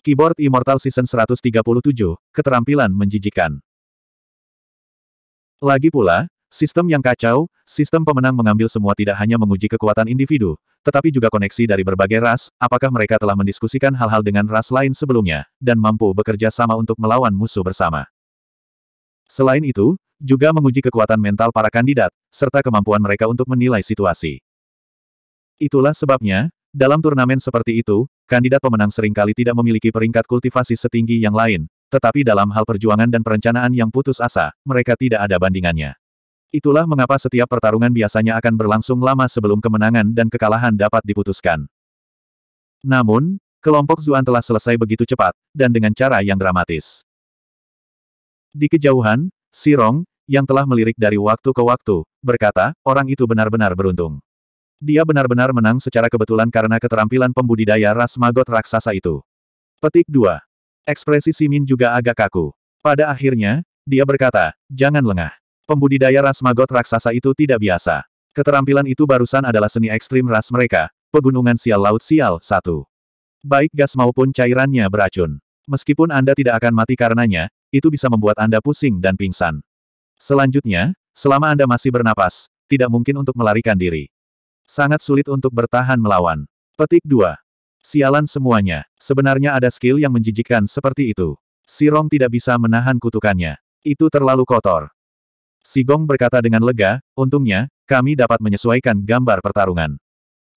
Keyboard Immortal Season 137, Keterampilan Menjijikan. Lagi pula, sistem yang kacau, sistem pemenang mengambil semua tidak hanya menguji kekuatan individu, tetapi juga koneksi dari berbagai ras, apakah mereka telah mendiskusikan hal-hal dengan ras lain sebelumnya, dan mampu bekerja sama untuk melawan musuh bersama. Selain itu, juga menguji kekuatan mental para kandidat, serta kemampuan mereka untuk menilai situasi. Itulah sebabnya, dalam turnamen seperti itu, kandidat pemenang seringkali tidak memiliki peringkat kultivasi setinggi yang lain, tetapi dalam hal perjuangan dan perencanaan yang putus asa, mereka tidak ada bandingannya. Itulah mengapa setiap pertarungan biasanya akan berlangsung lama sebelum kemenangan dan kekalahan dapat diputuskan. Namun, kelompok Zuan telah selesai begitu cepat, dan dengan cara yang dramatis. Di kejauhan, Sirong, yang telah melirik dari waktu ke waktu, berkata, orang itu benar-benar beruntung. Dia benar-benar menang secara kebetulan karena keterampilan pembudidaya ras magot raksasa itu. Petik 2. Ekspresi Simin juga agak kaku. Pada akhirnya, dia berkata, jangan lengah. Pembudidaya ras magot raksasa itu tidak biasa. Keterampilan itu barusan adalah seni ekstrim ras mereka, pegunungan sial laut sial, satu. Baik gas maupun cairannya beracun. Meskipun Anda tidak akan mati karenanya, itu bisa membuat Anda pusing dan pingsan. Selanjutnya, selama Anda masih bernapas, tidak mungkin untuk melarikan diri. Sangat sulit untuk bertahan melawan. Petik 2. Sialan semuanya. Sebenarnya ada skill yang menjijikkan seperti itu. Si Rong tidak bisa menahan kutukannya. Itu terlalu kotor. Si Gong berkata dengan lega, untungnya, kami dapat menyesuaikan gambar pertarungan.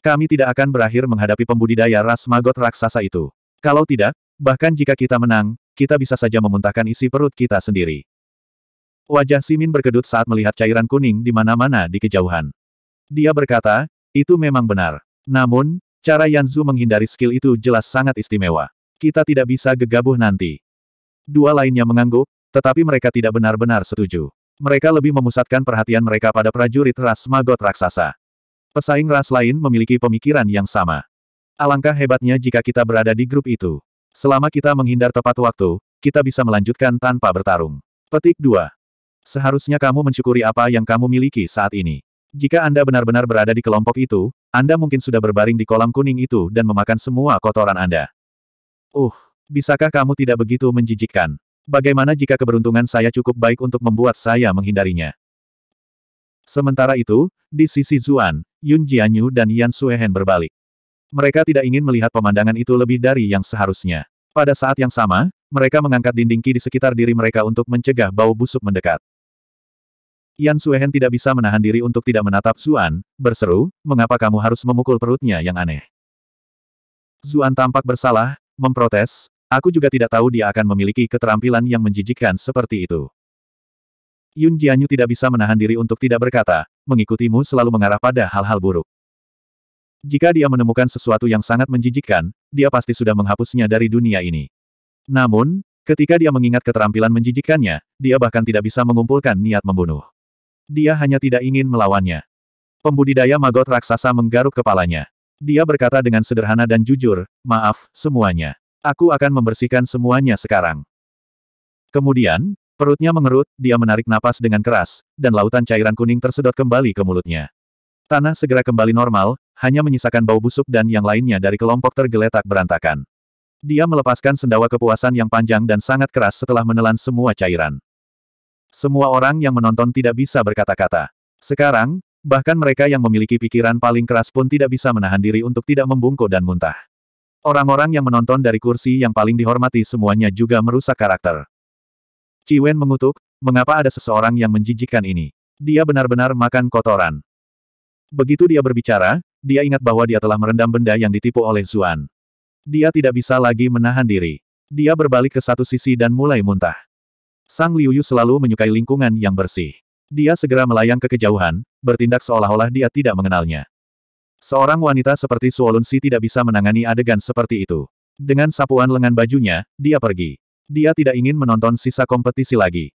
Kami tidak akan berakhir menghadapi pembudidaya ras magot raksasa itu. Kalau tidak, bahkan jika kita menang, kita bisa saja memuntahkan isi perut kita sendiri. Wajah Simin berkedut saat melihat cairan kuning di mana-mana di kejauhan. Dia berkata, itu memang benar. Namun, cara Yanzu menghindari skill itu jelas sangat istimewa. Kita tidak bisa gegabah nanti. Dua lainnya mengangguk, tetapi mereka tidak benar-benar setuju. Mereka lebih memusatkan perhatian mereka pada prajurit ras magot raksasa. Pesaing ras lain memiliki pemikiran yang sama. Alangkah hebatnya jika kita berada di grup itu. Selama kita menghindar tepat waktu, kita bisa melanjutkan tanpa bertarung. Petik 2. Seharusnya kamu mensyukuri apa yang kamu miliki saat ini. Jika Anda benar-benar berada di kelompok itu, Anda mungkin sudah berbaring di kolam kuning itu dan memakan semua kotoran Anda. Uh, bisakah kamu tidak begitu menjijikkan? Bagaimana jika keberuntungan saya cukup baik untuk membuat saya menghindarinya? Sementara itu, di sisi Zuan, Yun Jianyu dan Yan Suehen berbalik. Mereka tidak ingin melihat pemandangan itu lebih dari yang seharusnya. Pada saat yang sama, mereka mengangkat dinding ki di sekitar diri mereka untuk mencegah bau busuk mendekat. Yan Suehen tidak bisa menahan diri untuk tidak menatap Zuan, berseru, mengapa kamu harus memukul perutnya yang aneh? Zuan tampak bersalah, memprotes, aku juga tidak tahu dia akan memiliki keterampilan yang menjijikkan seperti itu. Yun Jianyu tidak bisa menahan diri untuk tidak berkata, mengikutimu selalu mengarah pada hal-hal buruk. Jika dia menemukan sesuatu yang sangat menjijikkan, dia pasti sudah menghapusnya dari dunia ini. Namun, ketika dia mengingat keterampilan menjijikannya, dia bahkan tidak bisa mengumpulkan niat membunuh. Dia hanya tidak ingin melawannya. Pembudidaya magot raksasa menggaruk kepalanya. Dia berkata dengan sederhana dan jujur, maaf, semuanya. Aku akan membersihkan semuanya sekarang. Kemudian, perutnya mengerut, dia menarik napas dengan keras, dan lautan cairan kuning tersedot kembali ke mulutnya. Tanah segera kembali normal, hanya menyisakan bau busuk dan yang lainnya dari kelompok tergeletak berantakan. Dia melepaskan sendawa kepuasan yang panjang dan sangat keras setelah menelan semua cairan. Semua orang yang menonton tidak bisa berkata-kata. Sekarang, bahkan mereka yang memiliki pikiran paling keras pun tidak bisa menahan diri untuk tidak membungkuk dan muntah. Orang-orang yang menonton dari kursi yang paling dihormati semuanya juga merusak karakter. Ciwen mengutuk, mengapa ada seseorang yang menjijikkan ini? Dia benar-benar makan kotoran. Begitu dia berbicara, dia ingat bahwa dia telah merendam benda yang ditipu oleh Zuan. Dia tidak bisa lagi menahan diri. Dia berbalik ke satu sisi dan mulai muntah. Sang Liuyu selalu menyukai lingkungan yang bersih. Dia segera melayang ke kejauhan, bertindak seolah-olah dia tidak mengenalnya. Seorang wanita seperti Suolunsi tidak bisa menangani adegan seperti itu. Dengan sapuan lengan bajunya, dia pergi. Dia tidak ingin menonton sisa kompetisi lagi.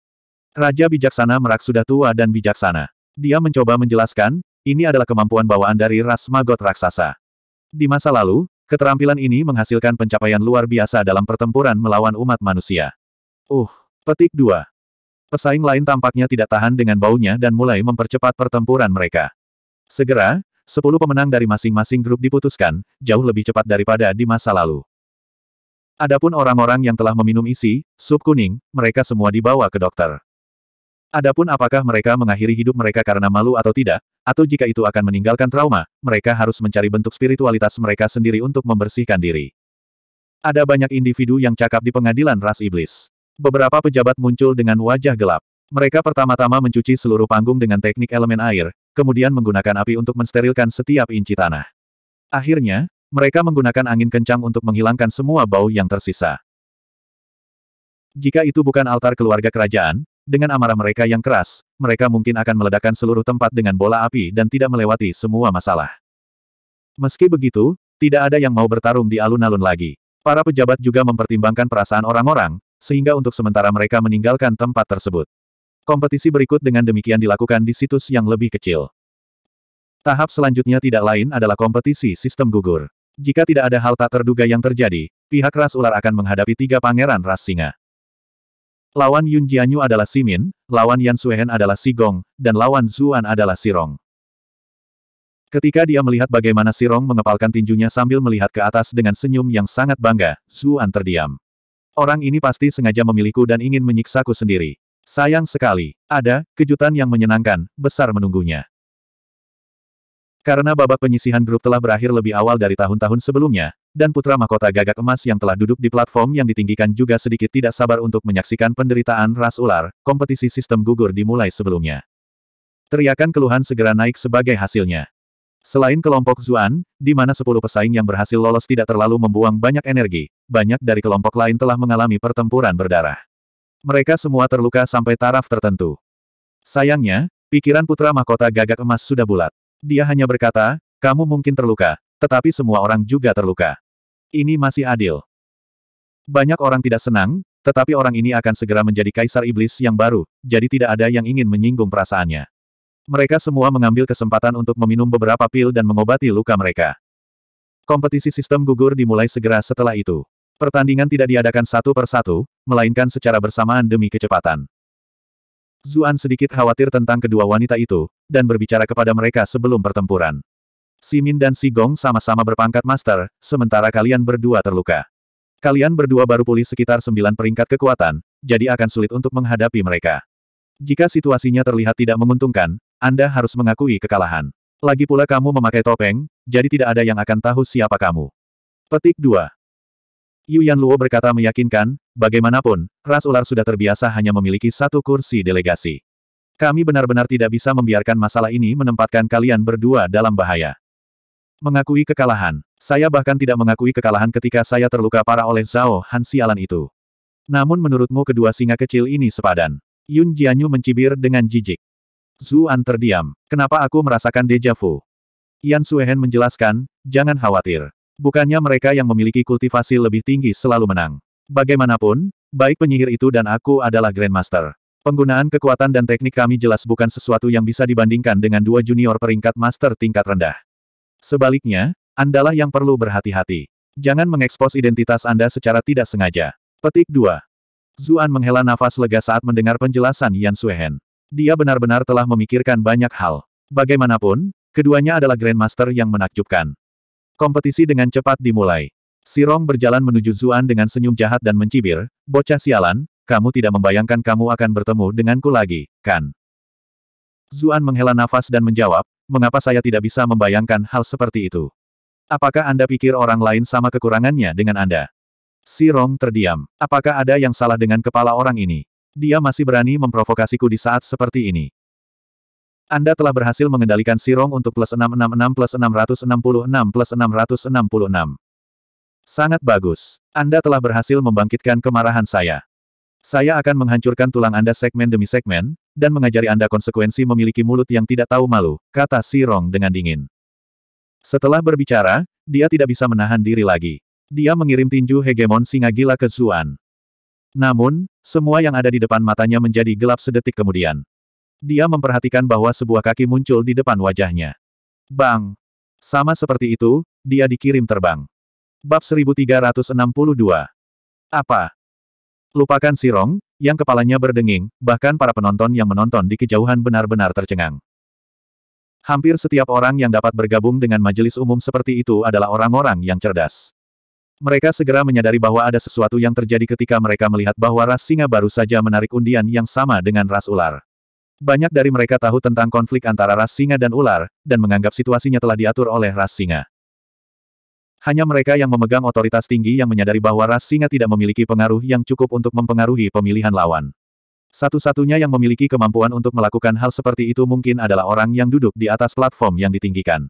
Raja bijaksana merak sudah tua dan bijaksana. Dia mencoba menjelaskan, ini adalah kemampuan bawaan dari ras magot raksasa. Di masa lalu, keterampilan ini menghasilkan pencapaian luar biasa dalam pertempuran melawan umat manusia. Uh, Petik 2. Pesaing lain tampaknya tidak tahan dengan baunya dan mulai mempercepat pertempuran mereka. Segera, sepuluh pemenang dari masing-masing grup diputuskan, jauh lebih cepat daripada di masa lalu. Adapun orang-orang yang telah meminum isi, sup kuning, mereka semua dibawa ke dokter. Adapun apakah mereka mengakhiri hidup mereka karena malu atau tidak, atau jika itu akan meninggalkan trauma, mereka harus mencari bentuk spiritualitas mereka sendiri untuk membersihkan diri. Ada banyak individu yang cakap di pengadilan ras iblis. Beberapa pejabat muncul dengan wajah gelap. Mereka pertama-tama mencuci seluruh panggung dengan teknik elemen air, kemudian menggunakan api untuk mensterilkan setiap inci tanah. Akhirnya, mereka menggunakan angin kencang untuk menghilangkan semua bau yang tersisa. Jika itu bukan altar keluarga kerajaan, dengan amarah mereka yang keras, mereka mungkin akan meledakkan seluruh tempat dengan bola api dan tidak melewati semua masalah. Meski begitu, tidak ada yang mau bertarung di alun-alun lagi. Para pejabat juga mempertimbangkan perasaan orang-orang, sehingga untuk sementara mereka meninggalkan tempat tersebut. Kompetisi berikut dengan demikian dilakukan di situs yang lebih kecil. Tahap selanjutnya tidak lain adalah kompetisi sistem gugur. Jika tidak ada hal tak terduga yang terjadi, pihak ras ular akan menghadapi tiga pangeran ras singa. Lawan Yun Jianyu adalah Simin, lawan Yan Suhen adalah Si Gong, dan lawan Zuan adalah Si Rong. Ketika dia melihat bagaimana Si Rong mengepalkan tinjunya sambil melihat ke atas dengan senyum yang sangat bangga, Zuan terdiam. Orang ini pasti sengaja memilihku dan ingin menyiksaku sendiri. Sayang sekali, ada kejutan yang menyenangkan, besar menunggunya. Karena babak penyisihan grup telah berakhir lebih awal dari tahun-tahun sebelumnya, dan putra mahkota gagak emas yang telah duduk di platform yang ditinggikan juga sedikit tidak sabar untuk menyaksikan penderitaan ras ular, kompetisi sistem gugur dimulai sebelumnya. Teriakan keluhan segera naik sebagai hasilnya. Selain kelompok Zuan, di mana sepuluh pesaing yang berhasil lolos tidak terlalu membuang banyak energi, banyak dari kelompok lain telah mengalami pertempuran berdarah. Mereka semua terluka sampai taraf tertentu. Sayangnya, pikiran putra mahkota gagak emas sudah bulat. Dia hanya berkata, kamu mungkin terluka, tetapi semua orang juga terluka. Ini masih adil. Banyak orang tidak senang, tetapi orang ini akan segera menjadi kaisar iblis yang baru, jadi tidak ada yang ingin menyinggung perasaannya. Mereka semua mengambil kesempatan untuk meminum beberapa pil dan mengobati luka mereka. Kompetisi sistem gugur dimulai segera setelah itu. Pertandingan tidak diadakan satu per satu, melainkan secara bersamaan demi kecepatan. Zuan sedikit khawatir tentang kedua wanita itu, dan berbicara kepada mereka sebelum pertempuran. Simin dan Si Gong sama-sama berpangkat master, sementara kalian berdua terluka. Kalian berdua baru pulih sekitar sembilan peringkat kekuatan, jadi akan sulit untuk menghadapi mereka. Jika situasinya terlihat tidak menguntungkan, anda harus mengakui kekalahan. Lagi pula kamu memakai topeng, jadi tidak ada yang akan tahu siapa kamu. Petik 2. Yu Yan Luo berkata meyakinkan, bagaimanapun, ras ular sudah terbiasa hanya memiliki satu kursi delegasi. Kami benar-benar tidak bisa membiarkan masalah ini menempatkan kalian berdua dalam bahaya. Mengakui kekalahan. Saya bahkan tidak mengakui kekalahan ketika saya terluka parah oleh Zhao Han sialan itu. Namun menurutmu kedua singa kecil ini sepadan? Yun Jianyu mencibir dengan jijik. Zuan terdiam. Kenapa aku merasakan deja vu? Yan Suehen menjelaskan, jangan khawatir. Bukannya mereka yang memiliki kultivasi lebih tinggi selalu menang. Bagaimanapun, baik penyihir itu dan aku adalah Grandmaster. Penggunaan kekuatan dan teknik kami jelas bukan sesuatu yang bisa dibandingkan dengan dua junior peringkat master tingkat rendah. Sebaliknya, Andalah yang perlu berhati-hati. Jangan mengekspos identitas Anda secara tidak sengaja. Petik 2. Zuan menghela nafas lega saat mendengar penjelasan Yan Suehen. Dia benar-benar telah memikirkan banyak hal. Bagaimanapun, keduanya adalah Grandmaster yang menakjubkan. Kompetisi dengan cepat dimulai. Sirong berjalan menuju Zuan dengan senyum jahat dan mencibir, bocah sialan, kamu tidak membayangkan kamu akan bertemu denganku lagi, kan? Zuan menghela nafas dan menjawab, mengapa saya tidak bisa membayangkan hal seperti itu? Apakah Anda pikir orang lain sama kekurangannya dengan Anda? Si Rong terdiam. Apakah ada yang salah dengan kepala orang ini? Dia masih berani memprovokasiku di saat seperti ini. Anda telah berhasil mengendalikan Sirong untuk plus 666 plus 666 plus 666. Sangat bagus. Anda telah berhasil membangkitkan kemarahan saya. Saya akan menghancurkan tulang Anda segmen demi segmen, dan mengajari Anda konsekuensi memiliki mulut yang tidak tahu malu, kata Sirong dengan dingin. Setelah berbicara, dia tidak bisa menahan diri lagi. Dia mengirim tinju hegemon singa gila ke Zuan. Namun, semua yang ada di depan matanya menjadi gelap sedetik kemudian. Dia memperhatikan bahwa sebuah kaki muncul di depan wajahnya. Bang! Sama seperti itu, dia dikirim terbang. Bab 1362 Apa? Lupakan Sirong, yang kepalanya berdenging, bahkan para penonton yang menonton di kejauhan benar-benar tercengang. Hampir setiap orang yang dapat bergabung dengan majelis umum seperti itu adalah orang-orang yang cerdas. Mereka segera menyadari bahwa ada sesuatu yang terjadi ketika mereka melihat bahwa ras singa baru saja menarik undian yang sama dengan ras ular. Banyak dari mereka tahu tentang konflik antara ras singa dan ular, dan menganggap situasinya telah diatur oleh ras singa. Hanya mereka yang memegang otoritas tinggi yang menyadari bahwa ras singa tidak memiliki pengaruh yang cukup untuk mempengaruhi pemilihan lawan. Satu-satunya yang memiliki kemampuan untuk melakukan hal seperti itu mungkin adalah orang yang duduk di atas platform yang ditinggikan.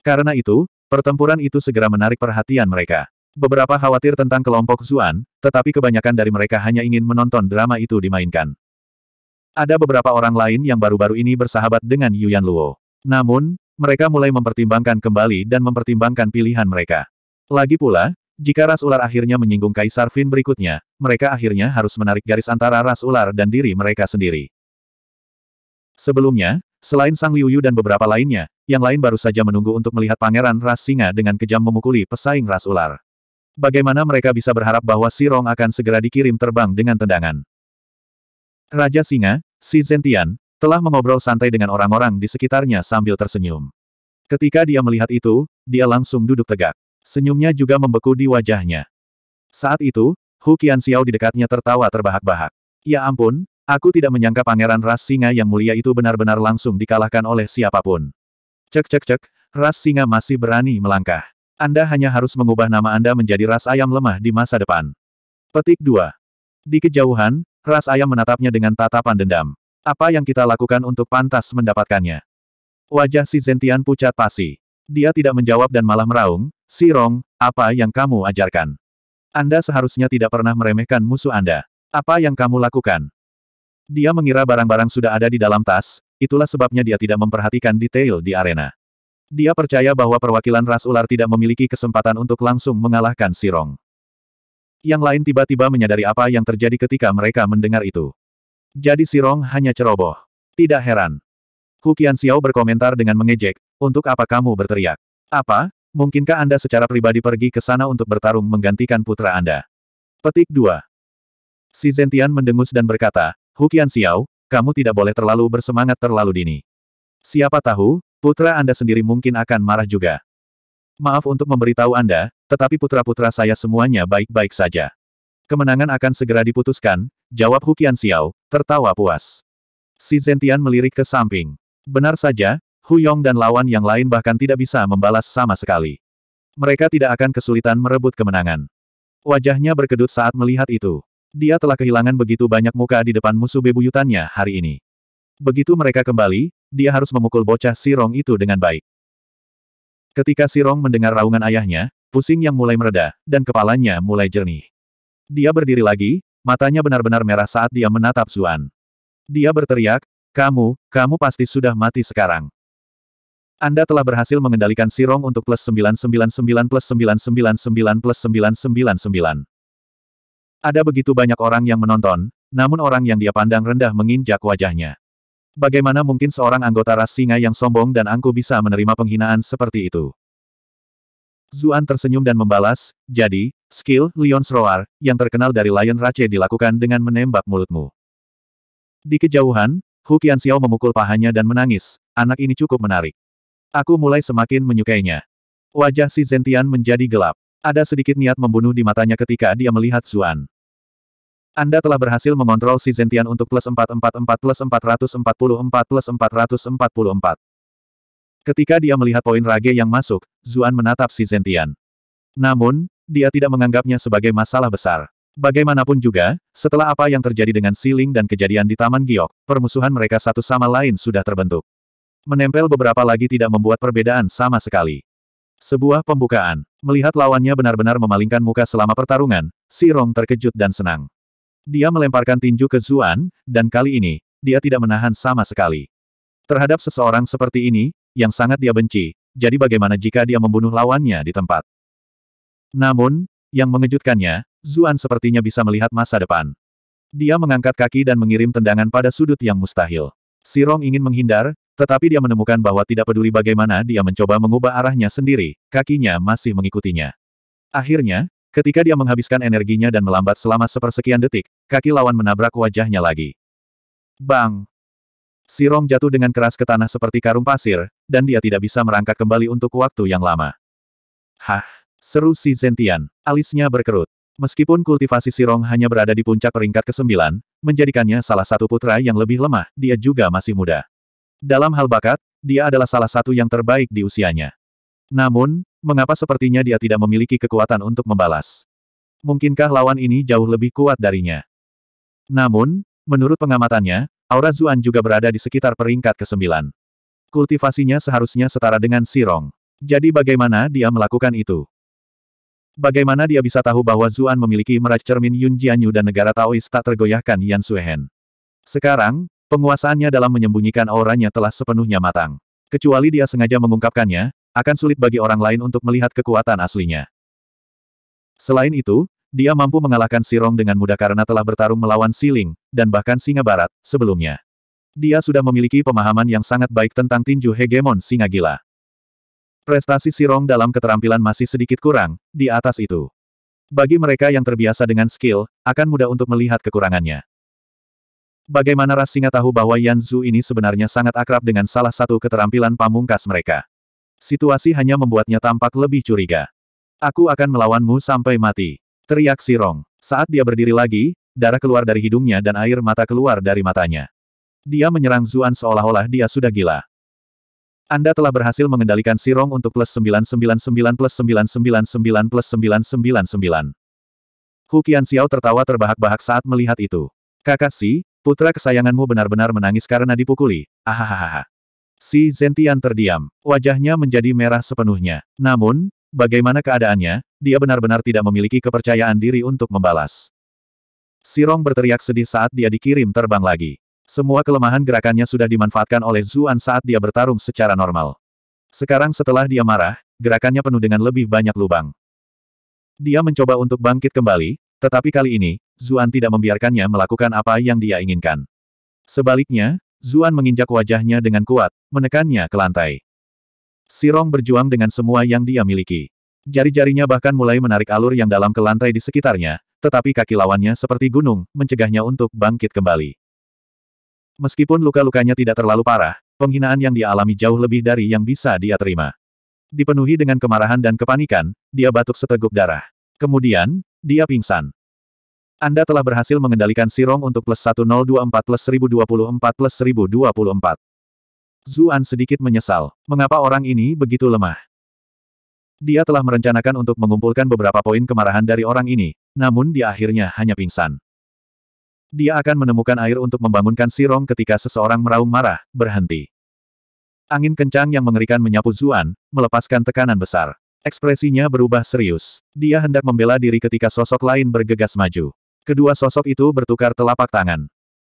Karena itu, pertempuran itu segera menarik perhatian mereka. Beberapa khawatir tentang kelompok Zuan, tetapi kebanyakan dari mereka hanya ingin menonton drama itu dimainkan. Ada beberapa orang lain yang baru-baru ini bersahabat dengan Yuan Luo. Namun, mereka mulai mempertimbangkan kembali dan mempertimbangkan pilihan mereka. Lagi pula, jika ras ular akhirnya menyinggung Kaisar Fin berikutnya, mereka akhirnya harus menarik garis antara ras ular dan diri mereka sendiri. Sebelumnya, selain Sang Liuyu dan beberapa lainnya, yang lain baru saja menunggu untuk melihat pangeran ras singa dengan kejam memukuli pesaing ras ular. Bagaimana mereka bisa berharap bahwa si Rong akan segera dikirim terbang dengan tendangan? Raja Singa, si Zentian, telah mengobrol santai dengan orang-orang di sekitarnya sambil tersenyum. Ketika dia melihat itu, dia langsung duduk tegak. Senyumnya juga membeku di wajahnya. Saat itu, Hu Qian Xiao di dekatnya tertawa terbahak-bahak. Ya ampun, aku tidak menyangka pangeran ras singa yang mulia itu benar-benar langsung dikalahkan oleh siapapun. Cek cek cek, ras singa masih berani melangkah. Anda hanya harus mengubah nama Anda menjadi ras ayam lemah di masa depan. Petik 2. Di kejauhan, ras ayam menatapnya dengan tatapan dendam. Apa yang kita lakukan untuk pantas mendapatkannya? Wajah si Zentian pucat pasi. Dia tidak menjawab dan malah meraung, Si Rong, apa yang kamu ajarkan? Anda seharusnya tidak pernah meremehkan musuh Anda. Apa yang kamu lakukan? Dia mengira barang-barang sudah ada di dalam tas, itulah sebabnya dia tidak memperhatikan detail di arena. Dia percaya bahwa perwakilan ras ular tidak memiliki kesempatan untuk langsung mengalahkan Sirong. Yang lain tiba-tiba menyadari apa yang terjadi ketika mereka mendengar itu. Jadi Sirong hanya ceroboh. Tidak heran. Hukian Xiao berkomentar dengan mengejek, untuk apa kamu berteriak? Apa? Mungkinkah Anda secara pribadi pergi ke sana untuk bertarung menggantikan putra Anda? Petik 2. Si Zentian mendengus dan berkata, Hukian Xiao, kamu tidak boleh terlalu bersemangat terlalu dini. Siapa tahu, Putra Anda sendiri mungkin akan marah juga. Maaf untuk memberitahu Anda, tetapi putra-putra saya semuanya baik-baik saja. Kemenangan akan segera diputuskan, jawab Hukian Xiao, tertawa puas. Si Zentian melirik ke samping. Benar saja, Hu Yong dan lawan yang lain bahkan tidak bisa membalas sama sekali. Mereka tidak akan kesulitan merebut kemenangan. Wajahnya berkedut saat melihat itu. Dia telah kehilangan begitu banyak muka di depan musuh bebuyutannya hari ini. Begitu mereka kembali, dia harus memukul bocah sirong itu dengan baik. Ketika sirong mendengar raungan ayahnya, pusing yang mulai mereda, dan kepalanya mulai jernih. Dia berdiri lagi, matanya benar-benar merah saat dia menatap Zuan. Dia berteriak, kamu, kamu pasti sudah mati sekarang. Anda telah berhasil mengendalikan Sirong untuk plus 999 plus 999 plus 999. Ada begitu banyak orang yang menonton, namun orang yang dia pandang rendah menginjak wajahnya. Bagaimana mungkin seorang anggota ras singa yang sombong dan angku bisa menerima penghinaan seperti itu? Zuan tersenyum dan membalas, jadi, skill Leon's Roar, yang terkenal dari Lion Rache dilakukan dengan menembak mulutmu. Di kejauhan, Hu Qianxiao memukul pahanya dan menangis, anak ini cukup menarik. Aku mulai semakin menyukainya. Wajah si Zentian menjadi gelap. Ada sedikit niat membunuh di matanya ketika dia melihat Zuan. Anda telah berhasil mengontrol si Zentian untuk plus 444 plus 444 plus 444. Ketika dia melihat poin rage yang masuk, Zuan menatap si Zentian. Namun, dia tidak menganggapnya sebagai masalah besar. Bagaimanapun juga, setelah apa yang terjadi dengan Siling dan kejadian di Taman Giok, permusuhan mereka satu sama lain sudah terbentuk. Menempel beberapa lagi tidak membuat perbedaan sama sekali. Sebuah pembukaan. Melihat lawannya benar-benar memalingkan muka selama pertarungan, Si Rong terkejut dan senang. Dia melemparkan tinju ke Zuan, dan kali ini, dia tidak menahan sama sekali. Terhadap seseorang seperti ini, yang sangat dia benci, jadi bagaimana jika dia membunuh lawannya di tempat? Namun, yang mengejutkannya, Zuan sepertinya bisa melihat masa depan. Dia mengangkat kaki dan mengirim tendangan pada sudut yang mustahil. Si Rong ingin menghindar, tetapi dia menemukan bahwa tidak peduli bagaimana dia mencoba mengubah arahnya sendiri, kakinya masih mengikutinya. Akhirnya, ketika dia menghabiskan energinya dan melambat selama sepersekian detik, Kaki lawan menabrak wajahnya lagi. Bang! Si Rong jatuh dengan keras ke tanah seperti karung pasir, dan dia tidak bisa merangkak kembali untuk waktu yang lama. Hah! Seru si Zentian. Alisnya berkerut. Meskipun kultivasi Si Rong hanya berada di puncak peringkat ke-9, menjadikannya salah satu putra yang lebih lemah, dia juga masih muda. Dalam hal bakat, dia adalah salah satu yang terbaik di usianya. Namun, mengapa sepertinya dia tidak memiliki kekuatan untuk membalas? Mungkinkah lawan ini jauh lebih kuat darinya? Namun, menurut pengamatannya, aura Zuan juga berada di sekitar peringkat ke-9. Kultivasinya seharusnya setara dengan Sirong. Jadi bagaimana dia melakukan itu? Bagaimana dia bisa tahu bahwa Zuan memiliki meraj cermin Yun Jianyu dan negara Taois tak tergoyahkan Yan Suehen? Sekarang, penguasaannya dalam menyembunyikan auranya telah sepenuhnya matang. Kecuali dia sengaja mengungkapkannya, akan sulit bagi orang lain untuk melihat kekuatan aslinya. Selain itu, dia mampu mengalahkan Sirong dengan mudah karena telah bertarung melawan Siling, dan bahkan Singa Barat, sebelumnya. Dia sudah memiliki pemahaman yang sangat baik tentang tinju hegemon singa gila. Prestasi Sirong dalam keterampilan masih sedikit kurang, di atas itu. Bagi mereka yang terbiasa dengan skill, akan mudah untuk melihat kekurangannya. Bagaimana ras singa tahu bahwa Yan Zhu ini sebenarnya sangat akrab dengan salah satu keterampilan pamungkas mereka? Situasi hanya membuatnya tampak lebih curiga. Aku akan melawanmu sampai mati. Teriak si Rong. Saat dia berdiri lagi, darah keluar dari hidungnya dan air mata keluar dari matanya. Dia menyerang Zuan seolah-olah dia sudah gila. Anda telah berhasil mengendalikan si Rong untuk plus 999 plus 999 plus 999. Hukian Xiao tertawa terbahak-bahak saat melihat itu. Kakak Si, putra kesayanganmu benar-benar menangis karena dipukuli. Ahahaha. Si Zentian terdiam. Wajahnya menjadi merah sepenuhnya. Namun, Bagaimana keadaannya, dia benar-benar tidak memiliki kepercayaan diri untuk membalas. Sirong berteriak sedih saat dia dikirim terbang lagi. Semua kelemahan gerakannya sudah dimanfaatkan oleh Zuan saat dia bertarung secara normal. Sekarang setelah dia marah, gerakannya penuh dengan lebih banyak lubang. Dia mencoba untuk bangkit kembali, tetapi kali ini, Zuan tidak membiarkannya melakukan apa yang dia inginkan. Sebaliknya, Zuan menginjak wajahnya dengan kuat, menekannya ke lantai. Sirong berjuang dengan semua yang dia miliki. Jari-jarinya bahkan mulai menarik alur yang dalam ke lantai di sekitarnya, tetapi kaki lawannya seperti gunung, mencegahnya untuk bangkit kembali. Meskipun luka-lukanya tidak terlalu parah, penghinaan yang dia alami jauh lebih dari yang bisa dia terima. Dipenuhi dengan kemarahan dan kepanikan, dia batuk seteguk darah. Kemudian, dia pingsan. Anda telah berhasil mengendalikan Sirong untuk plus 1024 plus 1024 plus 1024. Zuan sedikit menyesal. Mengapa orang ini begitu lemah? Dia telah merencanakan untuk mengumpulkan beberapa poin kemarahan dari orang ini, namun dia akhirnya hanya pingsan. Dia akan menemukan air untuk membangunkan sirong ketika seseorang meraung marah, berhenti. Angin kencang yang mengerikan menyapu Zuan, melepaskan tekanan besar. Ekspresinya berubah serius. Dia hendak membela diri ketika sosok lain bergegas maju. Kedua sosok itu bertukar telapak tangan.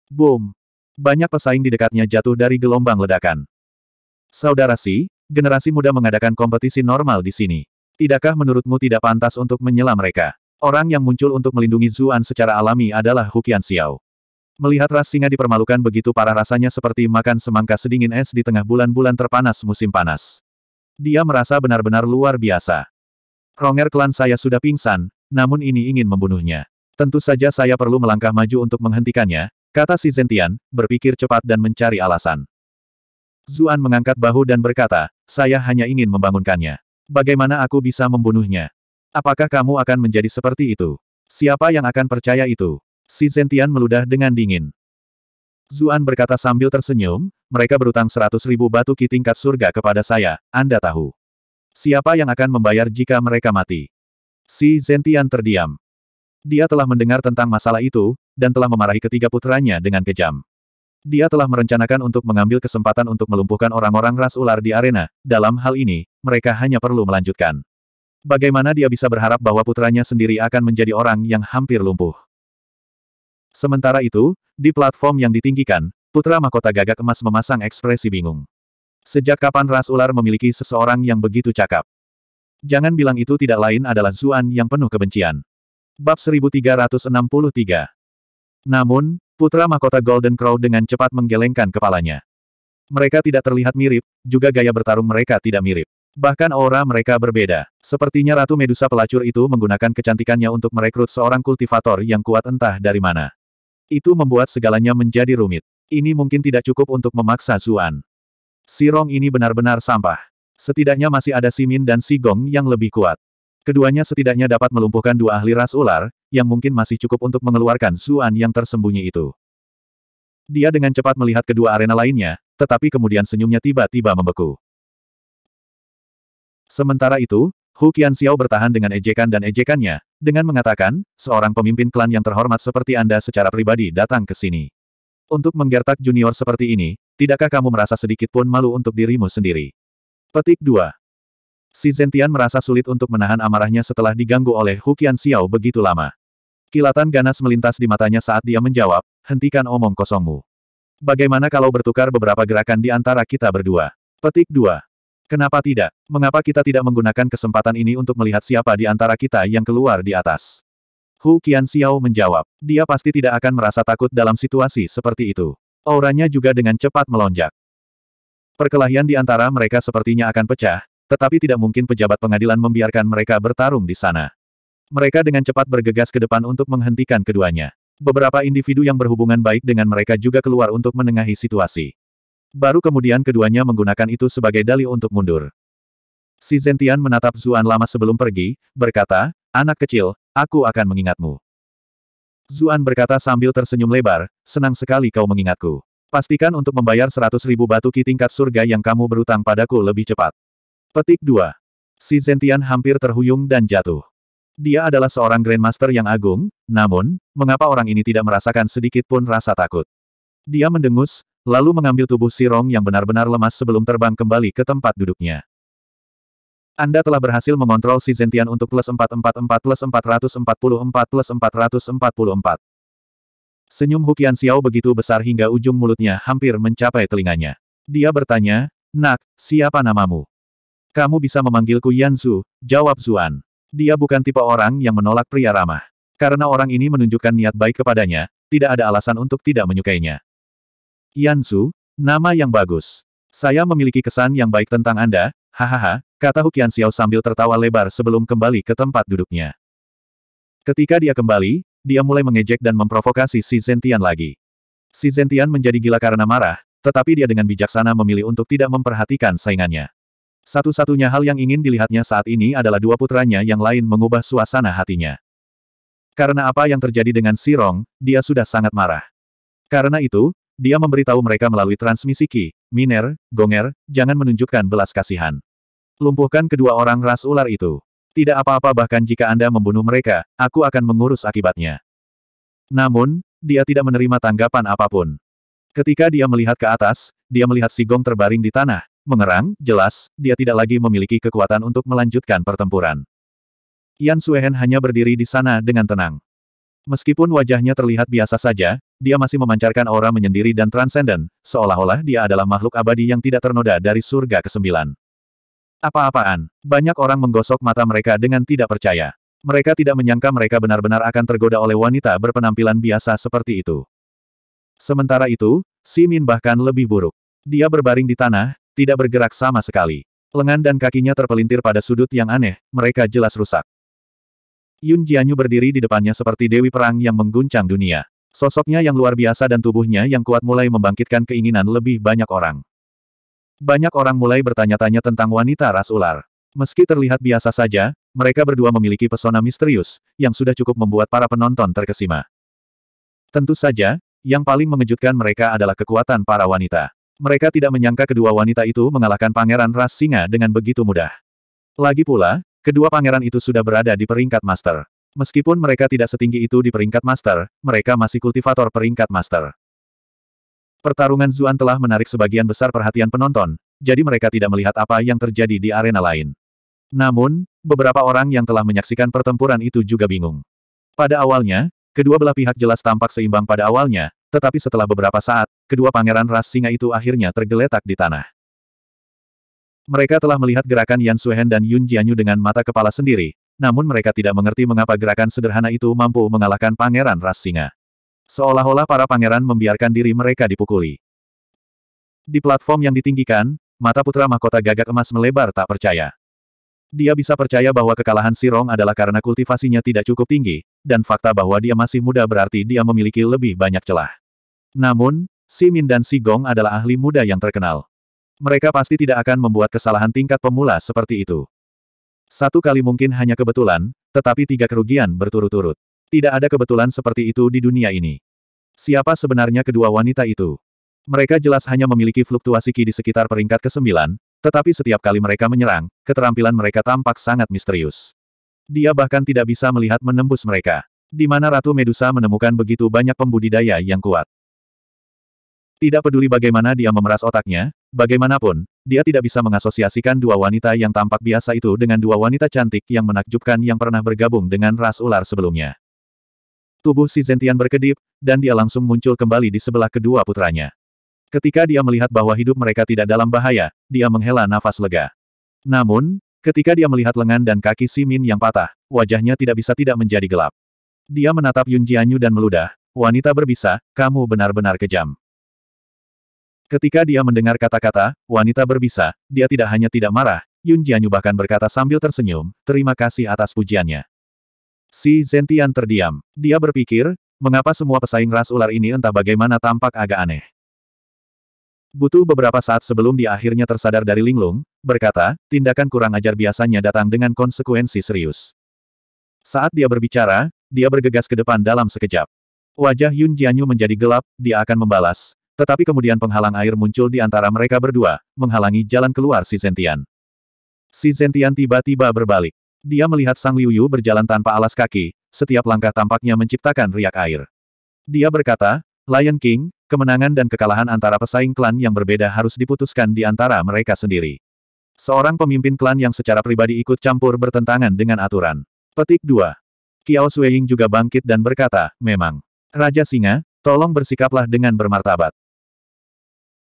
Boom! Banyak pesaing di dekatnya jatuh dari gelombang ledakan. Saudara Si, generasi muda mengadakan kompetisi normal di sini. Tidakkah menurutmu tidak pantas untuk menyela mereka? Orang yang muncul untuk melindungi Zuan secara alami adalah Hukian Xiao. Melihat ras singa dipermalukan begitu parah rasanya seperti makan semangka sedingin es di tengah bulan-bulan terpanas musim panas. Dia merasa benar-benar luar biasa. Ronger klan saya sudah pingsan, namun ini ingin membunuhnya. Tentu saja saya perlu melangkah maju untuk menghentikannya, Kata si Zentian, berpikir cepat dan mencari alasan. Zuan mengangkat bahu dan berkata, saya hanya ingin membangunkannya. Bagaimana aku bisa membunuhnya? Apakah kamu akan menjadi seperti itu? Siapa yang akan percaya itu? Si Zentian meludah dengan dingin. Zuan berkata sambil tersenyum, mereka berutang seratus ribu batu ki tingkat surga kepada saya, Anda tahu. Siapa yang akan membayar jika mereka mati? Si Zentian terdiam. Dia telah mendengar tentang masalah itu, dan telah memarahi ketiga putranya dengan kejam. Dia telah merencanakan untuk mengambil kesempatan untuk melumpuhkan orang-orang ras ular di arena, dalam hal ini, mereka hanya perlu melanjutkan. Bagaimana dia bisa berharap bahwa putranya sendiri akan menjadi orang yang hampir lumpuh? Sementara itu, di platform yang ditinggikan, putra mahkota gagak emas memasang ekspresi bingung. Sejak kapan ras ular memiliki seseorang yang begitu cakap? Jangan bilang itu tidak lain adalah Zuan yang penuh kebencian. Bab 1363 namun, putra mahkota Golden Crow dengan cepat menggelengkan kepalanya. Mereka tidak terlihat mirip, juga gaya bertarung mereka tidak mirip. Bahkan aura mereka berbeda. Sepertinya Ratu Medusa pelacur itu menggunakan kecantikannya untuk merekrut seorang kultivator yang kuat entah dari mana. Itu membuat segalanya menjadi rumit. Ini mungkin tidak cukup untuk memaksa Zuan. Si Rong ini benar-benar sampah. Setidaknya masih ada Simin dan Sigong yang lebih kuat. Keduanya setidaknya dapat melumpuhkan dua ahli ras ular, yang mungkin masih cukup untuk mengeluarkan Suan yang tersembunyi itu. Dia dengan cepat melihat kedua arena lainnya, tetapi kemudian senyumnya tiba-tiba membeku. Sementara itu, Hu Qianxiao bertahan dengan ejekan dan ejekannya, dengan mengatakan, seorang pemimpin klan yang terhormat seperti Anda secara pribadi datang ke sini. Untuk menggertak junior seperti ini, tidakkah kamu merasa sedikit pun malu untuk dirimu sendiri? Petik 2. Si Zentian merasa sulit untuk menahan amarahnya setelah diganggu oleh Hu Qianxiao begitu lama. Kilatan ganas melintas di matanya saat dia menjawab, hentikan omong kosongmu. Bagaimana kalau bertukar beberapa gerakan di antara kita berdua? Petik 2. Kenapa tidak? Mengapa kita tidak menggunakan kesempatan ini untuk melihat siapa di antara kita yang keluar di atas? Hu Qian Xiao menjawab, dia pasti tidak akan merasa takut dalam situasi seperti itu. Auranya juga dengan cepat melonjak. Perkelahian di antara mereka sepertinya akan pecah, tetapi tidak mungkin pejabat pengadilan membiarkan mereka bertarung di sana. Mereka dengan cepat bergegas ke depan untuk menghentikan keduanya. Beberapa individu yang berhubungan baik dengan mereka juga keluar untuk menengahi situasi. Baru kemudian keduanya menggunakan itu sebagai dalih untuk mundur. Si Zentian menatap Zuan lama sebelum pergi, berkata, Anak kecil, aku akan mengingatmu. Zuan berkata sambil tersenyum lebar, senang sekali kau mengingatku. Pastikan untuk membayar seratus ribu batu ki tingkat surga yang kamu berutang padaku lebih cepat. Petik 2. Si Zentian hampir terhuyung dan jatuh. Dia adalah seorang Grandmaster yang agung, namun, mengapa orang ini tidak merasakan sedikit pun rasa takut? Dia mendengus, lalu mengambil tubuh Si Rong yang benar-benar lemas sebelum terbang kembali ke tempat duduknya. Anda telah berhasil mengontrol si Zentian untuk plus 444 plus 444 plus 444. Senyum Hukian Xiao begitu besar hingga ujung mulutnya hampir mencapai telinganya. Dia bertanya, Nak, siapa namamu? Kamu bisa memanggilku Yanzu, jawab Zuan. Dia bukan tipe orang yang menolak pria ramah. Karena orang ini menunjukkan niat baik kepadanya, tidak ada alasan untuk tidak menyukainya. Yansu, nama yang bagus. Saya memiliki kesan yang baik tentang Anda, hahaha, kata Hukian Xiao sambil tertawa lebar sebelum kembali ke tempat duduknya. Ketika dia kembali, dia mulai mengejek dan memprovokasi si Zentian lagi. Si Zentian menjadi gila karena marah, tetapi dia dengan bijaksana memilih untuk tidak memperhatikan saingannya. Satu-satunya hal yang ingin dilihatnya saat ini adalah dua putranya yang lain mengubah suasana hatinya. Karena apa yang terjadi dengan Si Rong, dia sudah sangat marah. Karena itu, dia memberitahu mereka melalui transmisi Ki, Miner, Gonger, jangan menunjukkan belas kasihan. Lumpuhkan kedua orang ras ular itu. Tidak apa-apa bahkan jika Anda membunuh mereka, aku akan mengurus akibatnya. Namun, dia tidak menerima tanggapan apapun. Ketika dia melihat ke atas, dia melihat si Gong terbaring di tanah, Mengerang, jelas, dia tidak lagi memiliki kekuatan untuk melanjutkan pertempuran. Yan Suehen hanya berdiri di sana dengan tenang. Meskipun wajahnya terlihat biasa saja, dia masih memancarkan aura menyendiri dan transenden, seolah-olah dia adalah makhluk abadi yang tidak ternoda dari surga kesembilan. Apa-apaan, banyak orang menggosok mata mereka dengan tidak percaya. Mereka tidak menyangka mereka benar-benar akan tergoda oleh wanita berpenampilan biasa seperti itu. Sementara itu, Si Min bahkan lebih buruk. Dia berbaring di tanah, tidak bergerak sama sekali. Lengan dan kakinya terpelintir pada sudut yang aneh, mereka jelas rusak. Yun Jianyu berdiri di depannya seperti dewi perang yang mengguncang dunia. Sosoknya yang luar biasa dan tubuhnya yang kuat mulai membangkitkan keinginan lebih banyak orang. Banyak orang mulai bertanya-tanya tentang wanita ras ular. Meski terlihat biasa saja, mereka berdua memiliki pesona misterius, yang sudah cukup membuat para penonton terkesima. Tentu saja, yang paling mengejutkan mereka adalah kekuatan para wanita. Mereka tidak menyangka kedua wanita itu mengalahkan pangeran ras singa dengan begitu mudah. Lagi pula, kedua pangeran itu sudah berada di peringkat master. Meskipun mereka tidak setinggi itu di peringkat master, mereka masih kultivator peringkat master. Pertarungan Zuan telah menarik sebagian besar perhatian penonton, jadi mereka tidak melihat apa yang terjadi di arena lain. Namun, beberapa orang yang telah menyaksikan pertempuran itu juga bingung. Pada awalnya, kedua belah pihak jelas tampak seimbang pada awalnya, tetapi setelah beberapa saat, kedua pangeran ras singa itu akhirnya tergeletak di tanah. Mereka telah melihat gerakan Yan Suhen dan Yun Jianyu dengan mata kepala sendiri, namun mereka tidak mengerti mengapa gerakan sederhana itu mampu mengalahkan pangeran ras singa. Seolah-olah para pangeran membiarkan diri mereka dipukuli. Di platform yang ditinggikan, mata putra mahkota gagak emas melebar tak percaya. Dia bisa percaya bahwa kekalahan Si Rong adalah karena kultivasinya tidak cukup tinggi, dan fakta bahwa dia masih muda berarti dia memiliki lebih banyak celah. Namun, Si Min dan Si Gong adalah ahli muda yang terkenal. Mereka pasti tidak akan membuat kesalahan tingkat pemula seperti itu. Satu kali mungkin hanya kebetulan, tetapi tiga kerugian berturut-turut. Tidak ada kebetulan seperti itu di dunia ini. Siapa sebenarnya kedua wanita itu? Mereka jelas hanya memiliki fluktuasi ki di sekitar peringkat ke-9, tetapi setiap kali mereka menyerang, keterampilan mereka tampak sangat misterius. Dia bahkan tidak bisa melihat menembus mereka. Di mana Ratu Medusa menemukan begitu banyak pembudidaya yang kuat. Tidak peduli bagaimana dia memeras otaknya, bagaimanapun, dia tidak bisa mengasosiasikan dua wanita yang tampak biasa itu dengan dua wanita cantik yang menakjubkan yang pernah bergabung dengan ras ular sebelumnya. Tubuh si Zentian berkedip, dan dia langsung muncul kembali di sebelah kedua putranya. Ketika dia melihat bahwa hidup mereka tidak dalam bahaya, dia menghela nafas lega. Namun, ketika dia melihat lengan dan kaki Simin yang patah, wajahnya tidak bisa tidak menjadi gelap. Dia menatap Yun Jianyu dan meludah, wanita berbisa, kamu benar-benar kejam. Ketika dia mendengar kata-kata, wanita berbisa, dia tidak hanya tidak marah, Yun Jianyu bahkan berkata sambil tersenyum, terima kasih atas pujiannya. Si Zentian terdiam. Dia berpikir, mengapa semua pesaing ras ular ini entah bagaimana tampak agak aneh. Butuh beberapa saat sebelum dia akhirnya tersadar dari linglung, berkata, tindakan kurang ajar biasanya datang dengan konsekuensi serius. Saat dia berbicara, dia bergegas ke depan dalam sekejap. Wajah Yun Jianyu menjadi gelap, dia akan membalas. Tetapi kemudian penghalang air muncul di antara mereka berdua, menghalangi jalan keluar si Zentian. Si Zentian tiba-tiba berbalik. Dia melihat Sang Liuyu berjalan tanpa alas kaki, setiap langkah tampaknya menciptakan riak air. Dia berkata, Lion King, Kemenangan dan kekalahan antara pesaing klan yang berbeda harus diputuskan di antara mereka sendiri. Seorang pemimpin klan yang secara pribadi ikut campur bertentangan dengan aturan. Petik 2. Kiao Sueying juga bangkit dan berkata, memang. Raja Singa, tolong bersikaplah dengan bermartabat.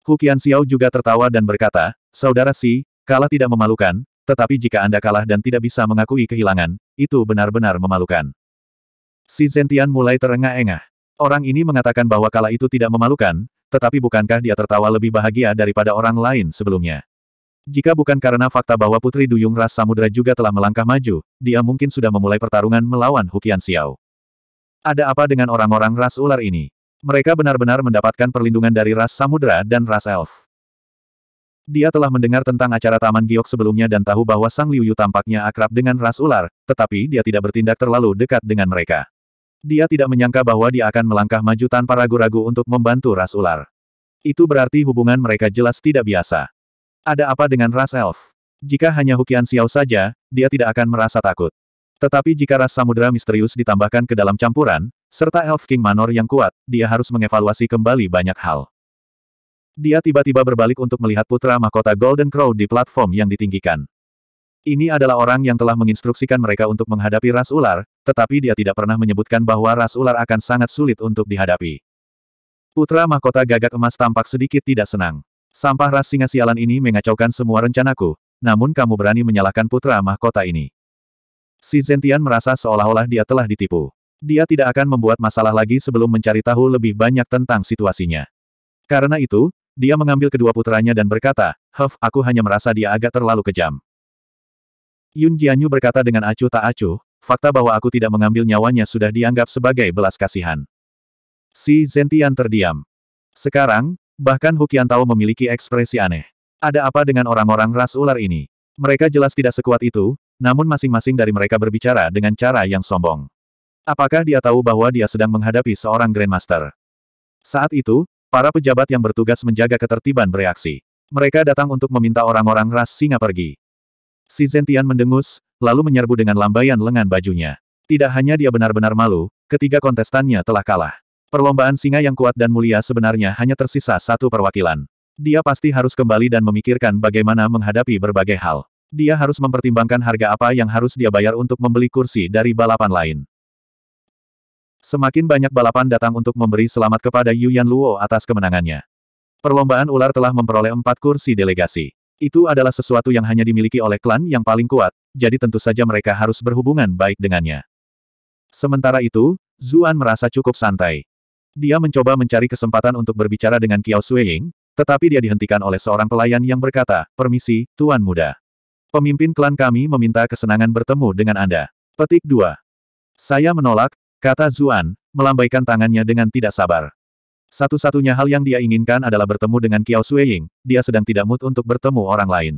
Hukian Xiao juga tertawa dan berkata, Saudara Si, kalah tidak memalukan, tetapi jika Anda kalah dan tidak bisa mengakui kehilangan, itu benar-benar memalukan. Si Zentian mulai terengah-engah. Orang ini mengatakan bahwa kala itu tidak memalukan, tetapi bukankah dia tertawa lebih bahagia daripada orang lain sebelumnya? Jika bukan karena fakta bahwa Putri Duyung Ras Samudra juga telah melangkah maju, dia mungkin sudah memulai pertarungan melawan Hukian Xiao. Ada apa dengan orang-orang ras ular ini? Mereka benar-benar mendapatkan perlindungan dari ras samudra dan ras elf. Dia telah mendengar tentang acara Taman Giok sebelumnya dan tahu bahwa Sang Liu tampaknya akrab dengan ras ular, tetapi dia tidak bertindak terlalu dekat dengan mereka. Dia tidak menyangka bahwa dia akan melangkah maju tanpa ragu-ragu untuk membantu ras ular. Itu berarti hubungan mereka jelas tidak biasa. Ada apa dengan ras elf? Jika hanya Hukian Xiao saja, dia tidak akan merasa takut. Tetapi jika ras samudera misterius ditambahkan ke dalam campuran, serta elf King Manor yang kuat, dia harus mengevaluasi kembali banyak hal. Dia tiba-tiba berbalik untuk melihat putra mahkota Golden Crow di platform yang ditinggikan. Ini adalah orang yang telah menginstruksikan mereka untuk menghadapi ras ular, tetapi dia tidak pernah menyebutkan bahwa ras ular akan sangat sulit untuk dihadapi. Putra mahkota gagak emas tampak sedikit tidak senang. Sampah ras singa sialan ini mengacaukan semua rencanaku, namun kamu berani menyalahkan putra mahkota ini. Si Zentian merasa seolah-olah dia telah ditipu. Dia tidak akan membuat masalah lagi sebelum mencari tahu lebih banyak tentang situasinya. Karena itu, dia mengambil kedua putranya dan berkata, Huff, aku hanya merasa dia agak terlalu kejam. Yun Jianyu berkata dengan acuh tak acuh, fakta bahwa aku tidak mengambil nyawanya sudah dianggap sebagai belas kasihan. Si Zentian terdiam. Sekarang, bahkan Hukian Tao memiliki ekspresi aneh. Ada apa dengan orang-orang ras ular ini? Mereka jelas tidak sekuat itu, namun masing-masing dari mereka berbicara dengan cara yang sombong. Apakah dia tahu bahwa dia sedang menghadapi seorang Grandmaster? Saat itu, para pejabat yang bertugas menjaga ketertiban bereaksi. Mereka datang untuk meminta orang-orang ras singa pergi. Si Zentian mendengus, lalu menyerbu dengan lambaian lengan bajunya. Tidak hanya dia benar-benar malu, ketiga kontestannya telah kalah. Perlombaan singa yang kuat dan mulia sebenarnya hanya tersisa satu perwakilan. Dia pasti harus kembali dan memikirkan bagaimana menghadapi berbagai hal. Dia harus mempertimbangkan harga apa yang harus dia bayar untuk membeli kursi dari balapan lain. Semakin banyak balapan datang untuk memberi selamat kepada Yu Yan Luo atas kemenangannya. Perlombaan ular telah memperoleh empat kursi delegasi. Itu adalah sesuatu yang hanya dimiliki oleh klan yang paling kuat, jadi tentu saja mereka harus berhubungan baik dengannya. Sementara itu, Zuan merasa cukup santai. Dia mencoba mencari kesempatan untuk berbicara dengan Kiao Sueying, tetapi dia dihentikan oleh seorang pelayan yang berkata, Permisi, Tuan Muda. Pemimpin klan kami meminta kesenangan bertemu dengan Anda. Petik 2. Saya menolak, kata Zuan, melambaikan tangannya dengan tidak sabar. Satu-satunya hal yang dia inginkan adalah bertemu dengan Kiao Sueying, dia sedang tidak mood untuk bertemu orang lain.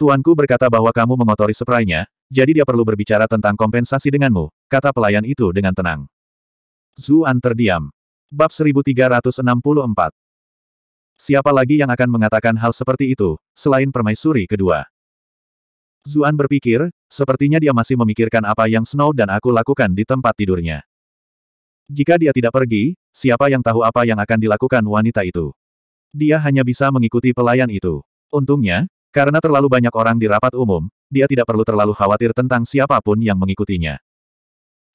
Tuanku berkata bahwa kamu mengotori seprainya, jadi dia perlu berbicara tentang kompensasi denganmu, kata pelayan itu dengan tenang. Zuan terdiam. Bab 1364 Siapa lagi yang akan mengatakan hal seperti itu, selain permaisuri kedua? Zuan berpikir, sepertinya dia masih memikirkan apa yang Snow dan aku lakukan di tempat tidurnya. Jika dia tidak pergi, siapa yang tahu apa yang akan dilakukan wanita itu? Dia hanya bisa mengikuti pelayan itu. Untungnya, karena terlalu banyak orang di rapat umum, dia tidak perlu terlalu khawatir tentang siapapun yang mengikutinya.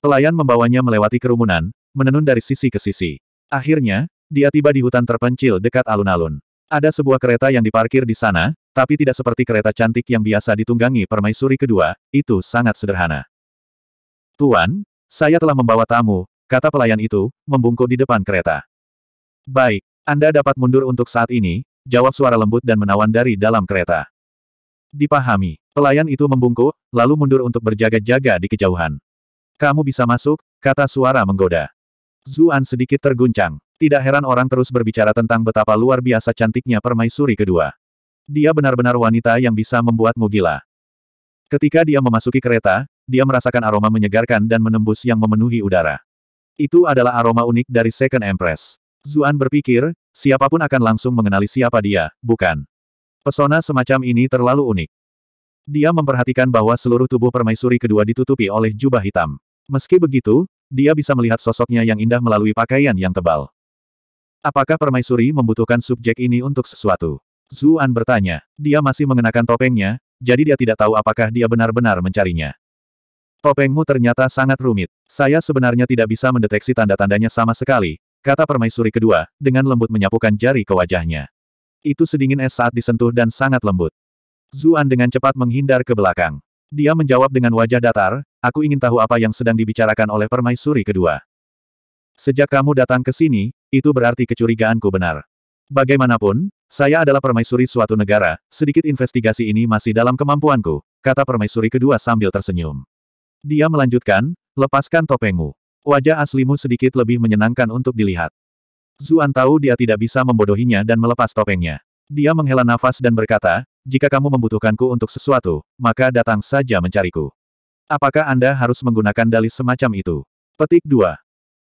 Pelayan membawanya melewati kerumunan, menenun dari sisi ke sisi. Akhirnya, dia tiba di hutan terpencil dekat alun-alun. Ada sebuah kereta yang diparkir di sana, tapi tidak seperti kereta cantik yang biasa ditunggangi permaisuri kedua, itu sangat sederhana. Tuan, saya telah membawa tamu, kata pelayan itu, membungkuk di depan kereta. Baik, Anda dapat mundur untuk saat ini, jawab suara lembut dan menawan dari dalam kereta. Dipahami, pelayan itu membungkuk, lalu mundur untuk berjaga-jaga di kejauhan. Kamu bisa masuk, kata suara menggoda. Zuan sedikit terguncang. Tidak heran orang terus berbicara tentang betapa luar biasa cantiknya permaisuri kedua. Dia benar-benar wanita yang bisa membuatmu gila. Ketika dia memasuki kereta, dia merasakan aroma menyegarkan dan menembus yang memenuhi udara. Itu adalah aroma unik dari Second Empress. Zuan berpikir, siapapun akan langsung mengenali siapa dia, bukan? Pesona semacam ini terlalu unik. Dia memperhatikan bahwa seluruh tubuh permaisuri kedua ditutupi oleh jubah hitam. Meski begitu, dia bisa melihat sosoknya yang indah melalui pakaian yang tebal. Apakah permaisuri membutuhkan subjek ini untuk sesuatu? Zuan bertanya. Dia masih mengenakan topengnya, jadi dia tidak tahu apakah dia benar-benar mencarinya. Topengmu ternyata sangat rumit. Saya sebenarnya tidak bisa mendeteksi tanda-tandanya sama sekali, kata permaisuri kedua, dengan lembut menyapukan jari ke wajahnya. Itu sedingin es saat disentuh dan sangat lembut. Zuan dengan cepat menghindar ke belakang. Dia menjawab dengan wajah datar, aku ingin tahu apa yang sedang dibicarakan oleh permaisuri kedua. Sejak kamu datang ke sini, itu berarti kecurigaanku benar. Bagaimanapun, saya adalah permaisuri suatu negara, sedikit investigasi ini masih dalam kemampuanku, kata permaisuri kedua sambil tersenyum. Dia melanjutkan, lepaskan topengmu. Wajah aslimu sedikit lebih menyenangkan untuk dilihat. Zuan tahu dia tidak bisa membodohinya dan melepas topengnya. Dia menghela nafas dan berkata, jika kamu membutuhkanku untuk sesuatu, maka datang saja mencariku. Apakah Anda harus menggunakan dalih semacam itu? Petik 2.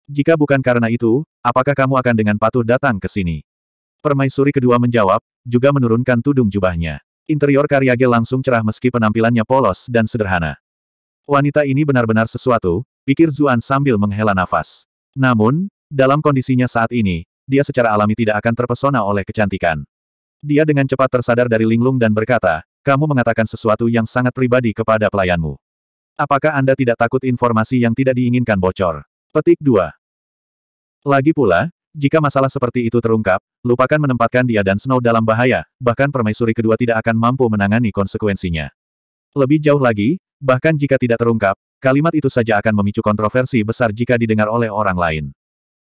Jika bukan karena itu, apakah kamu akan dengan patuh datang ke sini? Permaisuri kedua menjawab, juga menurunkan tudung jubahnya. Interior Karyage langsung cerah meski penampilannya polos dan sederhana. Wanita ini benar-benar sesuatu, pikir Zuan sambil menghela nafas. Namun, dalam kondisinya saat ini, dia secara alami tidak akan terpesona oleh kecantikan. Dia dengan cepat tersadar dari linglung dan berkata, kamu mengatakan sesuatu yang sangat pribadi kepada pelayanmu. Apakah Anda tidak takut informasi yang tidak diinginkan bocor? Petik 2. Lagi pula, jika masalah seperti itu terungkap, lupakan menempatkan dia dan Snow dalam bahaya, bahkan permaisuri kedua tidak akan mampu menangani konsekuensinya. Lebih jauh lagi, bahkan jika tidak terungkap, kalimat itu saja akan memicu kontroversi besar jika didengar oleh orang lain.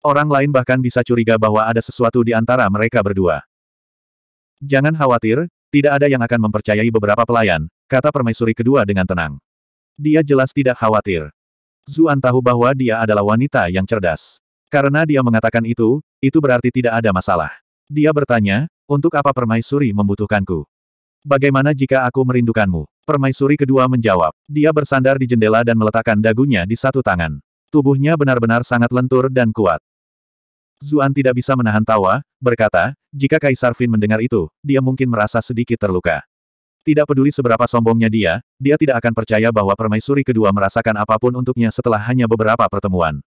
Orang lain bahkan bisa curiga bahwa ada sesuatu di antara mereka berdua. Jangan khawatir, tidak ada yang akan mempercayai beberapa pelayan, kata permaisuri kedua dengan tenang. Dia jelas tidak khawatir. Zuan tahu bahwa dia adalah wanita yang cerdas. Karena dia mengatakan itu, itu berarti tidak ada masalah. Dia bertanya, untuk apa permaisuri membutuhkanku? Bagaimana jika aku merindukanmu? Permaisuri kedua menjawab. Dia bersandar di jendela dan meletakkan dagunya di satu tangan. Tubuhnya benar-benar sangat lentur dan kuat. Zuan tidak bisa menahan tawa, berkata, jika Kaisar Fin mendengar itu, dia mungkin merasa sedikit terluka. Tidak peduli seberapa sombongnya dia, dia tidak akan percaya bahwa permaisuri kedua merasakan apapun untuknya setelah hanya beberapa pertemuan.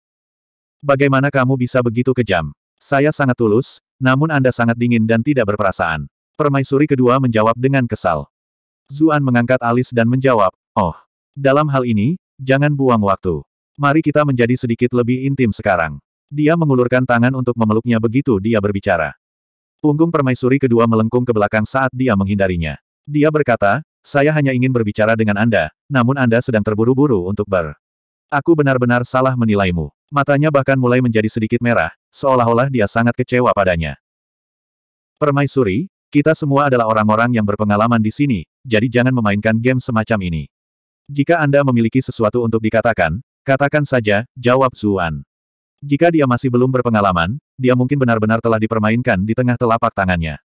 Bagaimana kamu bisa begitu kejam? Saya sangat tulus, namun Anda sangat dingin dan tidak berperasaan. Permaisuri kedua menjawab dengan kesal. Zuan mengangkat alis dan menjawab, oh. Dalam hal ini, jangan buang waktu. Mari kita menjadi sedikit lebih intim sekarang. Dia mengulurkan tangan untuk memeluknya begitu dia berbicara. Punggung permaisuri kedua melengkung ke belakang saat dia menghindarinya. Dia berkata, saya hanya ingin berbicara dengan Anda, namun Anda sedang terburu-buru untuk ber. Aku benar-benar salah menilaimu. Matanya bahkan mulai menjadi sedikit merah, seolah-olah dia sangat kecewa padanya. Permaisuri, kita semua adalah orang-orang yang berpengalaman di sini, jadi jangan memainkan game semacam ini. Jika Anda memiliki sesuatu untuk dikatakan, katakan saja, jawab Zuan. Jika dia masih belum berpengalaman, dia mungkin benar-benar telah dipermainkan di tengah telapak tangannya.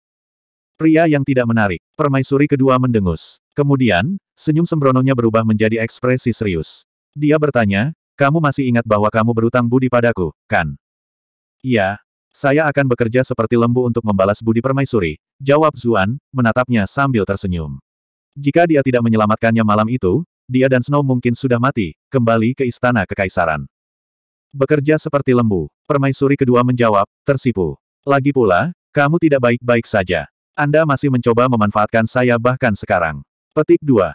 Pria yang tidak menarik, permaisuri kedua mendengus. Kemudian, senyum sembrononya berubah menjadi ekspresi serius. Dia bertanya, kamu masih ingat bahwa kamu berutang budi padaku, kan? Iya, saya akan bekerja seperti lembu untuk membalas budi permaisuri, jawab Zuan, menatapnya sambil tersenyum. Jika dia tidak menyelamatkannya malam itu, dia dan Snow mungkin sudah mati, kembali ke istana kekaisaran. Bekerja seperti lembu, permaisuri kedua menjawab, tersipu. Lagi pula, kamu tidak baik-baik saja. Anda masih mencoba memanfaatkan saya bahkan sekarang. Petik 2.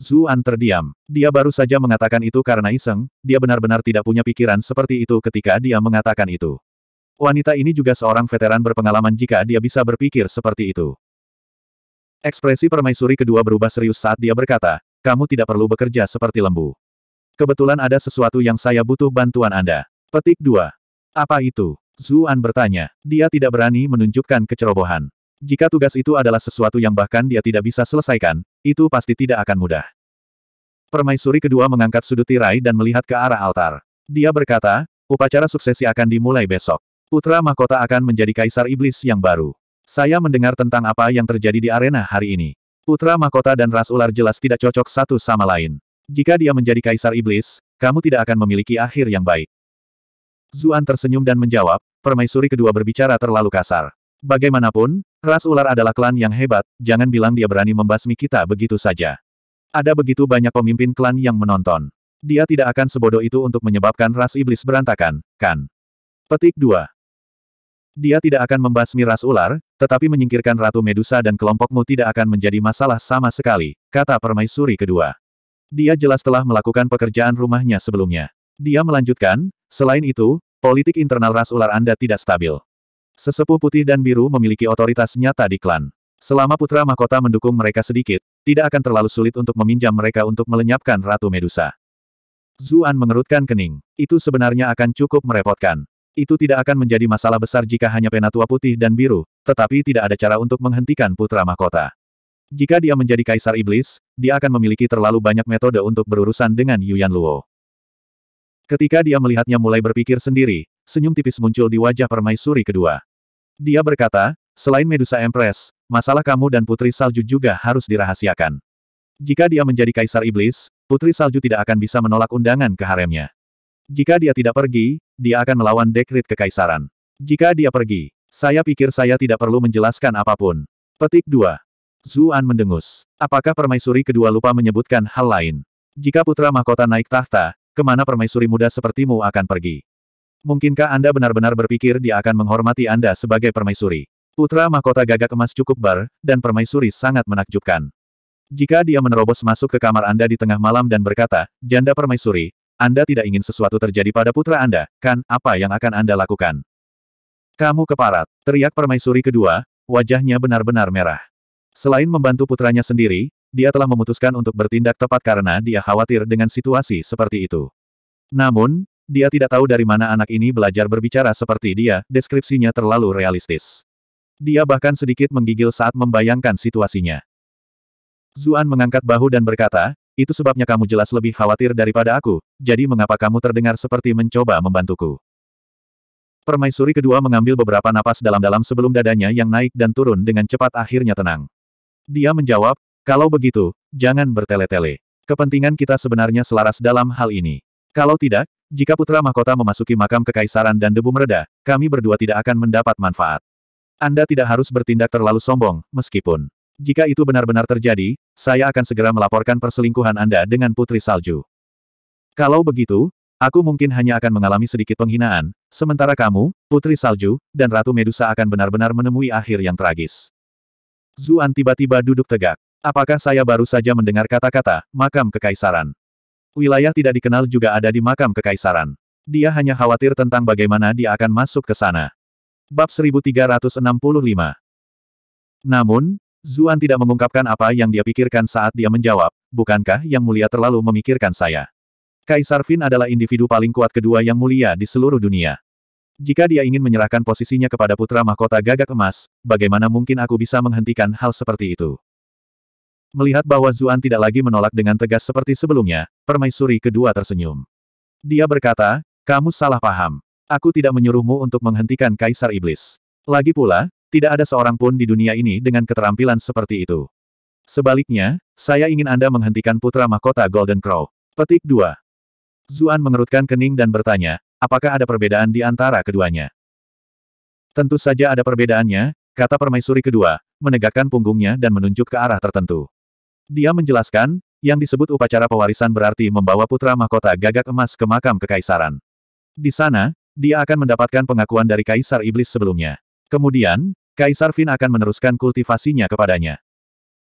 Zuan terdiam. Dia baru saja mengatakan itu karena iseng, dia benar-benar tidak punya pikiran seperti itu ketika dia mengatakan itu. Wanita ini juga seorang veteran berpengalaman jika dia bisa berpikir seperti itu. Ekspresi permaisuri kedua berubah serius saat dia berkata, kamu tidak perlu bekerja seperti lembu. Kebetulan ada sesuatu yang saya butuh bantuan Anda. Petik 2. Apa itu? Zuan bertanya. Dia tidak berani menunjukkan kecerobohan. Jika tugas itu adalah sesuatu yang bahkan dia tidak bisa selesaikan, itu pasti tidak akan mudah. Permaisuri kedua mengangkat sudut tirai dan melihat ke arah altar. Dia berkata, upacara suksesi akan dimulai besok. Putra mahkota akan menjadi kaisar iblis yang baru. Saya mendengar tentang apa yang terjadi di arena hari ini. Putra mahkota dan ras ular jelas tidak cocok satu sama lain. Jika dia menjadi kaisar iblis, kamu tidak akan memiliki akhir yang baik. Zuan tersenyum dan menjawab, permaisuri kedua berbicara terlalu kasar. Bagaimanapun, ras ular adalah klan yang hebat, jangan bilang dia berani membasmi kita begitu saja. Ada begitu banyak pemimpin klan yang menonton. Dia tidak akan sebodoh itu untuk menyebabkan ras iblis berantakan, kan? Petik 2. Dia tidak akan membasmi ras ular, tetapi menyingkirkan Ratu Medusa dan kelompokmu tidak akan menjadi masalah sama sekali, kata permaisuri kedua. Dia jelas telah melakukan pekerjaan rumahnya sebelumnya. Dia melanjutkan, selain itu, politik internal ras ular Anda tidak stabil. Sesepuh putih dan biru memiliki otoritas nyata di klan. Selama putra mahkota mendukung mereka sedikit, tidak akan terlalu sulit untuk meminjam mereka untuk melenyapkan Ratu Medusa. Zuan mengerutkan kening. Itu sebenarnya akan cukup merepotkan. Itu tidak akan menjadi masalah besar jika hanya penatua putih dan biru, tetapi tidak ada cara untuk menghentikan putra mahkota. Jika dia menjadi kaisar iblis, dia akan memiliki terlalu banyak metode untuk berurusan dengan Yuan Luo. Ketika dia melihatnya mulai berpikir sendiri, senyum tipis muncul di wajah permaisuri kedua. Dia berkata, selain Medusa Empress, masalah kamu dan Putri Salju juga harus dirahasiakan. Jika dia menjadi kaisar iblis, Putri Salju tidak akan bisa menolak undangan ke haremnya. Jika dia tidak pergi, dia akan melawan dekrit kekaisaran. Jika dia pergi, saya pikir saya tidak perlu menjelaskan apapun. Petik 2. Zuan mendengus. Apakah permaisuri kedua lupa menyebutkan hal lain? Jika putra mahkota naik tahta, kemana permaisuri muda sepertimu akan pergi? Mungkinkah Anda benar-benar berpikir dia akan menghormati Anda sebagai permaisuri? Putra mahkota gagak emas cukup bar, dan permaisuri sangat menakjubkan. Jika dia menerobos masuk ke kamar Anda di tengah malam dan berkata, janda permaisuri, anda tidak ingin sesuatu terjadi pada putra Anda, kan, apa yang akan Anda lakukan? Kamu keparat, teriak permaisuri kedua, wajahnya benar-benar merah. Selain membantu putranya sendiri, dia telah memutuskan untuk bertindak tepat karena dia khawatir dengan situasi seperti itu. Namun, dia tidak tahu dari mana anak ini belajar berbicara seperti dia, deskripsinya terlalu realistis. Dia bahkan sedikit menggigil saat membayangkan situasinya. Zuan mengangkat bahu dan berkata, itu sebabnya kamu jelas lebih khawatir daripada aku, jadi mengapa kamu terdengar seperti mencoba membantuku? Permaisuri kedua mengambil beberapa napas dalam-dalam sebelum dadanya yang naik dan turun dengan cepat akhirnya tenang. Dia menjawab, kalau begitu, jangan bertele-tele. Kepentingan kita sebenarnya selaras dalam hal ini. Kalau tidak, jika putra mahkota memasuki makam kekaisaran dan debu mereda, kami berdua tidak akan mendapat manfaat. Anda tidak harus bertindak terlalu sombong, meskipun jika itu benar-benar terjadi, saya akan segera melaporkan perselingkuhan Anda dengan Putri Salju. Kalau begitu, aku mungkin hanya akan mengalami sedikit penghinaan, sementara kamu, Putri Salju, dan Ratu Medusa akan benar-benar menemui akhir yang tragis. Zuan tiba-tiba duduk tegak. Apakah saya baru saja mendengar kata-kata, makam kekaisaran? Wilayah tidak dikenal juga ada di makam kekaisaran. Dia hanya khawatir tentang bagaimana dia akan masuk ke sana. Bab 1365 Namun, Zuan tidak mengungkapkan apa yang dia pikirkan saat dia menjawab, bukankah Yang Mulia terlalu memikirkan saya? Kaisar Fin adalah individu paling kuat kedua Yang Mulia di seluruh dunia. Jika dia ingin menyerahkan posisinya kepada putra mahkota gagak emas, bagaimana mungkin aku bisa menghentikan hal seperti itu? Melihat bahwa Zuan tidak lagi menolak dengan tegas seperti sebelumnya, permaisuri kedua tersenyum. Dia berkata, kamu salah paham. Aku tidak menyuruhmu untuk menghentikan Kaisar Iblis. Lagi pula, tidak ada seorang pun di dunia ini dengan keterampilan seperti itu. Sebaliknya, saya ingin Anda menghentikan putra mahkota Golden Crow. Petik 2. Zuan mengerutkan kening dan bertanya, apakah ada perbedaan di antara keduanya? Tentu saja ada perbedaannya, kata permaisuri kedua, menegakkan punggungnya dan menunjuk ke arah tertentu. Dia menjelaskan, yang disebut upacara pewarisan berarti membawa putra mahkota gagak emas ke makam kekaisaran. Di sana, dia akan mendapatkan pengakuan dari kaisar iblis sebelumnya. Kemudian, Kaisar Fin akan meneruskan kultivasinya kepadanya.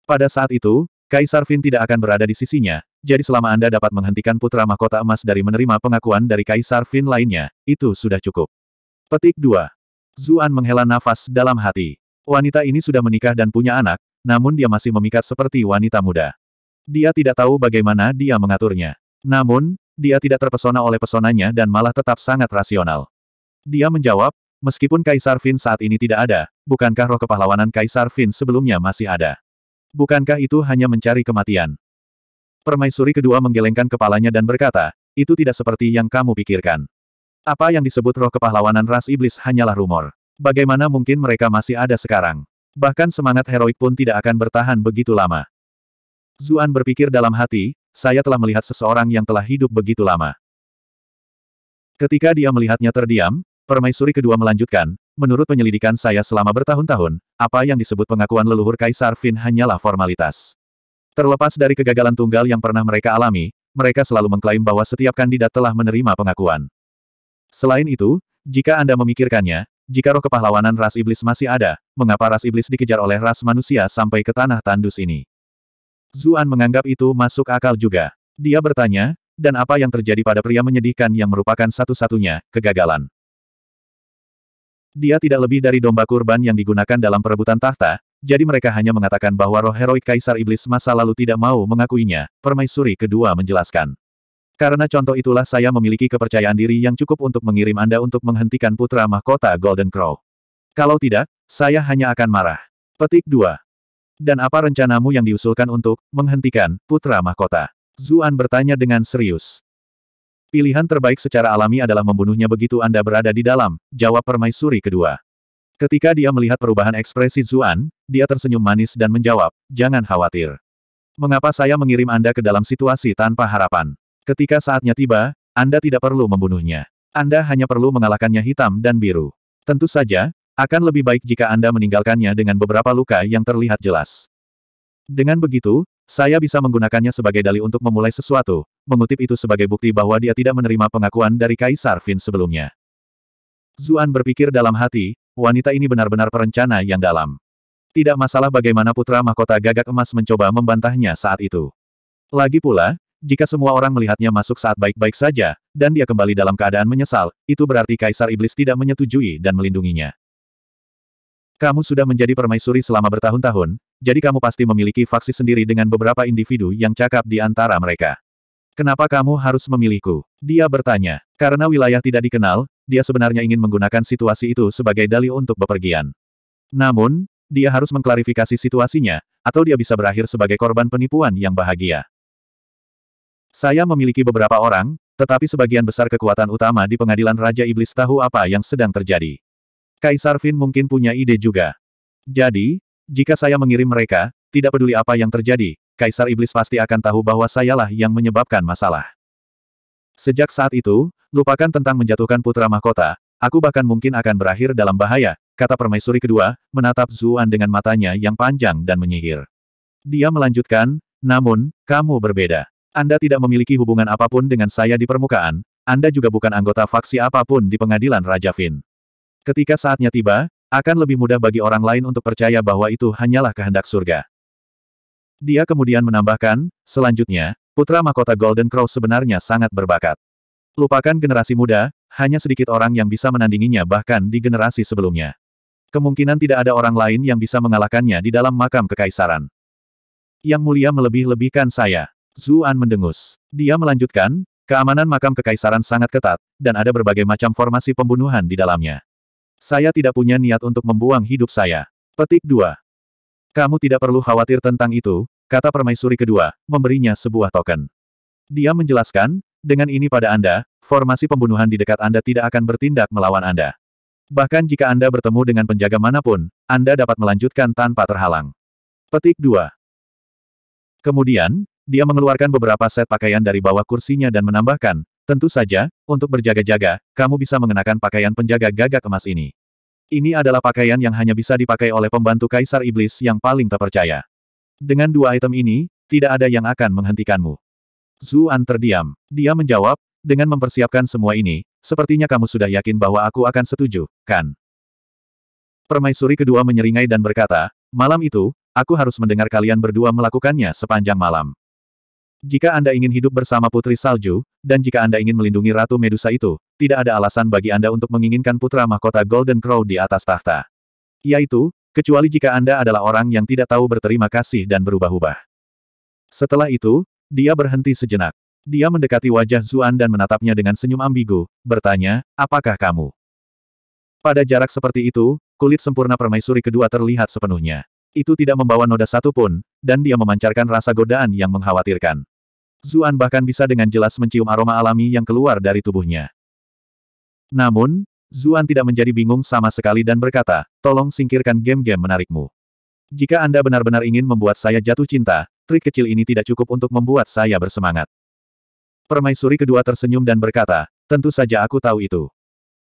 Pada saat itu, Kaisar Fin tidak akan berada di sisinya, jadi selama Anda dapat menghentikan putra mahkota emas dari menerima pengakuan dari Kaisar Fin lainnya, itu sudah cukup. Petik 2. Zuan menghela nafas dalam hati. Wanita ini sudah menikah dan punya anak, namun dia masih memikat seperti wanita muda. Dia tidak tahu bagaimana dia mengaturnya. Namun, dia tidak terpesona oleh pesonanya dan malah tetap sangat rasional. Dia menjawab, Meskipun Kaisar Fin saat ini tidak ada, bukankah roh kepahlawanan Kaisar Fin sebelumnya masih ada? Bukankah itu hanya mencari kematian? Permaisuri kedua menggelengkan kepalanya dan berkata, itu tidak seperti yang kamu pikirkan. Apa yang disebut roh kepahlawanan ras iblis hanyalah rumor. Bagaimana mungkin mereka masih ada sekarang? Bahkan semangat heroik pun tidak akan bertahan begitu lama. Zuan berpikir dalam hati, saya telah melihat seseorang yang telah hidup begitu lama. Ketika dia melihatnya terdiam, Permaisuri kedua melanjutkan, menurut penyelidikan saya selama bertahun-tahun, apa yang disebut pengakuan leluhur Kaisar Fin hanyalah formalitas. Terlepas dari kegagalan tunggal yang pernah mereka alami, mereka selalu mengklaim bahwa setiap kandidat telah menerima pengakuan. Selain itu, jika Anda memikirkannya, jika roh kepahlawanan ras iblis masih ada, mengapa ras iblis dikejar oleh ras manusia sampai ke tanah tandus ini? Zuan menganggap itu masuk akal juga. Dia bertanya, dan apa yang terjadi pada pria menyedihkan yang merupakan satu-satunya kegagalan. Dia tidak lebih dari domba kurban yang digunakan dalam perebutan tahta, jadi mereka hanya mengatakan bahwa roh heroik Kaisar Iblis masa lalu tidak mau mengakuinya, permaisuri kedua menjelaskan. Karena contoh itulah saya memiliki kepercayaan diri yang cukup untuk mengirim Anda untuk menghentikan putra mahkota Golden Crow. Kalau tidak, saya hanya akan marah. Petik 2. Dan apa rencanamu yang diusulkan untuk menghentikan putra mahkota? Zuan bertanya dengan serius. Pilihan terbaik secara alami adalah membunuhnya begitu Anda berada di dalam, jawab permaisuri kedua. Ketika dia melihat perubahan ekspresi Zuan, dia tersenyum manis dan menjawab, jangan khawatir. Mengapa saya mengirim Anda ke dalam situasi tanpa harapan? Ketika saatnya tiba, Anda tidak perlu membunuhnya. Anda hanya perlu mengalahkannya hitam dan biru. Tentu saja, akan lebih baik jika Anda meninggalkannya dengan beberapa luka yang terlihat jelas. Dengan begitu, saya bisa menggunakannya sebagai dali untuk memulai sesuatu, mengutip itu sebagai bukti bahwa dia tidak menerima pengakuan dari Kaisar Fin sebelumnya. Zuan berpikir dalam hati, wanita ini benar-benar perencana yang dalam. Tidak masalah bagaimana putra mahkota gagak emas mencoba membantahnya saat itu. Lagi pula, jika semua orang melihatnya masuk saat baik-baik saja, dan dia kembali dalam keadaan menyesal, itu berarti Kaisar Iblis tidak menyetujui dan melindunginya. Kamu sudah menjadi permaisuri selama bertahun-tahun, jadi kamu pasti memiliki faksi sendiri dengan beberapa individu yang cakap di antara mereka. Kenapa kamu harus memilihku? Dia bertanya. Karena wilayah tidak dikenal, dia sebenarnya ingin menggunakan situasi itu sebagai dalih untuk bepergian. Namun, dia harus mengklarifikasi situasinya, atau dia bisa berakhir sebagai korban penipuan yang bahagia. Saya memiliki beberapa orang, tetapi sebagian besar kekuatan utama di pengadilan Raja Iblis tahu apa yang sedang terjadi. Kaisar Vin mungkin punya ide juga. Jadi, jika saya mengirim mereka, tidak peduli apa yang terjadi, Kaisar Iblis pasti akan tahu bahwa sayalah yang menyebabkan masalah. Sejak saat itu, lupakan tentang menjatuhkan putra mahkota, aku bahkan mungkin akan berakhir dalam bahaya, kata permaisuri kedua, menatap Zuan dengan matanya yang panjang dan menyihir. Dia melanjutkan, namun, kamu berbeda. Anda tidak memiliki hubungan apapun dengan saya di permukaan, Anda juga bukan anggota faksi apapun di pengadilan Raja Fin. Ketika saatnya tiba, akan lebih mudah bagi orang lain untuk percaya bahwa itu hanyalah kehendak surga. Dia kemudian menambahkan, selanjutnya, putra mahkota Golden Crow sebenarnya sangat berbakat. Lupakan generasi muda, hanya sedikit orang yang bisa menandinginya bahkan di generasi sebelumnya. Kemungkinan tidak ada orang lain yang bisa mengalahkannya di dalam makam kekaisaran. Yang mulia melebih-lebihkan saya. Zuan mendengus. Dia melanjutkan, keamanan makam kekaisaran sangat ketat, dan ada berbagai macam formasi pembunuhan di dalamnya. Saya tidak punya niat untuk membuang hidup saya. Petik 2. Kamu tidak perlu khawatir tentang itu, kata permaisuri kedua, memberinya sebuah token. Dia menjelaskan, dengan ini pada Anda, formasi pembunuhan di dekat Anda tidak akan bertindak melawan Anda. Bahkan jika Anda bertemu dengan penjaga manapun, Anda dapat melanjutkan tanpa terhalang. Petik 2. Kemudian, dia mengeluarkan beberapa set pakaian dari bawah kursinya dan menambahkan, Tentu saja, untuk berjaga-jaga, kamu bisa mengenakan pakaian penjaga gagak emas ini. Ini adalah pakaian yang hanya bisa dipakai oleh pembantu Kaisar Iblis yang paling terpercaya. Dengan dua item ini, tidak ada yang akan menghentikanmu. Zuan terdiam. Dia menjawab, dengan mempersiapkan semua ini, sepertinya kamu sudah yakin bahwa aku akan setuju, kan? Permaisuri kedua menyeringai dan berkata, malam itu, aku harus mendengar kalian berdua melakukannya sepanjang malam. Jika Anda ingin hidup bersama Putri Salju, dan jika Anda ingin melindungi Ratu Medusa itu, tidak ada alasan bagi Anda untuk menginginkan putra mahkota Golden Crow di atas tahta. Yaitu, kecuali jika Anda adalah orang yang tidak tahu berterima kasih dan berubah-ubah. Setelah itu, dia berhenti sejenak. Dia mendekati wajah Zuan dan menatapnya dengan senyum ambigu, bertanya, apakah kamu? Pada jarak seperti itu, kulit sempurna permaisuri kedua terlihat sepenuhnya. Itu tidak membawa noda satupun, dan dia memancarkan rasa godaan yang mengkhawatirkan. Zuan bahkan bisa dengan jelas mencium aroma alami yang keluar dari tubuhnya. Namun, Zuan tidak menjadi bingung sama sekali dan berkata, tolong singkirkan game-game menarikmu. Jika Anda benar-benar ingin membuat saya jatuh cinta, trik kecil ini tidak cukup untuk membuat saya bersemangat. Permaisuri kedua tersenyum dan berkata, tentu saja aku tahu itu.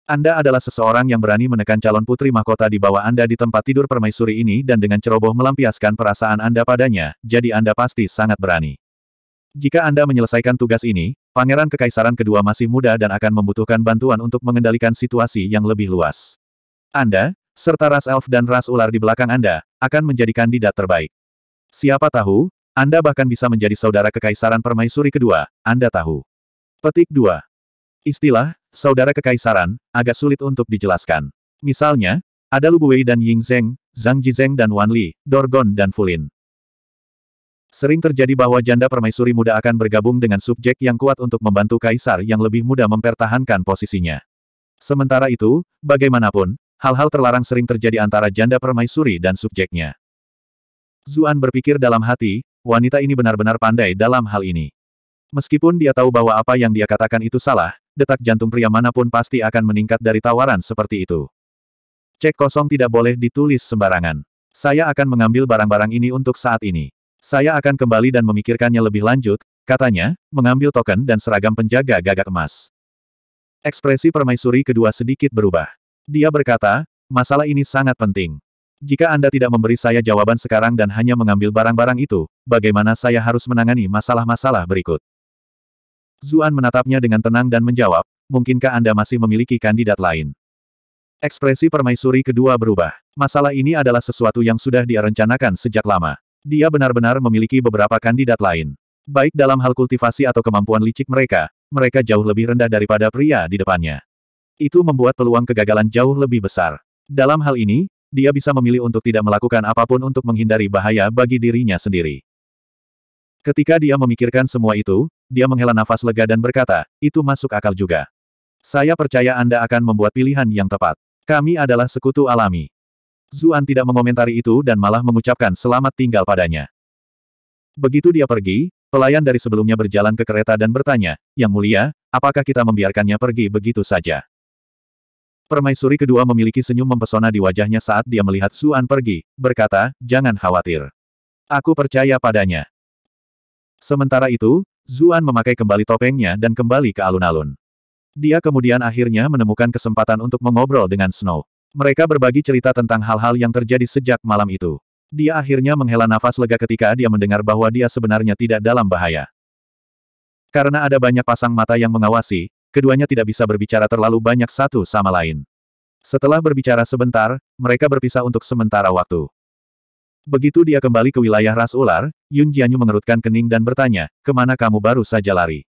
Anda adalah seseorang yang berani menekan calon putri mahkota di bawah Anda di tempat tidur permaisuri ini dan dengan ceroboh melampiaskan perasaan Anda padanya, jadi Anda pasti sangat berani. Jika Anda menyelesaikan tugas ini, Pangeran Kekaisaran kedua masih muda dan akan membutuhkan bantuan untuk mengendalikan situasi yang lebih luas. Anda, serta ras elf dan ras ular di belakang Anda, akan menjadi kandidat terbaik. Siapa tahu, Anda bahkan bisa menjadi saudara Kekaisaran Permaisuri kedua, Anda tahu. Petik 2. Istilah, saudara kekaisaran, agak sulit untuk dijelaskan. Misalnya, ada Lubuwei dan Ying Zheng, Zhang Jizeng dan Wan Li, Dorgon dan Fulin. Sering terjadi bahwa janda permaisuri muda akan bergabung dengan subjek yang kuat untuk membantu kaisar yang lebih muda mempertahankan posisinya. Sementara itu, bagaimanapun, hal-hal terlarang sering terjadi antara janda permaisuri dan subjeknya. Zuan berpikir dalam hati, wanita ini benar-benar pandai dalam hal ini. Meskipun dia tahu bahwa apa yang dia katakan itu salah, detak jantung pria manapun pasti akan meningkat dari tawaran seperti itu. Cek kosong tidak boleh ditulis sembarangan. Saya akan mengambil barang-barang ini untuk saat ini. Saya akan kembali dan memikirkannya lebih lanjut, katanya, mengambil token dan seragam penjaga gagak emas. Ekspresi permaisuri kedua sedikit berubah. Dia berkata, masalah ini sangat penting. Jika Anda tidak memberi saya jawaban sekarang dan hanya mengambil barang-barang itu, bagaimana saya harus menangani masalah-masalah berikut? Zuan menatapnya dengan tenang dan menjawab, mungkinkah Anda masih memiliki kandidat lain? Ekspresi permaisuri kedua berubah. Masalah ini adalah sesuatu yang sudah direncanakan sejak lama. Dia benar-benar memiliki beberapa kandidat lain. Baik dalam hal kultivasi atau kemampuan licik mereka, mereka jauh lebih rendah daripada pria di depannya. Itu membuat peluang kegagalan jauh lebih besar. Dalam hal ini, dia bisa memilih untuk tidak melakukan apapun untuk menghindari bahaya bagi dirinya sendiri. Ketika dia memikirkan semua itu, dia menghela nafas lega dan berkata, itu masuk akal juga. Saya percaya Anda akan membuat pilihan yang tepat. Kami adalah sekutu alami. Zuan tidak mengomentari itu dan malah mengucapkan selamat tinggal padanya. Begitu dia pergi, pelayan dari sebelumnya berjalan ke kereta dan bertanya, Yang mulia, apakah kita membiarkannya pergi begitu saja? Permaisuri kedua memiliki senyum mempesona di wajahnya saat dia melihat Zuan pergi, berkata, jangan khawatir. Aku percaya padanya. Sementara itu, Zuan memakai kembali topengnya dan kembali ke alun-alun. Dia kemudian akhirnya menemukan kesempatan untuk mengobrol dengan Snow. Mereka berbagi cerita tentang hal-hal yang terjadi sejak malam itu. Dia akhirnya menghela nafas lega ketika dia mendengar bahwa dia sebenarnya tidak dalam bahaya. Karena ada banyak pasang mata yang mengawasi, keduanya tidak bisa berbicara terlalu banyak satu sama lain. Setelah berbicara sebentar, mereka berpisah untuk sementara waktu. Begitu dia kembali ke wilayah ras ular, Yun Jianyu mengerutkan kening dan bertanya, kemana kamu baru saja lari?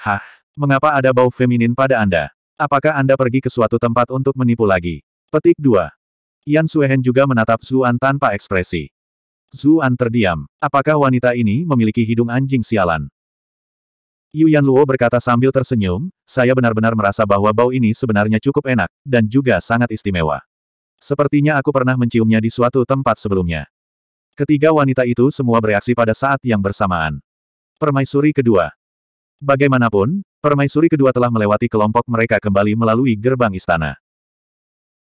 Hah, mengapa ada bau feminin pada Anda? Apakah Anda pergi ke suatu tempat untuk menipu lagi? Petik 2. Yan Suehen juga menatap Zuan tanpa ekspresi. Zuan terdiam. Apakah wanita ini memiliki hidung anjing sialan? Yu Yan Luo berkata sambil tersenyum, saya benar-benar merasa bahwa bau ini sebenarnya cukup enak, dan juga sangat istimewa. Sepertinya aku pernah menciumnya di suatu tempat sebelumnya. Ketiga wanita itu semua bereaksi pada saat yang bersamaan. Permaisuri kedua. Bagaimanapun, permaisuri kedua telah melewati kelompok mereka kembali melalui gerbang istana.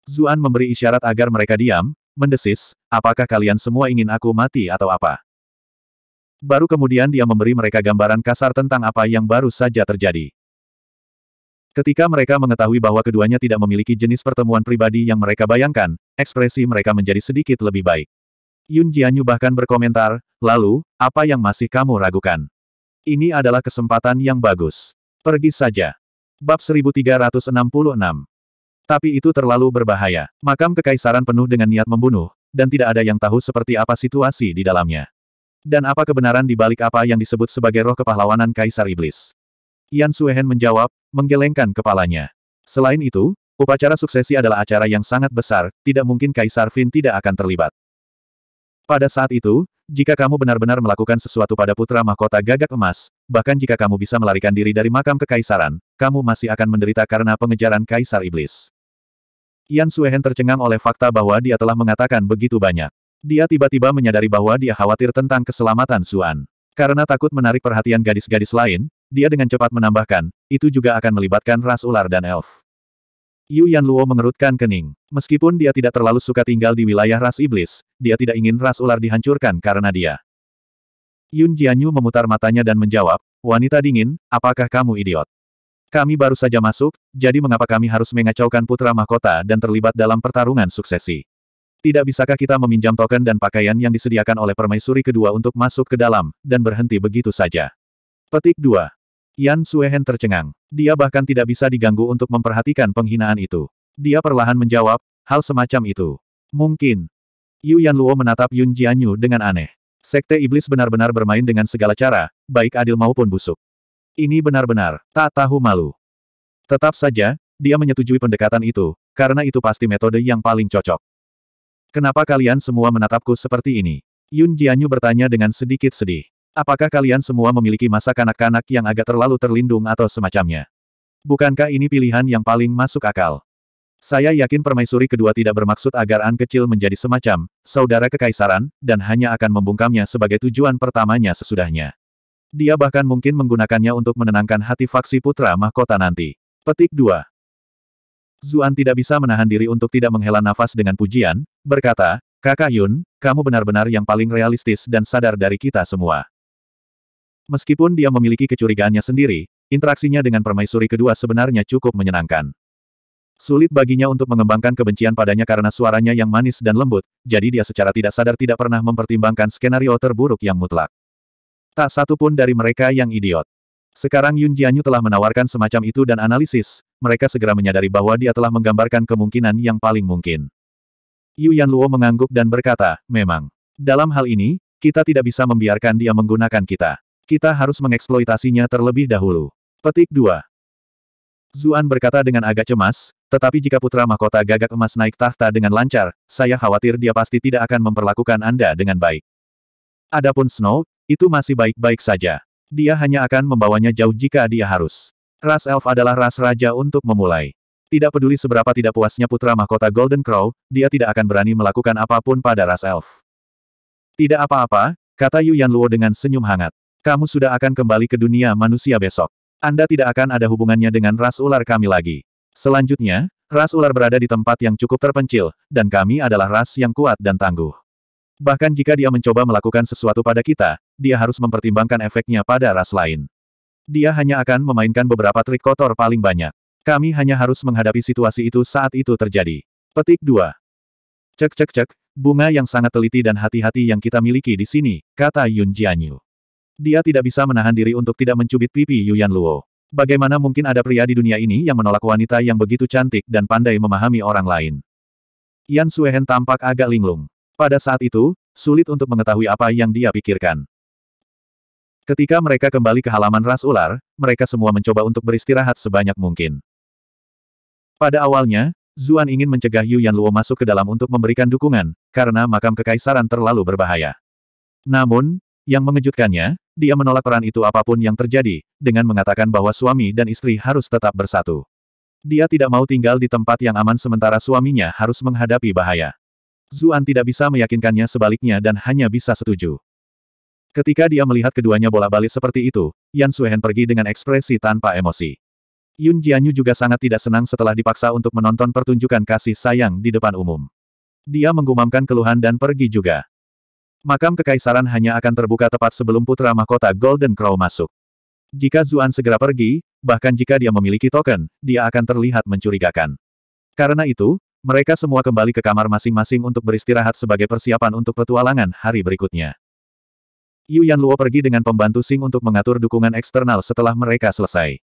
Zuan memberi isyarat agar mereka diam, mendesis, apakah kalian semua ingin aku mati atau apa? Baru kemudian dia memberi mereka gambaran kasar tentang apa yang baru saja terjadi. Ketika mereka mengetahui bahwa keduanya tidak memiliki jenis pertemuan pribadi yang mereka bayangkan, ekspresi mereka menjadi sedikit lebih baik. Yun Jianyu bahkan berkomentar, lalu, apa yang masih kamu ragukan? Ini adalah kesempatan yang bagus. Pergi saja. Bab 1366 tapi itu terlalu berbahaya. Makam kekaisaran penuh dengan niat membunuh, dan tidak ada yang tahu seperti apa situasi di dalamnya. Dan apa kebenaran di balik apa yang disebut sebagai roh kepahlawanan Kaisar Iblis? Yan Suehen menjawab, menggelengkan kepalanya. Selain itu, upacara suksesi adalah acara yang sangat besar, tidak mungkin Kaisar Fin tidak akan terlibat. Pada saat itu, jika kamu benar-benar melakukan sesuatu pada putra mahkota gagak emas, bahkan jika kamu bisa melarikan diri dari makam kekaisaran, kamu masih akan menderita karena pengejaran Kaisar Iblis. Yan Suehen tercengang oleh fakta bahwa dia telah mengatakan begitu banyak. Dia tiba-tiba menyadari bahwa dia khawatir tentang keselamatan Suan. Karena takut menarik perhatian gadis-gadis lain, dia dengan cepat menambahkan, itu juga akan melibatkan ras ular dan elf. Yu Yan Luo mengerutkan kening. Meskipun dia tidak terlalu suka tinggal di wilayah ras iblis, dia tidak ingin ras ular dihancurkan karena dia. Yun Jianyu memutar matanya dan menjawab, wanita dingin, apakah kamu idiot? Kami baru saja masuk, jadi mengapa kami harus mengacaukan putra mahkota dan terlibat dalam pertarungan suksesi? Tidak bisakah kita meminjam token dan pakaian yang disediakan oleh permaisuri kedua untuk masuk ke dalam, dan berhenti begitu saja? Petik 2. Yan Suehen tercengang. Dia bahkan tidak bisa diganggu untuk memperhatikan penghinaan itu. Dia perlahan menjawab, hal semacam itu. Mungkin. Yu Yan Luo menatap Yun Jianyu dengan aneh. Sekte Iblis benar-benar bermain dengan segala cara, baik adil maupun busuk. Ini benar-benar, tak tahu malu. Tetap saja, dia menyetujui pendekatan itu, karena itu pasti metode yang paling cocok. Kenapa kalian semua menatapku seperti ini? Yun Jianyu bertanya dengan sedikit sedih. Apakah kalian semua memiliki masa kanak-kanak yang agak terlalu terlindung atau semacamnya? Bukankah ini pilihan yang paling masuk akal? Saya yakin permaisuri kedua tidak bermaksud agar An kecil menjadi semacam saudara kekaisaran, dan hanya akan membungkamnya sebagai tujuan pertamanya sesudahnya. Dia bahkan mungkin menggunakannya untuk menenangkan hati faksi putra mahkota nanti. Petik 2. Zuan tidak bisa menahan diri untuk tidak menghela nafas dengan pujian, berkata, Kakak Yun, kamu benar-benar yang paling realistis dan sadar dari kita semua. Meskipun dia memiliki kecurigaannya sendiri, interaksinya dengan permaisuri kedua sebenarnya cukup menyenangkan. Sulit baginya untuk mengembangkan kebencian padanya karena suaranya yang manis dan lembut, jadi dia secara tidak sadar tidak pernah mempertimbangkan skenario terburuk yang mutlak. Tak satu pun dari mereka yang idiot. Sekarang Yun Jianyu telah menawarkan semacam itu dan analisis, mereka segera menyadari bahwa dia telah menggambarkan kemungkinan yang paling mungkin. Yu Luo mengangguk dan berkata, memang. Dalam hal ini, kita tidak bisa membiarkan dia menggunakan kita. Kita harus mengeksploitasinya terlebih dahulu. Petik 2. Zuan berkata dengan agak cemas, tetapi jika putra mahkota gagak emas naik tahta dengan lancar, saya khawatir dia pasti tidak akan memperlakukan Anda dengan baik. Adapun Snow, itu masih baik-baik saja. Dia hanya akan membawanya jauh jika dia harus. Ras elf adalah ras raja untuk memulai. Tidak peduli seberapa tidak puasnya putra mahkota Golden Crow, dia tidak akan berani melakukan apapun pada ras elf. Tidak apa-apa, kata Yu Yan Luo dengan senyum hangat. Kamu sudah akan kembali ke dunia manusia besok. Anda tidak akan ada hubungannya dengan ras ular kami lagi. Selanjutnya, ras ular berada di tempat yang cukup terpencil, dan kami adalah ras yang kuat dan tangguh. Bahkan jika dia mencoba melakukan sesuatu pada kita, dia harus mempertimbangkan efeknya pada ras lain. Dia hanya akan memainkan beberapa trik kotor paling banyak. Kami hanya harus menghadapi situasi itu saat itu terjadi. Petik 2. Cek cek cek, bunga yang sangat teliti dan hati-hati yang kita miliki di sini, kata Yun Jianyu. Dia tidak bisa menahan diri untuk tidak mencubit pipi Yuan Luo. Bagaimana mungkin ada pria di dunia ini yang menolak wanita yang begitu cantik dan pandai memahami orang lain? Yan Suehen tampak agak linglung. Pada saat itu, sulit untuk mengetahui apa yang dia pikirkan. Ketika mereka kembali ke halaman ras ular, mereka semua mencoba untuk beristirahat sebanyak mungkin. Pada awalnya, Zuan ingin mencegah Yu Luo masuk ke dalam untuk memberikan dukungan, karena makam kekaisaran terlalu berbahaya. Namun, yang mengejutkannya, dia menolak peran itu apapun yang terjadi, dengan mengatakan bahwa suami dan istri harus tetap bersatu. Dia tidak mau tinggal di tempat yang aman sementara suaminya harus menghadapi bahaya. Zuan tidak bisa meyakinkannya sebaliknya dan hanya bisa setuju. Ketika dia melihat keduanya bola-balik seperti itu, Yan Suhen pergi dengan ekspresi tanpa emosi. Yun Jianyu juga sangat tidak senang setelah dipaksa untuk menonton pertunjukan kasih sayang di depan umum. Dia menggumamkan keluhan dan pergi juga. Makam kekaisaran hanya akan terbuka tepat sebelum putra mahkota Golden Crow masuk. Jika Zuan segera pergi, bahkan jika dia memiliki token, dia akan terlihat mencurigakan. Karena itu, mereka semua kembali ke kamar masing-masing untuk beristirahat sebagai persiapan untuk petualangan hari berikutnya. Yu Yan Luo pergi dengan pembantu Sing untuk mengatur dukungan eksternal setelah mereka selesai.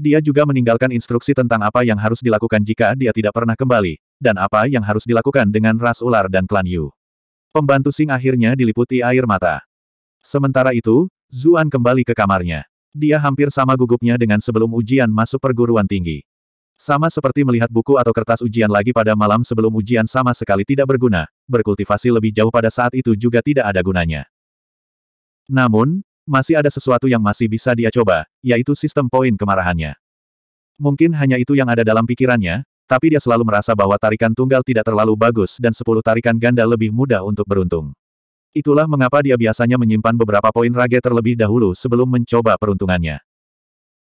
Dia juga meninggalkan instruksi tentang apa yang harus dilakukan jika dia tidak pernah kembali, dan apa yang harus dilakukan dengan ras ular dan klan Yu. Pembantu Sing akhirnya diliputi air mata. Sementara itu, Zuan kembali ke kamarnya. Dia hampir sama gugupnya dengan sebelum ujian masuk perguruan tinggi. Sama seperti melihat buku atau kertas ujian lagi pada malam sebelum ujian sama sekali tidak berguna, berkultivasi lebih jauh pada saat itu juga tidak ada gunanya. Namun, masih ada sesuatu yang masih bisa dia coba, yaitu sistem poin kemarahannya. Mungkin hanya itu yang ada dalam pikirannya, tapi dia selalu merasa bahwa tarikan tunggal tidak terlalu bagus dan sepuluh tarikan ganda lebih mudah untuk beruntung. Itulah mengapa dia biasanya menyimpan beberapa poin rage terlebih dahulu sebelum mencoba peruntungannya.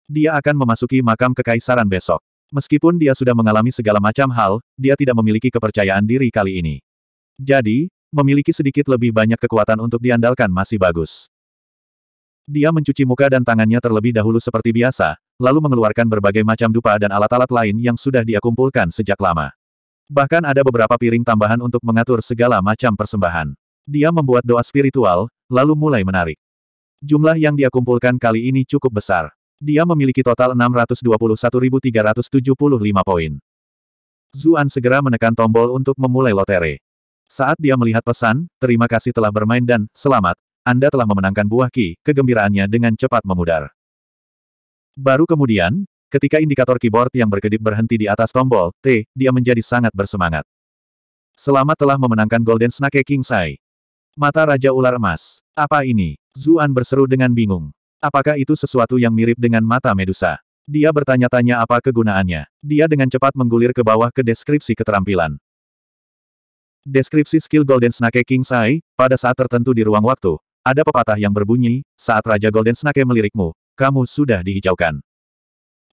Dia akan memasuki makam kekaisaran besok. Meskipun dia sudah mengalami segala macam hal, dia tidak memiliki kepercayaan diri kali ini. Jadi, memiliki sedikit lebih banyak kekuatan untuk diandalkan masih bagus. Dia mencuci muka dan tangannya terlebih dahulu seperti biasa, lalu mengeluarkan berbagai macam dupa dan alat-alat lain yang sudah dia kumpulkan sejak lama. Bahkan ada beberapa piring tambahan untuk mengatur segala macam persembahan. Dia membuat doa spiritual, lalu mulai menarik. Jumlah yang dia kumpulkan kali ini cukup besar. Dia memiliki total 621.375 poin. Zuan segera menekan tombol untuk memulai lotere. Saat dia melihat pesan, terima kasih telah bermain dan, selamat, Anda telah memenangkan buah ki, kegembiraannya dengan cepat memudar. Baru kemudian, ketika indikator keyboard yang berkedip berhenti di atas tombol, T, dia menjadi sangat bersemangat. Selamat telah memenangkan Golden Snake King Sai. Mata Raja Ular Emas. Apa ini? Zuan berseru dengan bingung. Apakah itu sesuatu yang mirip dengan mata Medusa? Dia bertanya-tanya apa kegunaannya. Dia dengan cepat menggulir ke bawah ke deskripsi keterampilan. Deskripsi skill Golden Snake King Sai, pada saat tertentu di ruang waktu, ada pepatah yang berbunyi, saat Raja Golden Snake melirikmu, kamu sudah dihijaukan.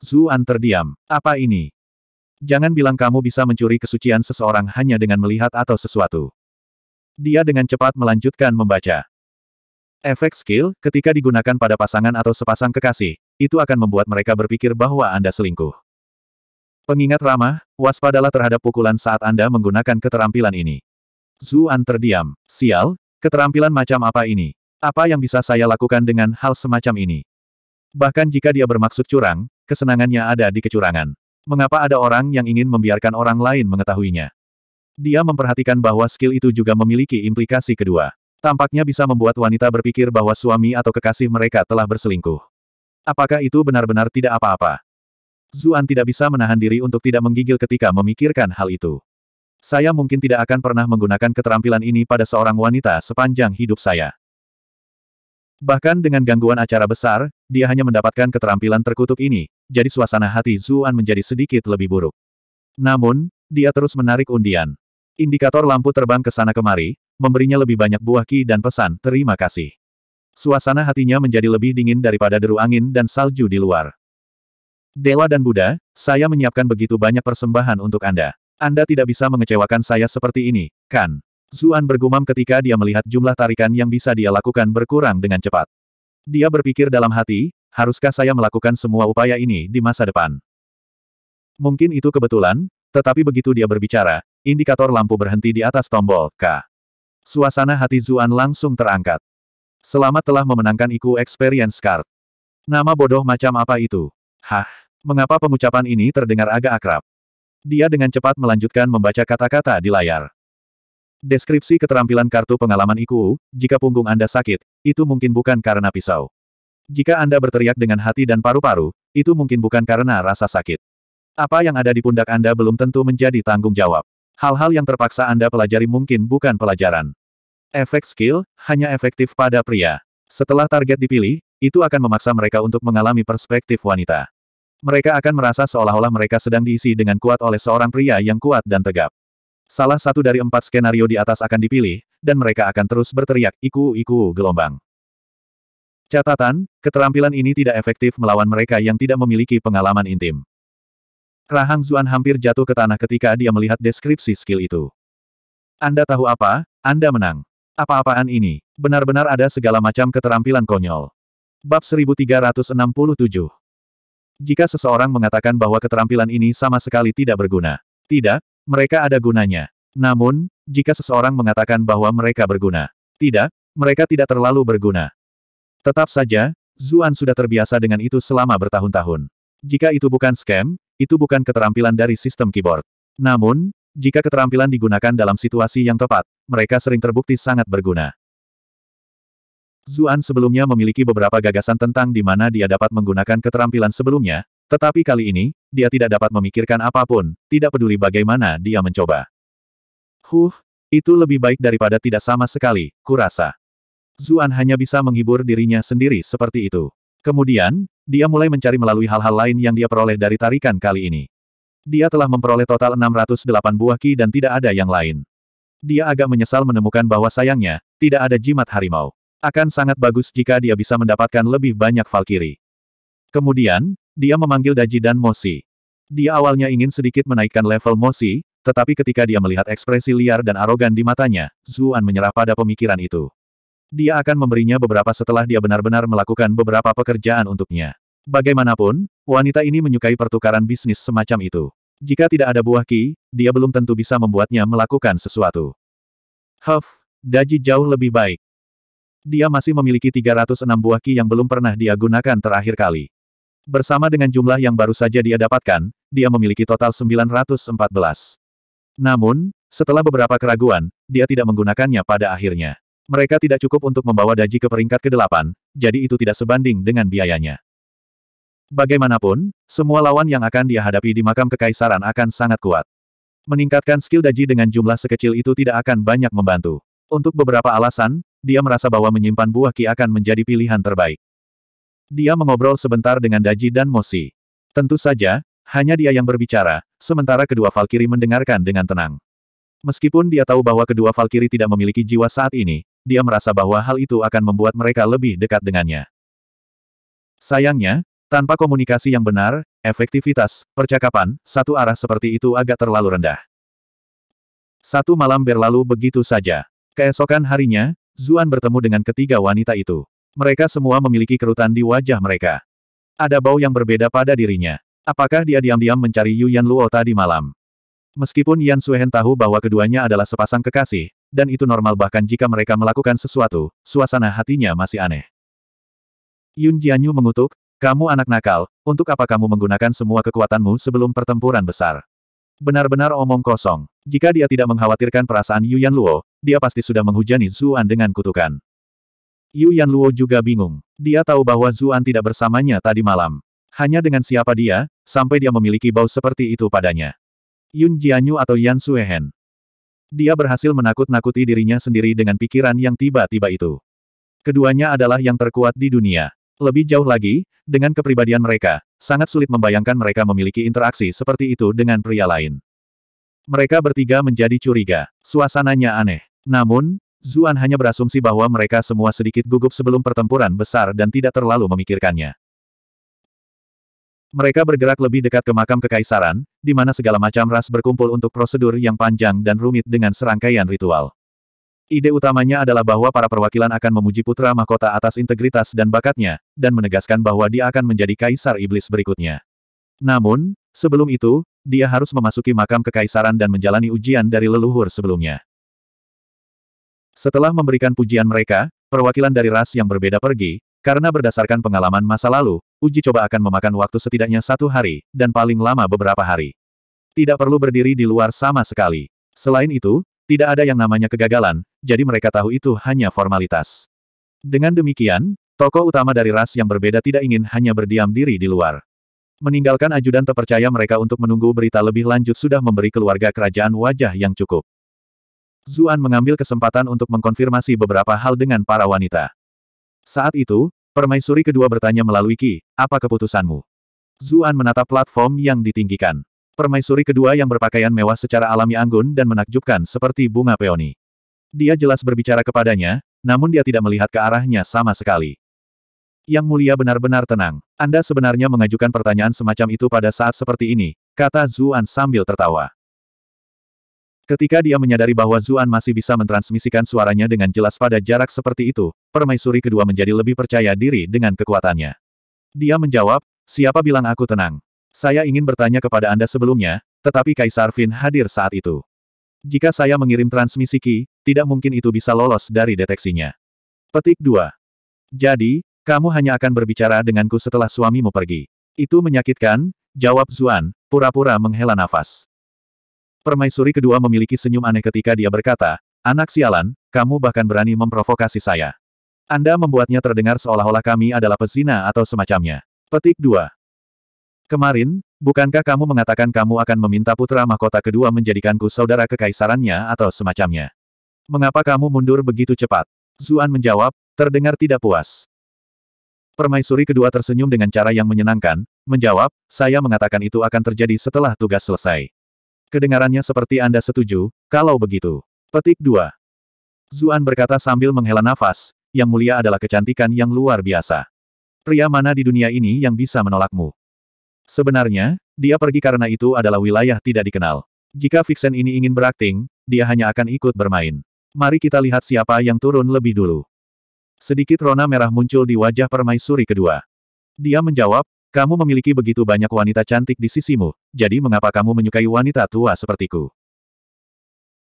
Zuan terdiam. Apa ini? Jangan bilang kamu bisa mencuri kesucian seseorang hanya dengan melihat atau sesuatu. Dia dengan cepat melanjutkan membaca. Efek skill, ketika digunakan pada pasangan atau sepasang kekasih, itu akan membuat mereka berpikir bahwa Anda selingkuh. Pengingat ramah, waspadalah terhadap pukulan saat Anda menggunakan keterampilan ini. Zuan terdiam. Sial, keterampilan macam apa ini? Apa yang bisa saya lakukan dengan hal semacam ini? Bahkan jika dia bermaksud curang, kesenangannya ada di kecurangan. Mengapa ada orang yang ingin membiarkan orang lain mengetahuinya? Dia memperhatikan bahwa skill itu juga memiliki implikasi kedua. Tampaknya bisa membuat wanita berpikir bahwa suami atau kekasih mereka telah berselingkuh. Apakah itu benar-benar tidak apa-apa? Zuan tidak bisa menahan diri untuk tidak menggigil ketika memikirkan hal itu. Saya mungkin tidak akan pernah menggunakan keterampilan ini pada seorang wanita sepanjang hidup saya. Bahkan dengan gangguan acara besar, dia hanya mendapatkan keterampilan terkutuk ini, jadi suasana hati Zuan menjadi sedikit lebih buruk. Namun, dia terus menarik undian. Indikator lampu terbang ke sana kemari, memberinya lebih banyak buah ki dan pesan, terima kasih. Suasana hatinya menjadi lebih dingin daripada deru angin dan salju di luar. Dewa dan Buddha, saya menyiapkan begitu banyak persembahan untuk Anda. Anda tidak bisa mengecewakan saya seperti ini, kan? Zuan bergumam ketika dia melihat jumlah tarikan yang bisa dia lakukan berkurang dengan cepat. Dia berpikir dalam hati, haruskah saya melakukan semua upaya ini di masa depan? Mungkin itu kebetulan, tetapi begitu dia berbicara, indikator lampu berhenti di atas tombol K. Suasana hati Zuan langsung terangkat. Selamat telah memenangkan Iku Experience Card. Nama bodoh macam apa itu? Hah? Mengapa pengucapan ini terdengar agak akrab? Dia dengan cepat melanjutkan membaca kata-kata di layar. Deskripsi keterampilan kartu pengalaman Iku. jika punggung Anda sakit, itu mungkin bukan karena pisau. Jika Anda berteriak dengan hati dan paru-paru, itu mungkin bukan karena rasa sakit. Apa yang ada di pundak Anda belum tentu menjadi tanggung jawab. Hal-hal yang terpaksa Anda pelajari mungkin bukan pelajaran. Efek skill, hanya efektif pada pria. Setelah target dipilih, itu akan memaksa mereka untuk mengalami perspektif wanita. Mereka akan merasa seolah-olah mereka sedang diisi dengan kuat oleh seorang pria yang kuat dan tegap. Salah satu dari empat skenario di atas akan dipilih, dan mereka akan terus berteriak, iku iku gelombang. Catatan, keterampilan ini tidak efektif melawan mereka yang tidak memiliki pengalaman intim. Rahang Zuan hampir jatuh ke tanah ketika dia melihat deskripsi skill itu. Anda tahu apa? Anda menang. Apa-apaan ini? Benar-benar ada segala macam keterampilan konyol. Bab 1367 Jika seseorang mengatakan bahwa keterampilan ini sama sekali tidak berguna. Tidak, mereka ada gunanya. Namun, jika seseorang mengatakan bahwa mereka berguna. Tidak, mereka tidak terlalu berguna. Tetap saja, Zuan sudah terbiasa dengan itu selama bertahun-tahun. Jika itu bukan scam, itu bukan keterampilan dari sistem keyboard. Namun, jika keterampilan digunakan dalam situasi yang tepat, mereka sering terbukti sangat berguna. Zuan sebelumnya memiliki beberapa gagasan tentang di mana dia dapat menggunakan keterampilan sebelumnya, tetapi kali ini, dia tidak dapat memikirkan apapun, tidak peduli bagaimana dia mencoba. Huh, itu lebih baik daripada tidak sama sekali, kurasa. Zuan hanya bisa menghibur dirinya sendiri seperti itu. Kemudian, dia mulai mencari melalui hal-hal lain yang dia peroleh dari tarikan kali ini. Dia telah memperoleh total 608 buah ki dan tidak ada yang lain. Dia agak menyesal menemukan bahwa sayangnya, tidak ada jimat harimau. Akan sangat bagus jika dia bisa mendapatkan lebih banyak Valkyrie. Kemudian, dia memanggil Daji dan Mosi. Dia awalnya ingin sedikit menaikkan level Mosi, tetapi ketika dia melihat ekspresi liar dan arogan di matanya, Zuan menyerah pada pemikiran itu. Dia akan memberinya beberapa setelah dia benar-benar melakukan beberapa pekerjaan untuknya. Bagaimanapun, wanita ini menyukai pertukaran bisnis semacam itu. Jika tidak ada buah ki, dia belum tentu bisa membuatnya melakukan sesuatu. Huff, Daji jauh lebih baik. Dia masih memiliki 306 buah ki yang belum pernah dia gunakan terakhir kali. Bersama dengan jumlah yang baru saja dia dapatkan, dia memiliki total 914. Namun, setelah beberapa keraguan, dia tidak menggunakannya pada akhirnya. Mereka tidak cukup untuk membawa Daji ke peringkat ke-8, jadi itu tidak sebanding dengan biayanya. Bagaimanapun, semua lawan yang akan dia hadapi di makam kekaisaran akan sangat kuat. Meningkatkan skill Daji dengan jumlah sekecil itu tidak akan banyak membantu. Untuk beberapa alasan, dia merasa bahwa menyimpan buah ki akan menjadi pilihan terbaik. Dia mengobrol sebentar dengan Daji dan Mosi. Tentu saja, hanya dia yang berbicara, sementara kedua Valkyrie mendengarkan dengan tenang. Meskipun dia tahu bahwa kedua Valkyrie tidak memiliki jiwa saat ini, dia merasa bahwa hal itu akan membuat mereka lebih dekat dengannya. Sayangnya, tanpa komunikasi yang benar, efektivitas, percakapan, satu arah seperti itu agak terlalu rendah. Satu malam berlalu begitu saja. Keesokan harinya, Zuan bertemu dengan ketiga wanita itu. Mereka semua memiliki kerutan di wajah mereka. Ada bau yang berbeda pada dirinya. Apakah dia diam-diam mencari Yu Yan Luo tadi malam? Meskipun Yan Suhen tahu bahwa keduanya adalah sepasang kekasih, dan itu normal bahkan jika mereka melakukan sesuatu, suasana hatinya masih aneh. Yun Jianyu mengutuk, kamu anak nakal, untuk apa kamu menggunakan semua kekuatanmu sebelum pertempuran besar? Benar-benar omong kosong. Jika dia tidak mengkhawatirkan perasaan Yu Yan Luo, dia pasti sudah menghujani Zuan dengan kutukan. Yu Yan Luo juga bingung. Dia tahu bahwa Zuan tidak bersamanya tadi malam. Hanya dengan siapa dia, sampai dia memiliki bau seperti itu padanya. Yun Jianyu atau Yan Suehen. Dia berhasil menakut-nakuti dirinya sendiri dengan pikiran yang tiba-tiba itu. Keduanya adalah yang terkuat di dunia. Lebih jauh lagi, dengan kepribadian mereka, sangat sulit membayangkan mereka memiliki interaksi seperti itu dengan pria lain. Mereka bertiga menjadi curiga. Suasananya aneh. Namun, Zuan hanya berasumsi bahwa mereka semua sedikit gugup sebelum pertempuran besar dan tidak terlalu memikirkannya. Mereka bergerak lebih dekat ke makam kekaisaran, di mana segala macam ras berkumpul untuk prosedur yang panjang dan rumit dengan serangkaian ritual. Ide utamanya adalah bahwa para perwakilan akan memuji putra mahkota atas integritas dan bakatnya, dan menegaskan bahwa dia akan menjadi kaisar iblis berikutnya. Namun, sebelum itu, dia harus memasuki makam kekaisaran dan menjalani ujian dari leluhur sebelumnya. Setelah memberikan pujian mereka, perwakilan dari ras yang berbeda pergi, karena berdasarkan pengalaman masa lalu, uji coba akan memakan waktu setidaknya satu hari, dan paling lama beberapa hari. Tidak perlu berdiri di luar sama sekali. Selain itu, tidak ada yang namanya kegagalan, jadi mereka tahu itu hanya formalitas. Dengan demikian, tokoh utama dari ras yang berbeda tidak ingin hanya berdiam diri di luar. Meninggalkan ajudan terpercaya mereka untuk menunggu berita lebih lanjut sudah memberi keluarga kerajaan wajah yang cukup. Zuan mengambil kesempatan untuk mengkonfirmasi beberapa hal dengan para wanita. Saat itu, Permaisuri kedua bertanya melalui Ki, apa keputusanmu? Zuan menatap platform yang ditinggikan. Permaisuri kedua yang berpakaian mewah secara alami anggun dan menakjubkan seperti bunga peoni. Dia jelas berbicara kepadanya, namun dia tidak melihat ke arahnya sama sekali. Yang mulia benar-benar tenang. Anda sebenarnya mengajukan pertanyaan semacam itu pada saat seperti ini, kata Zuan sambil tertawa. Ketika dia menyadari bahwa Zuan masih bisa mentransmisikan suaranya dengan jelas pada jarak seperti itu, permaisuri kedua menjadi lebih percaya diri dengan kekuatannya. Dia menjawab, siapa bilang aku tenang? Saya ingin bertanya kepada Anda sebelumnya, tetapi Kaisar Fin hadir saat itu. Jika saya mengirim transmisi Ki, tidak mungkin itu bisa lolos dari deteksinya. Petik 2. Jadi, kamu hanya akan berbicara denganku setelah suamimu pergi. Itu menyakitkan, jawab Zuan, pura-pura menghela nafas. Permaisuri kedua memiliki senyum aneh ketika dia berkata, Anak sialan, kamu bahkan berani memprovokasi saya. Anda membuatnya terdengar seolah-olah kami adalah pezina atau semacamnya. Petik 2. Kemarin, bukankah kamu mengatakan kamu akan meminta putra mahkota kedua menjadikanku saudara kekaisarannya atau semacamnya? Mengapa kamu mundur begitu cepat? Zuan menjawab, terdengar tidak puas. Permaisuri kedua tersenyum dengan cara yang menyenangkan, menjawab, saya mengatakan itu akan terjadi setelah tugas selesai. Kedengarannya seperti Anda setuju, kalau begitu. Petik 2. Zuan berkata sambil menghela nafas, yang mulia adalah kecantikan yang luar biasa. Pria mana di dunia ini yang bisa menolakmu? Sebenarnya, dia pergi karena itu adalah wilayah tidak dikenal. Jika Vixen ini ingin berakting, dia hanya akan ikut bermain. Mari kita lihat siapa yang turun lebih dulu. Sedikit rona merah muncul di wajah permaisuri kedua. Dia menjawab, kamu memiliki begitu banyak wanita cantik di sisimu, jadi mengapa kamu menyukai wanita tua sepertiku?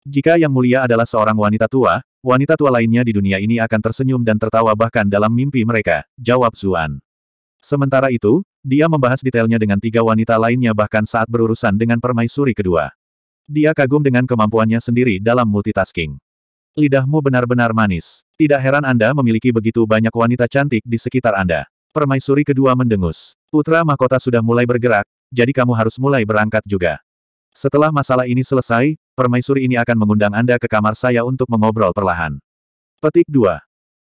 Jika Yang Mulia adalah seorang wanita tua, wanita tua lainnya di dunia ini akan tersenyum dan tertawa bahkan dalam mimpi mereka, jawab Zuan. Sementara itu, dia membahas detailnya dengan tiga wanita lainnya bahkan saat berurusan dengan permaisuri kedua. Dia kagum dengan kemampuannya sendiri dalam multitasking. Lidahmu benar-benar manis. Tidak heran Anda memiliki begitu banyak wanita cantik di sekitar Anda. Permaisuri kedua mendengus. Putra mahkota sudah mulai bergerak, jadi kamu harus mulai berangkat juga. Setelah masalah ini selesai, permaisuri ini akan mengundang Anda ke kamar saya untuk mengobrol perlahan. Petik 2.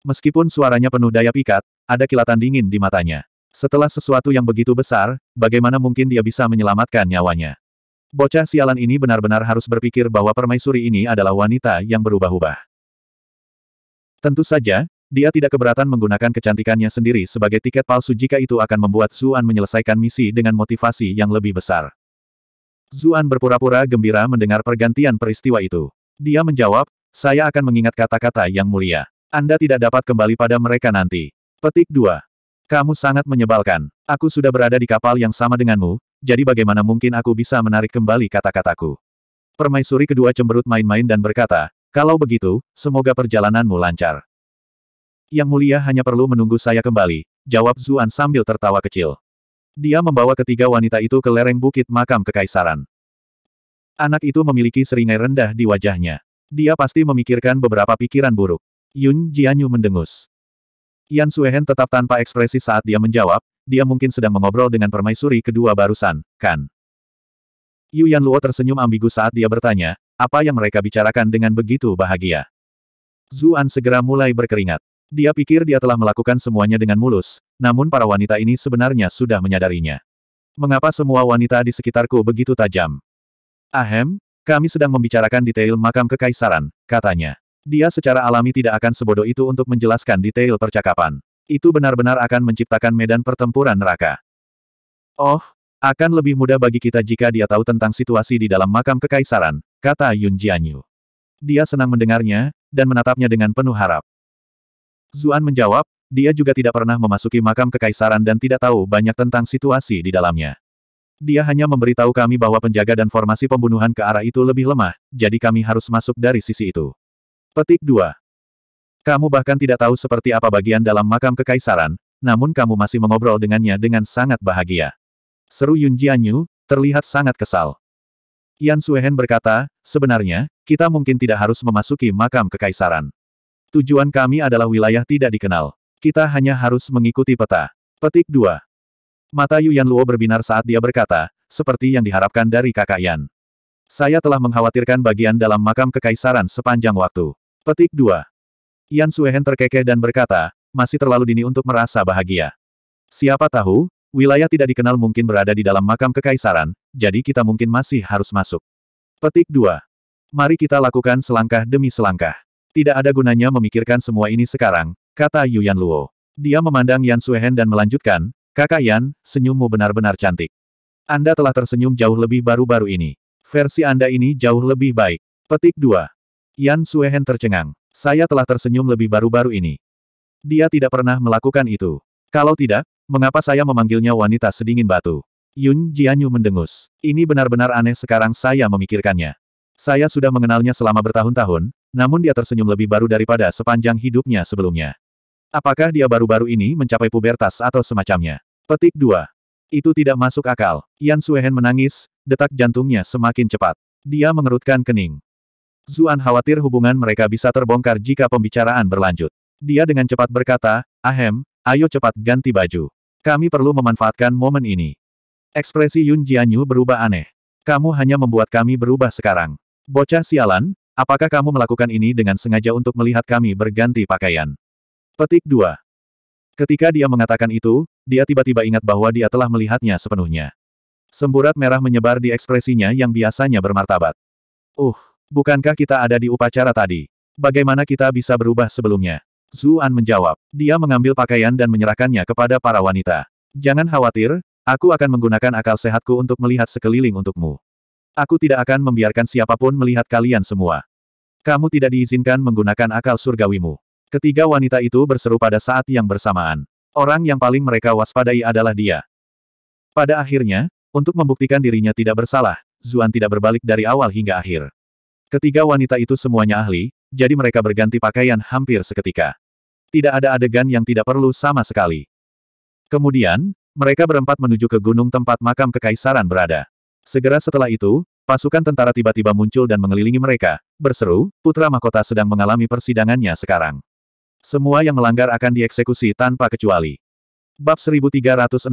Meskipun suaranya penuh daya pikat, ada kilatan dingin di matanya. Setelah sesuatu yang begitu besar, bagaimana mungkin dia bisa menyelamatkan nyawanya? Bocah sialan ini benar-benar harus berpikir bahwa permaisuri ini adalah wanita yang berubah-ubah. Tentu saja, dia tidak keberatan menggunakan kecantikannya sendiri sebagai tiket palsu jika itu akan membuat Zuan menyelesaikan misi dengan motivasi yang lebih besar. Zuan berpura-pura gembira mendengar pergantian peristiwa itu. Dia menjawab, saya akan mengingat kata-kata yang mulia. Anda tidak dapat kembali pada mereka nanti. Petik 2. Kamu sangat menyebalkan. Aku sudah berada di kapal yang sama denganmu, jadi bagaimana mungkin aku bisa menarik kembali kata-kataku? Permaisuri kedua cemberut main-main dan berkata, kalau begitu, semoga perjalananmu lancar. Yang mulia hanya perlu menunggu saya kembali, jawab Zuan sambil tertawa kecil. Dia membawa ketiga wanita itu ke lereng bukit makam kekaisaran. Anak itu memiliki seringai rendah di wajahnya. Dia pasti memikirkan beberapa pikiran buruk. Yun Jianyu mendengus. Yan Suehen tetap tanpa ekspresi saat dia menjawab, dia mungkin sedang mengobrol dengan permaisuri kedua barusan, kan? Yu Yan Luo tersenyum ambigu saat dia bertanya, apa yang mereka bicarakan dengan begitu bahagia? Zuan segera mulai berkeringat. Dia pikir dia telah melakukan semuanya dengan mulus, namun para wanita ini sebenarnya sudah menyadarinya. Mengapa semua wanita di sekitarku begitu tajam? Ahem, kami sedang membicarakan detail makam kekaisaran, katanya. Dia secara alami tidak akan sebodoh itu untuk menjelaskan detail percakapan. Itu benar-benar akan menciptakan medan pertempuran neraka. Oh, akan lebih mudah bagi kita jika dia tahu tentang situasi di dalam makam kekaisaran, kata Yun Jianyu. Dia senang mendengarnya, dan menatapnya dengan penuh harap. Zuan menjawab, dia juga tidak pernah memasuki makam kekaisaran dan tidak tahu banyak tentang situasi di dalamnya. Dia hanya memberitahu kami bahwa penjaga dan formasi pembunuhan ke arah itu lebih lemah, jadi kami harus masuk dari sisi itu. Petik 2. Kamu bahkan tidak tahu seperti apa bagian dalam makam kekaisaran, namun kamu masih mengobrol dengannya dengan sangat bahagia. Seru Yun Jianyu, terlihat sangat kesal. Yan Suehen berkata, sebenarnya, kita mungkin tidak harus memasuki makam kekaisaran. Tujuan kami adalah wilayah tidak dikenal. Kita hanya harus mengikuti peta. Petik 2. Mata Yuan Luo berbinar saat dia berkata, seperti yang diharapkan dari kakak Yan. Saya telah mengkhawatirkan bagian dalam makam kekaisaran sepanjang waktu. Petik 2. Yan Suehen terkekeh dan berkata, masih terlalu dini untuk merasa bahagia. Siapa tahu, wilayah tidak dikenal mungkin berada di dalam makam kekaisaran, jadi kita mungkin masih harus masuk. Petik 2. Mari kita lakukan selangkah demi selangkah. Tidak ada gunanya memikirkan semua ini sekarang, kata Yuan Luo. Dia memandang Yan Suehen dan melanjutkan, Kakak Yan, senyummu benar-benar cantik. Anda telah tersenyum jauh lebih baru-baru ini. Versi Anda ini jauh lebih baik. Petik 2. Yan Suehen tercengang. Saya telah tersenyum lebih baru-baru ini. Dia tidak pernah melakukan itu. Kalau tidak, mengapa saya memanggilnya wanita sedingin batu? Yun Jianyu mendengus. Ini benar-benar aneh sekarang saya memikirkannya. Saya sudah mengenalnya selama bertahun-tahun, namun dia tersenyum lebih baru daripada sepanjang hidupnya sebelumnya. Apakah dia baru-baru ini mencapai pubertas atau semacamnya? Petik 2. Itu tidak masuk akal. Yan Suehen menangis, detak jantungnya semakin cepat. Dia mengerutkan kening. Zuan khawatir hubungan mereka bisa terbongkar jika pembicaraan berlanjut. Dia dengan cepat berkata, Ahem, ayo cepat ganti baju. Kami perlu memanfaatkan momen ini. Ekspresi Yun Jianyu berubah aneh. Kamu hanya membuat kami berubah sekarang. Bocah sialan, apakah kamu melakukan ini dengan sengaja untuk melihat kami berganti pakaian? Petik 2. Ketika dia mengatakan itu, dia tiba-tiba ingat bahwa dia telah melihatnya sepenuhnya. Semburat merah menyebar di ekspresinya yang biasanya bermartabat. Uh, bukankah kita ada di upacara tadi? Bagaimana kita bisa berubah sebelumnya? Zuan menjawab. Dia mengambil pakaian dan menyerahkannya kepada para wanita. Jangan khawatir, aku akan menggunakan akal sehatku untuk melihat sekeliling untukmu. Aku tidak akan membiarkan siapapun melihat kalian semua. Kamu tidak diizinkan menggunakan akal surgawimu. Ketiga wanita itu berseru pada saat yang bersamaan. Orang yang paling mereka waspadai adalah dia. Pada akhirnya, untuk membuktikan dirinya tidak bersalah, Zuan tidak berbalik dari awal hingga akhir. Ketiga wanita itu semuanya ahli, jadi mereka berganti pakaian hampir seketika. Tidak ada adegan yang tidak perlu sama sekali. Kemudian, mereka berempat menuju ke gunung tempat makam kekaisaran berada. Segera setelah itu, Pasukan tentara tiba-tiba muncul dan mengelilingi mereka, berseru, Putra Mahkota sedang mengalami persidangannya sekarang. Semua yang melanggar akan dieksekusi tanpa kecuali. Bab 1368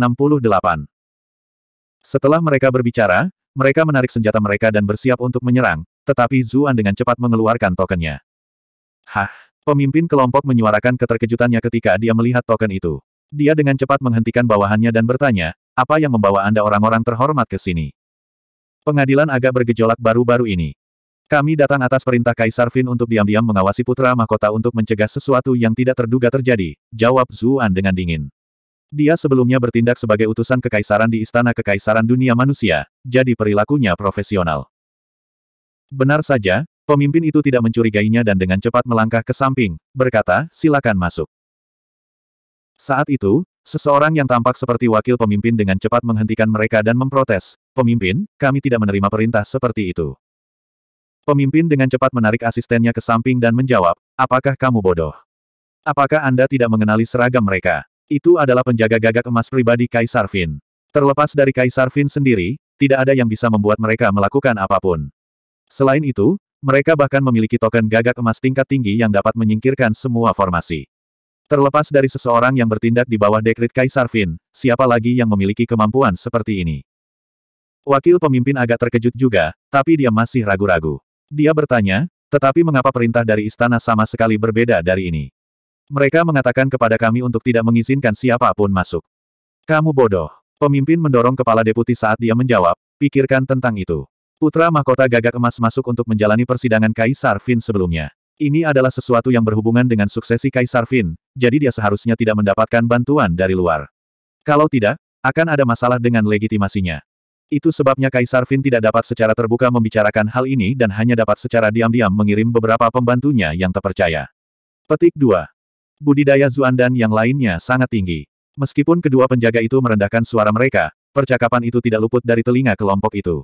Setelah mereka berbicara, mereka menarik senjata mereka dan bersiap untuk menyerang, tetapi Zuan dengan cepat mengeluarkan tokennya. Hah! Pemimpin kelompok menyuarakan keterkejutannya ketika dia melihat token itu. Dia dengan cepat menghentikan bawahannya dan bertanya, apa yang membawa Anda orang-orang terhormat ke sini? Pengadilan agak bergejolak baru-baru ini. Kami datang atas perintah Kaisar Vin untuk diam-diam mengawasi putra mahkota untuk mencegah sesuatu yang tidak terduga terjadi, jawab Zuan dengan dingin. Dia sebelumnya bertindak sebagai utusan kekaisaran di Istana Kekaisaran Dunia Manusia, jadi perilakunya profesional. Benar saja, pemimpin itu tidak mencurigainya dan dengan cepat melangkah ke samping, berkata, silakan masuk. Saat itu, Seseorang yang tampak seperti wakil pemimpin dengan cepat menghentikan mereka dan memprotes, Pemimpin, kami tidak menerima perintah seperti itu. Pemimpin dengan cepat menarik asistennya ke samping dan menjawab, apakah kamu bodoh? Apakah Anda tidak mengenali seragam mereka? Itu adalah penjaga gagak emas pribadi Kaisar Fin. Terlepas dari Kaisar Fin sendiri, tidak ada yang bisa membuat mereka melakukan apapun. Selain itu, mereka bahkan memiliki token gagak emas tingkat tinggi yang dapat menyingkirkan semua formasi. Terlepas dari seseorang yang bertindak di bawah dekrit Kaisar Fin, siapa lagi yang memiliki kemampuan seperti ini? Wakil pemimpin agak terkejut juga, tapi dia masih ragu-ragu. Dia bertanya, tetapi mengapa perintah dari istana sama sekali berbeda dari ini? Mereka mengatakan kepada kami untuk tidak mengizinkan siapapun masuk. Kamu bodoh. Pemimpin mendorong kepala deputi saat dia menjawab, pikirkan tentang itu. Putra mahkota gagak emas masuk untuk menjalani persidangan Kaisar Fin sebelumnya. Ini adalah sesuatu yang berhubungan dengan suksesi Kaisar Fin, jadi dia seharusnya tidak mendapatkan bantuan dari luar. Kalau tidak, akan ada masalah dengan legitimasinya. Itu sebabnya Kaisar Fin tidak dapat secara terbuka membicarakan hal ini dan hanya dapat secara diam-diam mengirim beberapa pembantunya yang terpercaya. Petik 2. Budidaya Zuan dan yang lainnya sangat tinggi. Meskipun kedua penjaga itu merendahkan suara mereka, percakapan itu tidak luput dari telinga kelompok itu.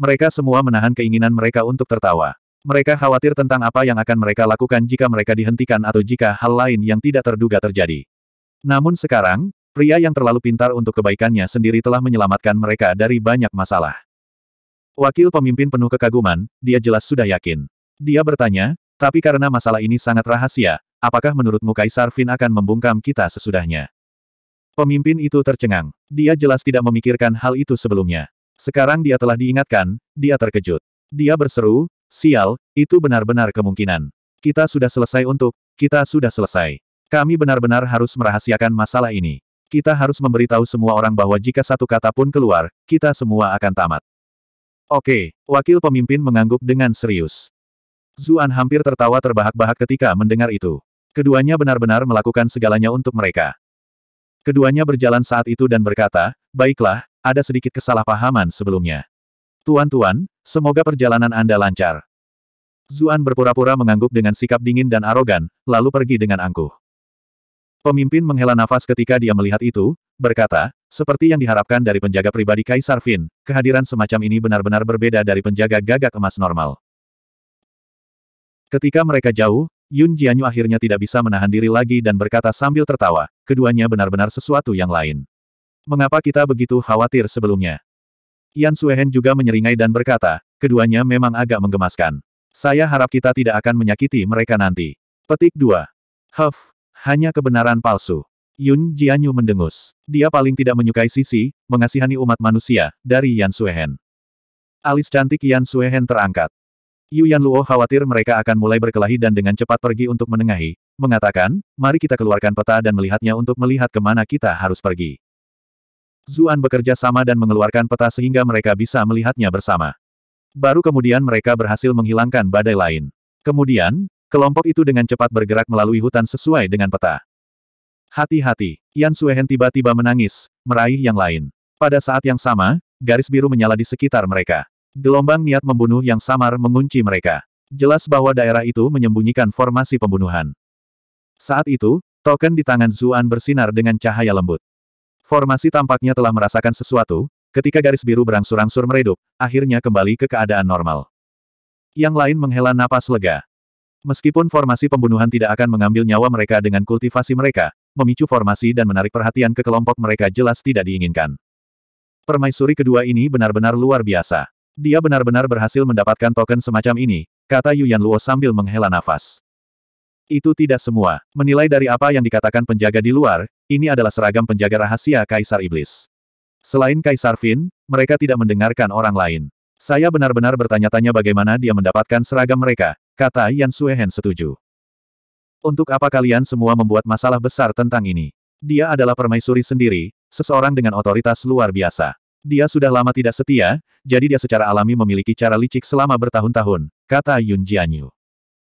Mereka semua menahan keinginan mereka untuk tertawa. Mereka khawatir tentang apa yang akan mereka lakukan jika mereka dihentikan atau jika hal lain yang tidak terduga terjadi. Namun sekarang, pria yang terlalu pintar untuk kebaikannya sendiri telah menyelamatkan mereka dari banyak masalah. Wakil pemimpin penuh kekaguman, dia jelas sudah yakin. Dia bertanya, tapi karena masalah ini sangat rahasia, apakah menurutmu Kaisar Fin akan membungkam kita sesudahnya? Pemimpin itu tercengang. Dia jelas tidak memikirkan hal itu sebelumnya. Sekarang dia telah diingatkan, dia terkejut. Dia berseru, Sial, itu benar-benar kemungkinan. Kita sudah selesai untuk, kita sudah selesai. Kami benar-benar harus merahasiakan masalah ini. Kita harus memberitahu semua orang bahwa jika satu kata pun keluar, kita semua akan tamat. Oke, wakil pemimpin mengangguk dengan serius. Zuan hampir tertawa terbahak-bahak ketika mendengar itu. Keduanya benar-benar melakukan segalanya untuk mereka. Keduanya berjalan saat itu dan berkata, Baiklah, ada sedikit kesalahpahaman sebelumnya. Tuan-tuan, Semoga perjalanan Anda lancar. Zuan berpura-pura mengangguk dengan sikap dingin dan arogan, lalu pergi dengan angkuh. Pemimpin menghela nafas ketika dia melihat itu, berkata, seperti yang diharapkan dari penjaga pribadi Kaisar Fin, kehadiran semacam ini benar-benar berbeda dari penjaga gagak emas normal. Ketika mereka jauh, Yun Jianyu akhirnya tidak bisa menahan diri lagi dan berkata sambil tertawa, keduanya benar-benar sesuatu yang lain. Mengapa kita begitu khawatir sebelumnya? Yan Suehen juga menyeringai dan berkata, keduanya memang agak menggemaskan. Saya harap kita tidak akan menyakiti mereka nanti. Petik 2. Huff, hanya kebenaran palsu. Yun Jianyu mendengus. Dia paling tidak menyukai sisi, mengasihani umat manusia, dari Yan Suehen. Alis cantik Yan Suehen terangkat. Yu Yan Luo khawatir mereka akan mulai berkelahi dan dengan cepat pergi untuk menengahi, mengatakan, mari kita keluarkan peta dan melihatnya untuk melihat kemana kita harus pergi. Zuan bekerja sama dan mengeluarkan peta sehingga mereka bisa melihatnya bersama. Baru kemudian mereka berhasil menghilangkan badai lain. Kemudian, kelompok itu dengan cepat bergerak melalui hutan sesuai dengan peta. Hati-hati, Yan Suehen tiba-tiba menangis, meraih yang lain. Pada saat yang sama, garis biru menyala di sekitar mereka. Gelombang niat membunuh yang samar mengunci mereka. Jelas bahwa daerah itu menyembunyikan formasi pembunuhan. Saat itu, token di tangan Zuan bersinar dengan cahaya lembut. Formasi tampaknya telah merasakan sesuatu, ketika garis biru berangsur-angsur meredup, akhirnya kembali ke keadaan normal. Yang lain menghela napas lega. Meskipun formasi pembunuhan tidak akan mengambil nyawa mereka dengan kultivasi mereka, memicu formasi dan menarik perhatian ke kelompok mereka jelas tidak diinginkan. Permaisuri kedua ini benar-benar luar biasa. Dia benar-benar berhasil mendapatkan token semacam ini, kata Yuan Luo sambil menghela nafas. Itu tidak semua. Menilai dari apa yang dikatakan penjaga di luar, ini adalah seragam penjaga rahasia Kaisar Iblis. Selain Kaisar Fin, mereka tidak mendengarkan orang lain. Saya benar-benar bertanya-tanya bagaimana dia mendapatkan seragam mereka, kata Yan Suehen setuju. Untuk apa kalian semua membuat masalah besar tentang ini? Dia adalah permaisuri sendiri, seseorang dengan otoritas luar biasa. Dia sudah lama tidak setia, jadi dia secara alami memiliki cara licik selama bertahun-tahun, kata Yun Jianyu.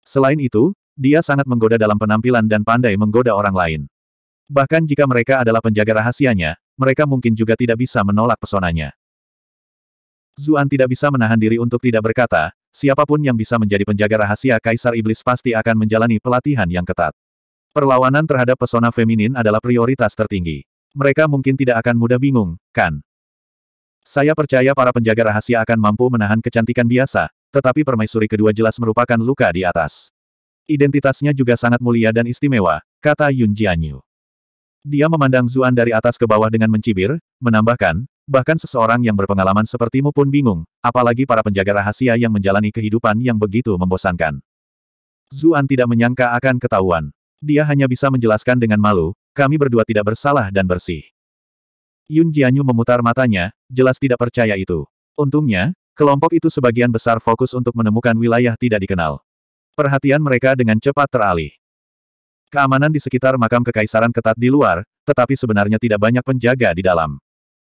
Selain itu, dia sangat menggoda dalam penampilan dan pandai menggoda orang lain. Bahkan jika mereka adalah penjaga rahasianya, mereka mungkin juga tidak bisa menolak pesonanya. Zuan tidak bisa menahan diri untuk tidak berkata, siapapun yang bisa menjadi penjaga rahasia Kaisar Iblis pasti akan menjalani pelatihan yang ketat. Perlawanan terhadap pesona feminin adalah prioritas tertinggi. Mereka mungkin tidak akan mudah bingung, kan? Saya percaya para penjaga rahasia akan mampu menahan kecantikan biasa, tetapi permaisuri kedua jelas merupakan luka di atas. Identitasnya juga sangat mulia dan istimewa, kata Yun Jianyu. Dia memandang Zuan dari atas ke bawah dengan mencibir, menambahkan, bahkan seseorang yang berpengalaman sepertimu pun bingung, apalagi para penjaga rahasia yang menjalani kehidupan yang begitu membosankan. Zuan tidak menyangka akan ketahuan. Dia hanya bisa menjelaskan dengan malu, kami berdua tidak bersalah dan bersih. Yun Jianyu memutar matanya, jelas tidak percaya itu. Untungnya, kelompok itu sebagian besar fokus untuk menemukan wilayah tidak dikenal. Perhatian mereka dengan cepat teralih. Keamanan di sekitar makam kekaisaran ketat di luar, tetapi sebenarnya tidak banyak penjaga di dalam.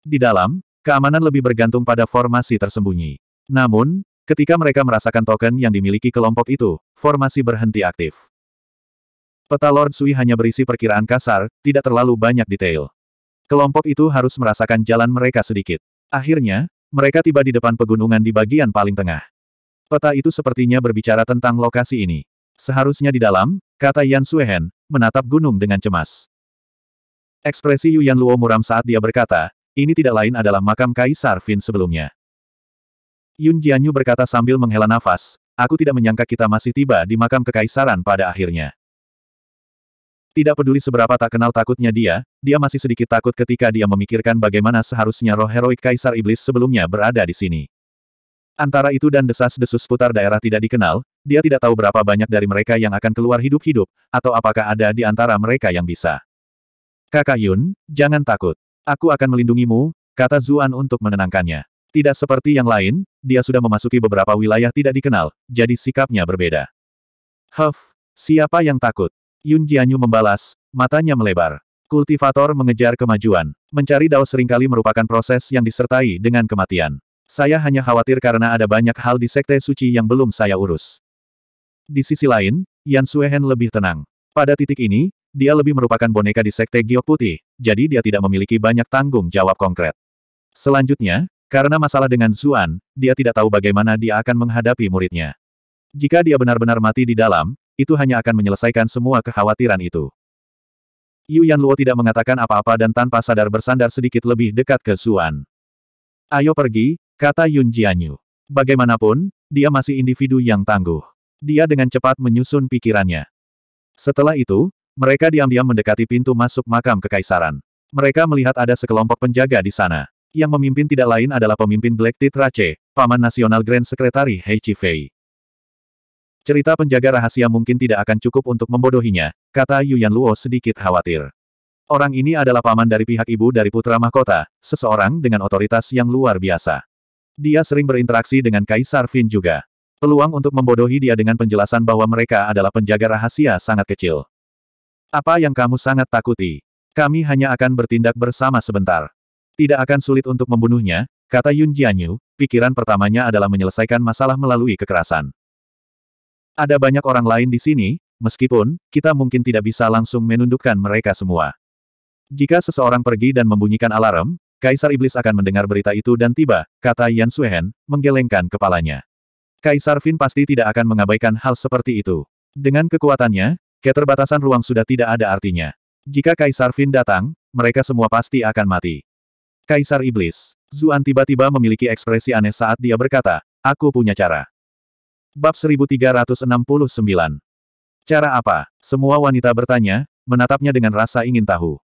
Di dalam, keamanan lebih bergantung pada formasi tersembunyi. Namun, ketika mereka merasakan token yang dimiliki kelompok itu, formasi berhenti aktif. Peta Lord Sui hanya berisi perkiraan kasar, tidak terlalu banyak detail. Kelompok itu harus merasakan jalan mereka sedikit. Akhirnya, mereka tiba di depan pegunungan di bagian paling tengah. Peta itu sepertinya berbicara tentang lokasi ini. Seharusnya di dalam, kata Yan Suehen, menatap gunung dengan cemas. Ekspresi Yuan Luo muram saat dia berkata, ini tidak lain adalah makam Kaisar Fin sebelumnya. Yun Jianyu berkata sambil menghela nafas, aku tidak menyangka kita masih tiba di makam kekaisaran pada akhirnya. Tidak peduli seberapa tak kenal takutnya dia, dia masih sedikit takut ketika dia memikirkan bagaimana seharusnya roh heroik Kaisar Iblis sebelumnya berada di sini. Antara itu dan desas-desus putar daerah tidak dikenal, dia tidak tahu berapa banyak dari mereka yang akan keluar hidup-hidup, atau apakah ada di antara mereka yang bisa. Kakak Yun, jangan takut. Aku akan melindungimu, kata Zuan untuk menenangkannya. Tidak seperti yang lain, dia sudah memasuki beberapa wilayah tidak dikenal, jadi sikapnya berbeda. Huff, siapa yang takut? Yun Jianyu membalas, matanya melebar. Kultivator mengejar kemajuan. Mencari dao seringkali merupakan proses yang disertai dengan kematian. Saya hanya khawatir karena ada banyak hal di Sekte Suci yang belum saya urus. Di sisi lain, Yan Suehen lebih tenang. Pada titik ini, dia lebih merupakan boneka di Sekte Giok Putih, jadi dia tidak memiliki banyak tanggung jawab konkret. Selanjutnya, karena masalah dengan Zuan, dia tidak tahu bagaimana dia akan menghadapi muridnya. Jika dia benar-benar mati di dalam, itu hanya akan menyelesaikan semua kekhawatiran itu. Yu Yan Luo tidak mengatakan apa-apa dan tanpa sadar bersandar sedikit lebih dekat ke Zuan. Ayo pergi, kata Yun Jianyu. Bagaimanapun, dia masih individu yang tangguh. Dia dengan cepat menyusun pikirannya. Setelah itu, mereka diam-diam mendekati pintu masuk makam kekaisaran. Mereka melihat ada sekelompok penjaga di sana. Yang memimpin tidak lain adalah pemimpin Black Tit Rache, Paman Nasional Grand Sekretari Hei Chi Fei. Cerita penjaga rahasia mungkin tidak akan cukup untuk membodohinya, kata Yuan Luo sedikit khawatir. Orang ini adalah paman dari pihak ibu dari putra mahkota, seseorang dengan otoritas yang luar biasa. Dia sering berinteraksi dengan Kaisar Fin juga. Peluang untuk membodohi dia dengan penjelasan bahwa mereka adalah penjaga rahasia sangat kecil. Apa yang kamu sangat takuti? Kami hanya akan bertindak bersama sebentar. Tidak akan sulit untuk membunuhnya, kata Yun Jianyu, pikiran pertamanya adalah menyelesaikan masalah melalui kekerasan. Ada banyak orang lain di sini, meskipun, kita mungkin tidak bisa langsung menundukkan mereka semua. Jika seseorang pergi dan membunyikan alarm, Kaisar Iblis akan mendengar berita itu dan tiba, kata Yan Suhen, menggelengkan kepalanya. Kaisar Vin pasti tidak akan mengabaikan hal seperti itu. Dengan kekuatannya, keterbatasan ruang sudah tidak ada artinya. Jika Kaisar Vin datang, mereka semua pasti akan mati. Kaisar Iblis. Zuan tiba-tiba memiliki ekspresi aneh saat dia berkata, Aku punya cara. Bab 1369. Cara apa? Semua wanita bertanya, menatapnya dengan rasa ingin tahu.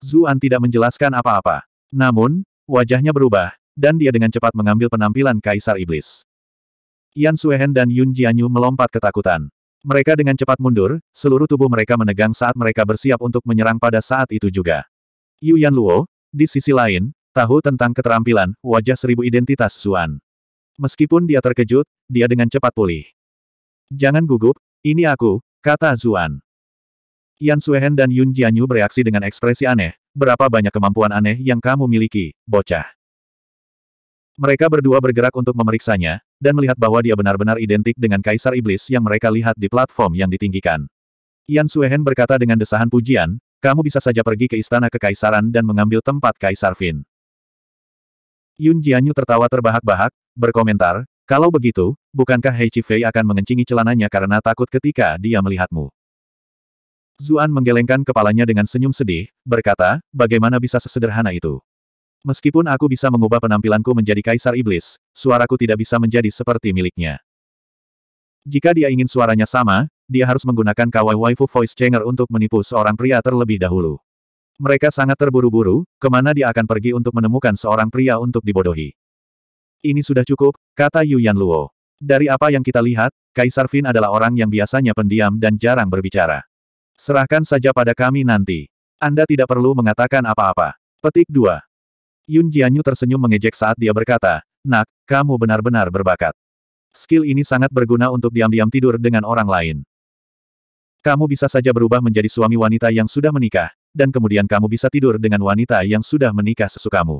Zuan tidak menjelaskan apa-apa. Namun, wajahnya berubah, dan dia dengan cepat mengambil penampilan Kaisar Iblis. Yan Suehen dan Yun Jianyu melompat ketakutan. Mereka dengan cepat mundur, seluruh tubuh mereka menegang saat mereka bersiap untuk menyerang pada saat itu juga. Yu Yan Luo, di sisi lain, tahu tentang keterampilan, wajah seribu identitas Suan. Meskipun dia terkejut, dia dengan cepat pulih. Jangan gugup, ini aku, kata Zuan. Yan Suehen dan Yun Jianyu bereaksi dengan ekspresi aneh, berapa banyak kemampuan aneh yang kamu miliki, bocah. Mereka berdua bergerak untuk memeriksanya, dan melihat bahwa dia benar-benar identik dengan Kaisar Iblis yang mereka lihat di platform yang ditinggikan. Yan Suehen berkata dengan desahan pujian, kamu bisa saja pergi ke istana kekaisaran dan mengambil tempat Kaisar Fin. Yun Jianyu tertawa terbahak-bahak, berkomentar, kalau begitu, bukankah Hei Chifei akan mengencingi celananya karena takut ketika dia melihatmu? Zuan menggelengkan kepalanya dengan senyum sedih, berkata, bagaimana bisa sesederhana itu? Meskipun aku bisa mengubah penampilanku menjadi kaisar iblis, suaraku tidak bisa menjadi seperti miliknya. Jika dia ingin suaranya sama, dia harus menggunakan kawai waifu voice changer untuk menipu seorang pria terlebih dahulu. Mereka sangat terburu-buru, kemana dia akan pergi untuk menemukan seorang pria untuk dibodohi. Ini sudah cukup, kata Yuan Luo. Dari apa yang kita lihat, Kaisar Fin adalah orang yang biasanya pendiam dan jarang berbicara. Serahkan saja pada kami nanti. Anda tidak perlu mengatakan apa-apa. Petik 2. Yun Jianyu tersenyum mengejek saat dia berkata, Nak, kamu benar-benar berbakat. Skill ini sangat berguna untuk diam-diam tidur dengan orang lain. Kamu bisa saja berubah menjadi suami wanita yang sudah menikah, dan kemudian kamu bisa tidur dengan wanita yang sudah menikah sesukamu.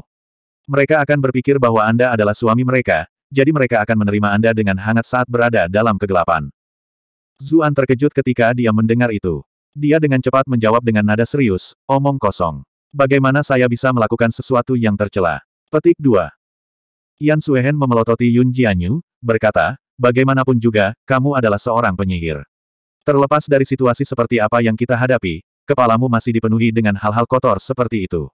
Mereka akan berpikir bahwa Anda adalah suami mereka, jadi mereka akan menerima Anda dengan hangat saat berada dalam kegelapan. Zuan terkejut ketika dia mendengar itu. Dia dengan cepat menjawab dengan nada serius, omong kosong. Bagaimana saya bisa melakukan sesuatu yang tercela? Petik 2. Yan Suehen memelototi Yun Jianyu, berkata, bagaimanapun juga, kamu adalah seorang penyihir. Terlepas dari situasi seperti apa yang kita hadapi, kepalamu masih dipenuhi dengan hal-hal kotor seperti itu.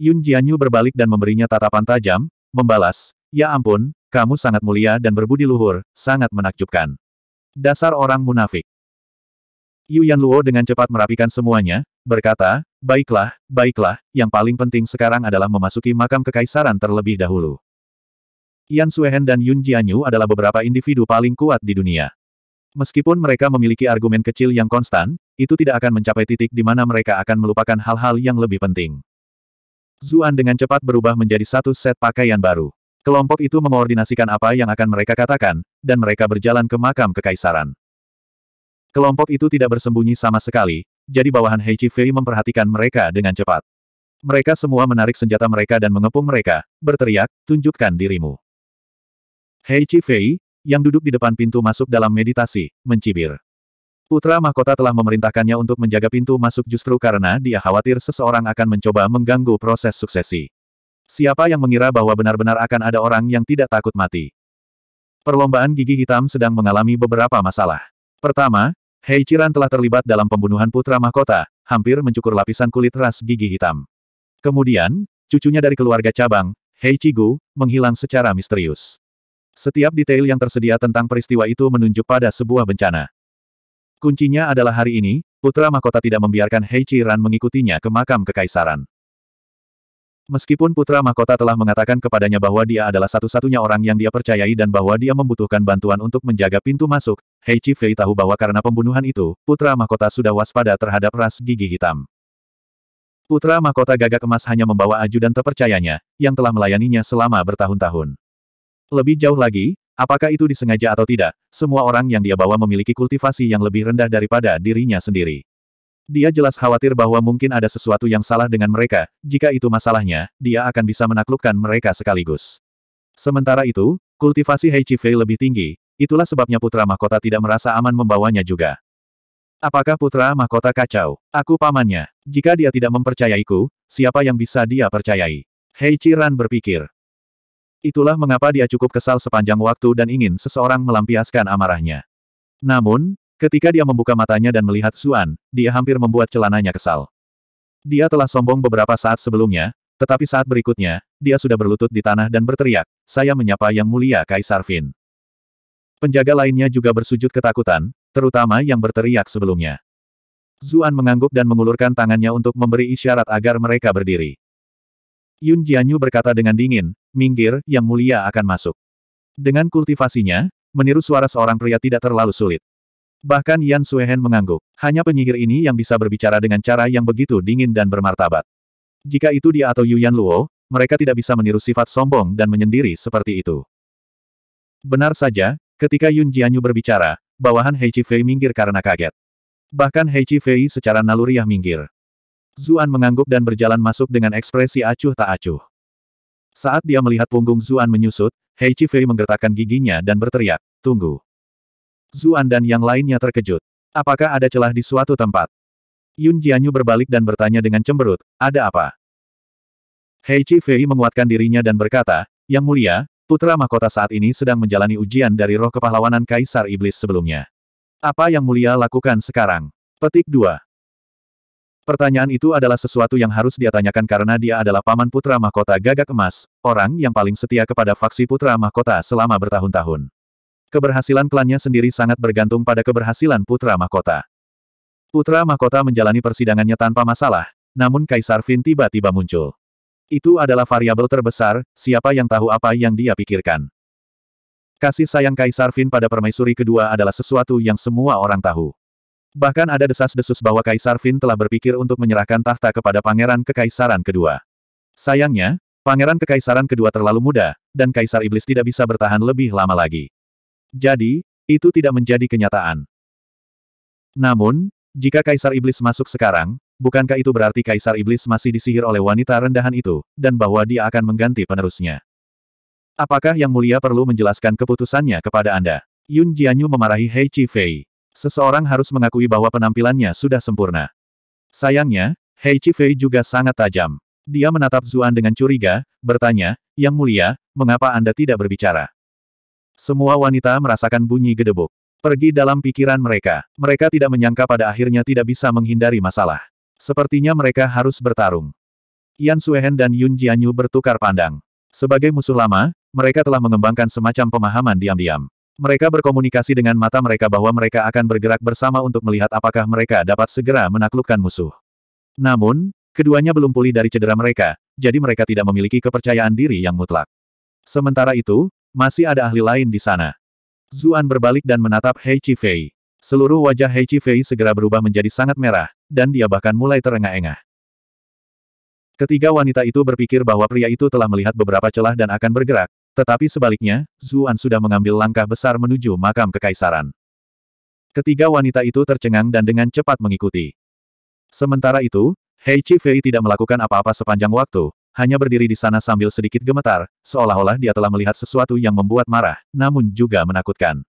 Yun Jianyu berbalik dan memberinya tatapan tajam, membalas, Ya ampun, kamu sangat mulia dan berbudi luhur, sangat menakjubkan. Dasar orang munafik. Yu Luo dengan cepat merapikan semuanya, berkata, Baiklah, baiklah, yang paling penting sekarang adalah memasuki makam kekaisaran terlebih dahulu. Yan Suehen dan Yun Jianyu adalah beberapa individu paling kuat di dunia. Meskipun mereka memiliki argumen kecil yang konstan, itu tidak akan mencapai titik di mana mereka akan melupakan hal-hal yang lebih penting. Zuan dengan cepat berubah menjadi satu set pakaian baru. Kelompok itu mengoordinasikan apa yang akan mereka katakan, dan mereka berjalan ke makam kekaisaran. Kelompok itu tidak bersembunyi sama sekali, jadi bawahan Hei Chi Fei memperhatikan mereka dengan cepat. Mereka semua menarik senjata mereka dan mengepung mereka, berteriak, tunjukkan dirimu. Hei Chi Fei, yang duduk di depan pintu masuk dalam meditasi, mencibir. Putra Mahkota telah memerintahkannya untuk menjaga pintu masuk justru karena dia khawatir seseorang akan mencoba mengganggu proses suksesi. Siapa yang mengira bahwa benar-benar akan ada orang yang tidak takut mati? Perlombaan gigi hitam sedang mengalami beberapa masalah. Pertama, Hei Ciran telah terlibat dalam pembunuhan putra mahkota, hampir mencukur lapisan kulit ras gigi hitam. Kemudian, cucunya dari keluarga cabang, Hei Cigu, menghilang secara misterius. Setiap detail yang tersedia tentang peristiwa itu menunjuk pada sebuah bencana. Kuncinya adalah hari ini, putra mahkota tidak membiarkan Hei Ciran mengikutinya ke makam kekaisaran. Meskipun putra mahkota telah mengatakan kepadanya bahwa dia adalah satu-satunya orang yang dia percayai dan bahwa dia membutuhkan bantuan untuk menjaga pintu masuk, Hei Fei tahu bahwa karena pembunuhan itu, Putra Mahkota sudah waspada terhadap ras gigi hitam. Putra Mahkota gagak emas hanya membawa ajudan terpercayanya, yang telah melayaninya selama bertahun-tahun. Lebih jauh lagi, apakah itu disengaja atau tidak, semua orang yang dia bawa memiliki kultivasi yang lebih rendah daripada dirinya sendiri. Dia jelas khawatir bahwa mungkin ada sesuatu yang salah dengan mereka, jika itu masalahnya, dia akan bisa menaklukkan mereka sekaligus. Sementara itu, kultivasi Hei Fei lebih tinggi, Itulah sebabnya putra mahkota tidak merasa aman membawanya juga. Apakah putra mahkota kacau? Aku pamannya. Jika dia tidak mempercayaiku, siapa yang bisa dia percayai? Hei Ciran berpikir. Itulah mengapa dia cukup kesal sepanjang waktu dan ingin seseorang melampiaskan amarahnya. Namun, ketika dia membuka matanya dan melihat Suan, dia hampir membuat celananya kesal. Dia telah sombong beberapa saat sebelumnya, tetapi saat berikutnya, dia sudah berlutut di tanah dan berteriak, saya menyapa Yang Mulia Kaisar Vin." Penjaga lainnya juga bersujud ketakutan, terutama yang berteriak sebelumnya. Zuan mengangguk dan mengulurkan tangannya untuk memberi isyarat agar mereka berdiri. Yun Jianyu berkata dengan dingin, minggir, yang mulia akan masuk. Dengan kultivasinya, meniru suara seorang pria tidak terlalu sulit. Bahkan Yan Suehen mengangguk. Hanya penyihir ini yang bisa berbicara dengan cara yang begitu dingin dan bermartabat. Jika itu dia atau Yuyan Luo, mereka tidak bisa meniru sifat sombong dan menyendiri seperti itu. Benar saja, Ketika Yun Jianyu berbicara, bawahan Hei Fei minggir karena kaget. Bahkan Hei Fei secara naluriah minggir. Zuan mengangguk dan berjalan masuk dengan ekspresi acuh tak acuh. Saat dia melihat punggung Zuan menyusut, Hei Fei menggertakkan giginya dan berteriak, tunggu. Zuan dan yang lainnya terkejut. Apakah ada celah di suatu tempat? Yun Jianyu berbalik dan bertanya dengan cemberut, ada apa? Hei Chi Fei menguatkan dirinya dan berkata, Yang mulia, Putra Mahkota saat ini sedang menjalani ujian dari roh kepahlawanan Kaisar Iblis sebelumnya. Apa yang mulia lakukan sekarang? Petik 2. Pertanyaan itu adalah sesuatu yang harus dia tanyakan karena dia adalah paman Putra Mahkota Gagak Emas, orang yang paling setia kepada faksi Putra Mahkota selama bertahun-tahun. Keberhasilan klannya sendiri sangat bergantung pada keberhasilan Putra Mahkota. Putra Mahkota menjalani persidangannya tanpa masalah, namun Kaisar Vin tiba-tiba muncul. Itu adalah variabel terbesar, siapa yang tahu apa yang dia pikirkan. Kasih sayang Kaisar Fin pada permaisuri kedua adalah sesuatu yang semua orang tahu. Bahkan ada desas-desus bahwa Kaisar Fin telah berpikir untuk menyerahkan tahta kepada pangeran kekaisaran kedua. Sayangnya, Pangeran kekaisaran kedua terlalu muda, dan kaisar iblis tidak bisa bertahan lebih lama lagi. Jadi, itu tidak menjadi kenyataan. Namun, jika kaisar iblis masuk sekarang, bukankah itu berarti Kaisar Iblis masih disihir oleh wanita rendahan itu, dan bahwa dia akan mengganti penerusnya? Apakah Yang Mulia perlu menjelaskan keputusannya kepada Anda? Yun Jianyu memarahi Hei Chi Fei. Seseorang harus mengakui bahwa penampilannya sudah sempurna. Sayangnya, Hei Chi Fei juga sangat tajam. Dia menatap Zuan dengan curiga, bertanya, Yang Mulia, mengapa Anda tidak berbicara? Semua wanita merasakan bunyi gedebuk. Pergi dalam pikiran mereka. Mereka tidak menyangka pada akhirnya tidak bisa menghindari masalah. Sepertinya mereka harus bertarung. Yan Suehen dan Yun Jianyu bertukar pandang. Sebagai musuh lama, mereka telah mengembangkan semacam pemahaman diam-diam. Mereka berkomunikasi dengan mata mereka bahwa mereka akan bergerak bersama untuk melihat apakah mereka dapat segera menaklukkan musuh. Namun, keduanya belum pulih dari cedera mereka, jadi mereka tidak memiliki kepercayaan diri yang mutlak. Sementara itu, masih ada ahli lain di sana. Zuan berbalik dan menatap Hei Chi Fei. Seluruh wajah Hei Chi Fei segera berubah menjadi sangat merah, dan dia bahkan mulai terengah-engah. Ketiga wanita itu berpikir bahwa pria itu telah melihat beberapa celah dan akan bergerak, tetapi sebaliknya, Zuan sudah mengambil langkah besar menuju makam kekaisaran. Ketiga wanita itu tercengang dan dengan cepat mengikuti. Sementara itu, Hei Chi Fei tidak melakukan apa-apa sepanjang waktu, hanya berdiri di sana sambil sedikit gemetar, seolah-olah dia telah melihat sesuatu yang membuat marah, namun juga menakutkan.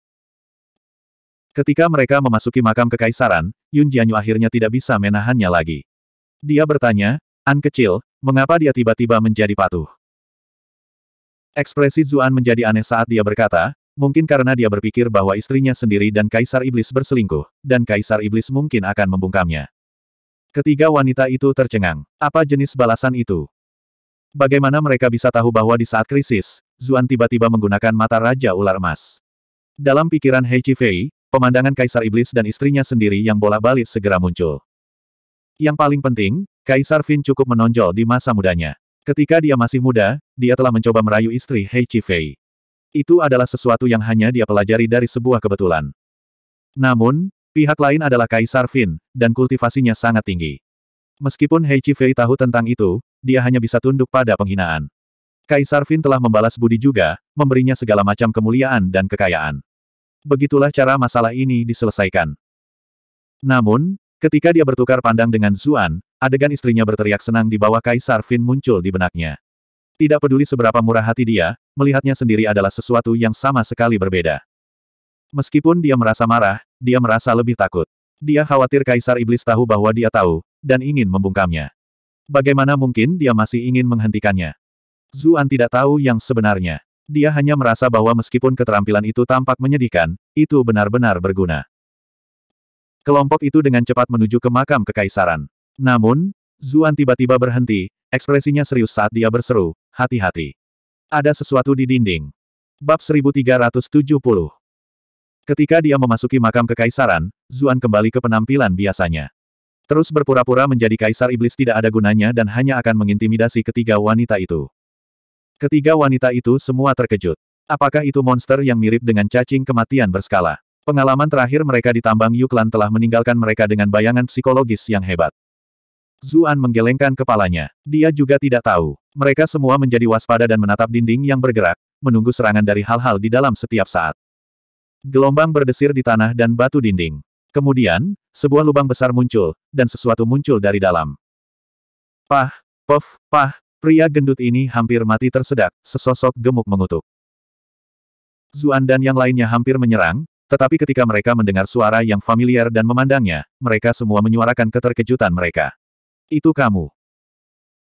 Ketika mereka memasuki makam kekaisaran, Yun Jianyu akhirnya tidak bisa menahannya lagi. Dia bertanya, An kecil, mengapa dia tiba-tiba menjadi patuh? Ekspresi Zuan menjadi aneh saat dia berkata, mungkin karena dia berpikir bahwa istrinya sendiri dan Kaisar Iblis berselingkuh, dan Kaisar Iblis mungkin akan membungkamnya. Ketiga wanita itu tercengang. Apa jenis balasan itu? Bagaimana mereka bisa tahu bahwa di saat krisis, Zuan tiba-tiba menggunakan mata Raja Ular Emas? Dalam pikiran He Chi Fei, Pemandangan Kaisar Iblis dan istrinya sendiri yang bola-balik segera muncul. Yang paling penting, Kaisar Fin cukup menonjol di masa mudanya. Ketika dia masih muda, dia telah mencoba merayu istri Hei Chi Fei. Itu adalah sesuatu yang hanya dia pelajari dari sebuah kebetulan. Namun, pihak lain adalah Kaisar Fin, dan kultivasinya sangat tinggi. Meskipun Hei Chi Fei tahu tentang itu, dia hanya bisa tunduk pada penghinaan. Kaisar Fin telah membalas budi juga, memberinya segala macam kemuliaan dan kekayaan. Begitulah cara masalah ini diselesaikan. Namun, ketika dia bertukar pandang dengan Zuan, adegan istrinya berteriak senang di bawah Kaisar Fin muncul di benaknya. Tidak peduli seberapa murah hati dia, melihatnya sendiri adalah sesuatu yang sama sekali berbeda. Meskipun dia merasa marah, dia merasa lebih takut. Dia khawatir Kaisar Iblis tahu bahwa dia tahu, dan ingin membungkamnya. Bagaimana mungkin dia masih ingin menghentikannya? Zuan tidak tahu yang sebenarnya. Dia hanya merasa bahwa meskipun keterampilan itu tampak menyedihkan, itu benar-benar berguna. Kelompok itu dengan cepat menuju ke makam kekaisaran. Namun, Zuan tiba-tiba berhenti, ekspresinya serius saat dia berseru, hati-hati. Ada sesuatu di dinding. Bab 1370 Ketika dia memasuki makam kekaisaran, Zuan kembali ke penampilan biasanya. Terus berpura-pura menjadi kaisar iblis tidak ada gunanya dan hanya akan mengintimidasi ketiga wanita itu. Ketiga wanita itu semua terkejut. Apakah itu monster yang mirip dengan cacing kematian berskala? Pengalaman terakhir mereka di tambang Yuklan telah meninggalkan mereka dengan bayangan psikologis yang hebat. Zuan menggelengkan kepalanya. Dia juga tidak tahu. Mereka semua menjadi waspada dan menatap dinding yang bergerak, menunggu serangan dari hal-hal di dalam setiap saat. Gelombang berdesir di tanah dan batu dinding. Kemudian, sebuah lubang besar muncul, dan sesuatu muncul dari dalam. Pah, pof, pah, Pria gendut ini hampir mati tersedak, sesosok gemuk mengutuk. Zuan dan yang lainnya hampir menyerang, tetapi ketika mereka mendengar suara yang familiar dan memandangnya, mereka semua menyuarakan keterkejutan mereka. Itu kamu.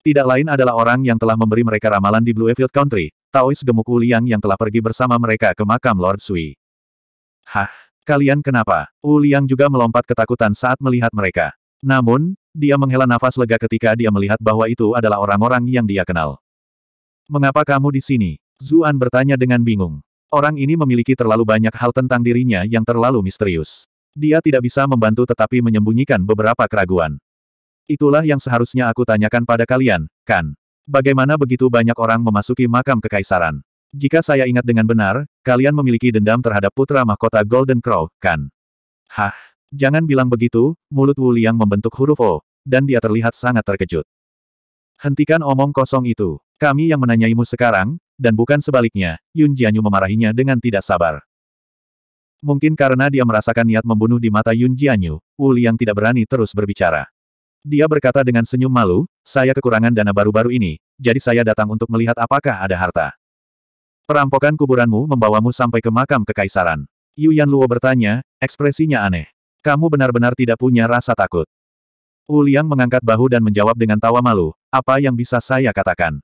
Tidak lain adalah orang yang telah memberi mereka ramalan di Bluefield Country, Taois gemuk Uliang yang telah pergi bersama mereka ke makam Lord Sui. Hah, kalian kenapa? Uliang juga melompat ketakutan saat melihat mereka. Namun, dia menghela nafas lega ketika dia melihat bahwa itu adalah orang-orang yang dia kenal. Mengapa kamu di sini? Zuan bertanya dengan bingung. Orang ini memiliki terlalu banyak hal tentang dirinya yang terlalu misterius. Dia tidak bisa membantu tetapi menyembunyikan beberapa keraguan. Itulah yang seharusnya aku tanyakan pada kalian, kan? Bagaimana begitu banyak orang memasuki makam kekaisaran? Jika saya ingat dengan benar, kalian memiliki dendam terhadap putra mahkota Golden Crow, kan? Hah? Jangan bilang begitu, mulut Wu Liang membentuk huruf O, dan dia terlihat sangat terkejut. Hentikan omong kosong itu. Kami yang menanyaimu sekarang, dan bukan sebaliknya, Yun Jianyu memarahinya dengan tidak sabar. Mungkin karena dia merasakan niat membunuh di mata Yun Jianyu, Wu Liang tidak berani terus berbicara. Dia berkata dengan senyum malu, saya kekurangan dana baru-baru ini, jadi saya datang untuk melihat apakah ada harta. Perampokan kuburanmu membawamu sampai ke makam kekaisaran. Yu Yan Luo bertanya, ekspresinya aneh. Kamu benar-benar tidak punya rasa takut. Wu Liang mengangkat bahu dan menjawab dengan tawa malu, apa yang bisa saya katakan?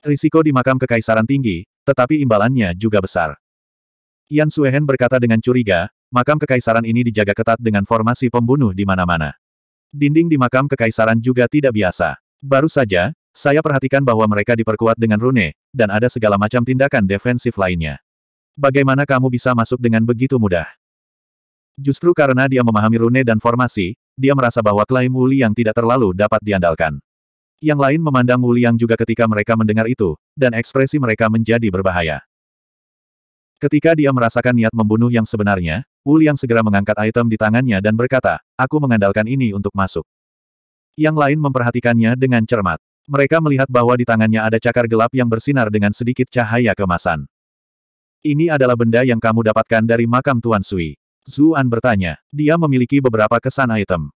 Risiko di makam kekaisaran tinggi, tetapi imbalannya juga besar. Yan Suehen berkata dengan curiga, makam kekaisaran ini dijaga ketat dengan formasi pembunuh di mana-mana. Dinding di makam kekaisaran juga tidak biasa. Baru saja, saya perhatikan bahwa mereka diperkuat dengan rune, dan ada segala macam tindakan defensif lainnya. Bagaimana kamu bisa masuk dengan begitu mudah? Justru karena dia memahami rune dan formasi, dia merasa bahwa klaim Wuli yang tidak terlalu dapat diandalkan. Yang lain memandang Wu Liang juga ketika mereka mendengar itu, dan ekspresi mereka menjadi berbahaya. Ketika dia merasakan niat membunuh yang sebenarnya, Wu Liang segera mengangkat item di tangannya dan berkata, aku mengandalkan ini untuk masuk. Yang lain memperhatikannya dengan cermat. Mereka melihat bahwa di tangannya ada cakar gelap yang bersinar dengan sedikit cahaya kemasan. Ini adalah benda yang kamu dapatkan dari makam Tuan Sui. Zuan bertanya. Dia memiliki beberapa kesan item.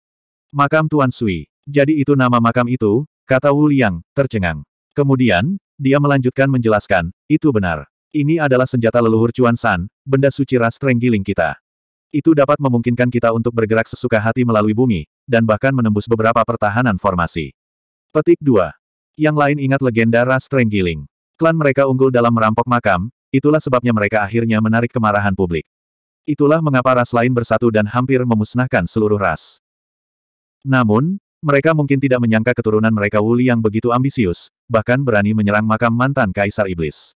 Makam Tuan Sui. Jadi itu nama makam itu, kata Wu Liang, tercengang. Kemudian, dia melanjutkan menjelaskan, itu benar. Ini adalah senjata leluhur Chuan San, benda suci ras terenggiling kita. Itu dapat memungkinkan kita untuk bergerak sesuka hati melalui bumi, dan bahkan menembus beberapa pertahanan formasi. Petik 2. Yang lain ingat legenda ras terenggiling. Klan mereka unggul dalam merampok makam, itulah sebabnya mereka akhirnya menarik kemarahan publik. Itulah mengapa ras lain bersatu dan hampir memusnahkan seluruh ras. Namun, mereka mungkin tidak menyangka keturunan mereka Wuli yang begitu ambisius, bahkan berani menyerang makam mantan Kaisar Iblis.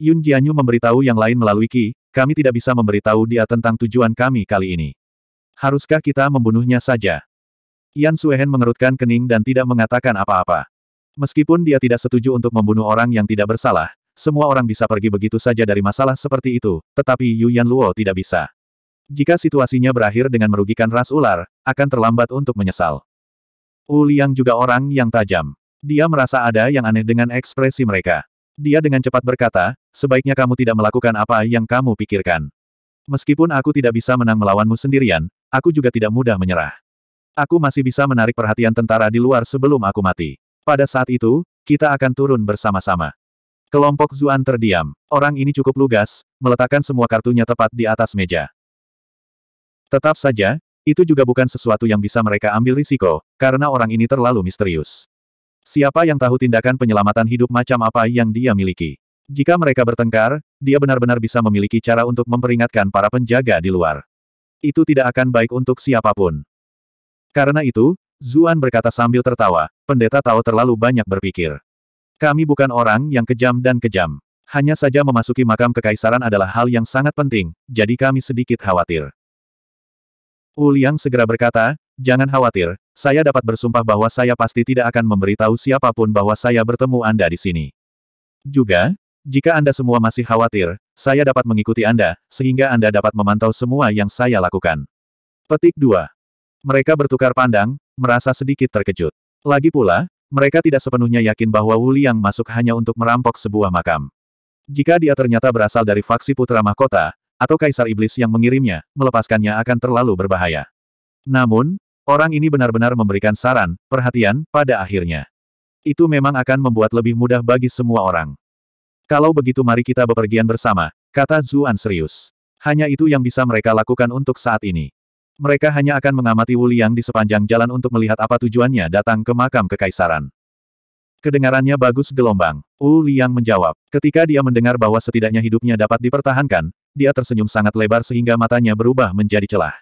Yun Jianyu memberitahu yang lain melalui Ki, kami tidak bisa memberitahu dia tentang tujuan kami kali ini. Haruskah kita membunuhnya saja? Yan Suehen mengerutkan kening dan tidak mengatakan apa-apa. Meskipun dia tidak setuju untuk membunuh orang yang tidak bersalah, semua orang bisa pergi begitu saja dari masalah seperti itu, tetapi Yu Yan Luo tidak bisa. Jika situasinya berakhir dengan merugikan ras ular, akan terlambat untuk menyesal. Wu Liang juga orang yang tajam. Dia merasa ada yang aneh dengan ekspresi mereka. Dia dengan cepat berkata, sebaiknya kamu tidak melakukan apa yang kamu pikirkan. Meskipun aku tidak bisa menang melawanmu sendirian, aku juga tidak mudah menyerah. Aku masih bisa menarik perhatian tentara di luar sebelum aku mati. Pada saat itu, kita akan turun bersama-sama. Kelompok Zuan terdiam. Orang ini cukup lugas, meletakkan semua kartunya tepat di atas meja. Tetap saja, itu juga bukan sesuatu yang bisa mereka ambil risiko, karena orang ini terlalu misterius. Siapa yang tahu tindakan penyelamatan hidup macam apa yang dia miliki? Jika mereka bertengkar, dia benar-benar bisa memiliki cara untuk memperingatkan para penjaga di luar. Itu tidak akan baik untuk siapapun. Karena itu, Zuan berkata sambil tertawa, pendeta tahu terlalu banyak berpikir. Kami bukan orang yang kejam dan kejam. Hanya saja memasuki makam kekaisaran adalah hal yang sangat penting, jadi kami sedikit khawatir. Uliang segera berkata, jangan khawatir, saya dapat bersumpah bahwa saya pasti tidak akan memberitahu siapapun bahwa saya bertemu Anda di sini. Juga, jika Anda semua masih khawatir, saya dapat mengikuti Anda, sehingga Anda dapat memantau semua yang saya lakukan. Petik 2. Mereka bertukar pandang, merasa sedikit terkejut. Lagi pula, mereka tidak sepenuhnya yakin bahwa Wu Liang masuk hanya untuk merampok sebuah makam. Jika dia ternyata berasal dari faksi putra mahkota, atau kaisar iblis yang mengirimnya, melepaskannya akan terlalu berbahaya. Namun, orang ini benar-benar memberikan saran, perhatian, pada akhirnya. Itu memang akan membuat lebih mudah bagi semua orang. Kalau begitu mari kita bepergian bersama, kata Zuan serius. Hanya itu yang bisa mereka lakukan untuk saat ini. Mereka hanya akan mengamati Wu Liang di sepanjang jalan untuk melihat apa tujuannya datang ke makam kekaisaran. Kedengarannya bagus gelombang. Wu Liang menjawab. Ketika dia mendengar bahwa setidaknya hidupnya dapat dipertahankan, dia tersenyum sangat lebar sehingga matanya berubah menjadi celah.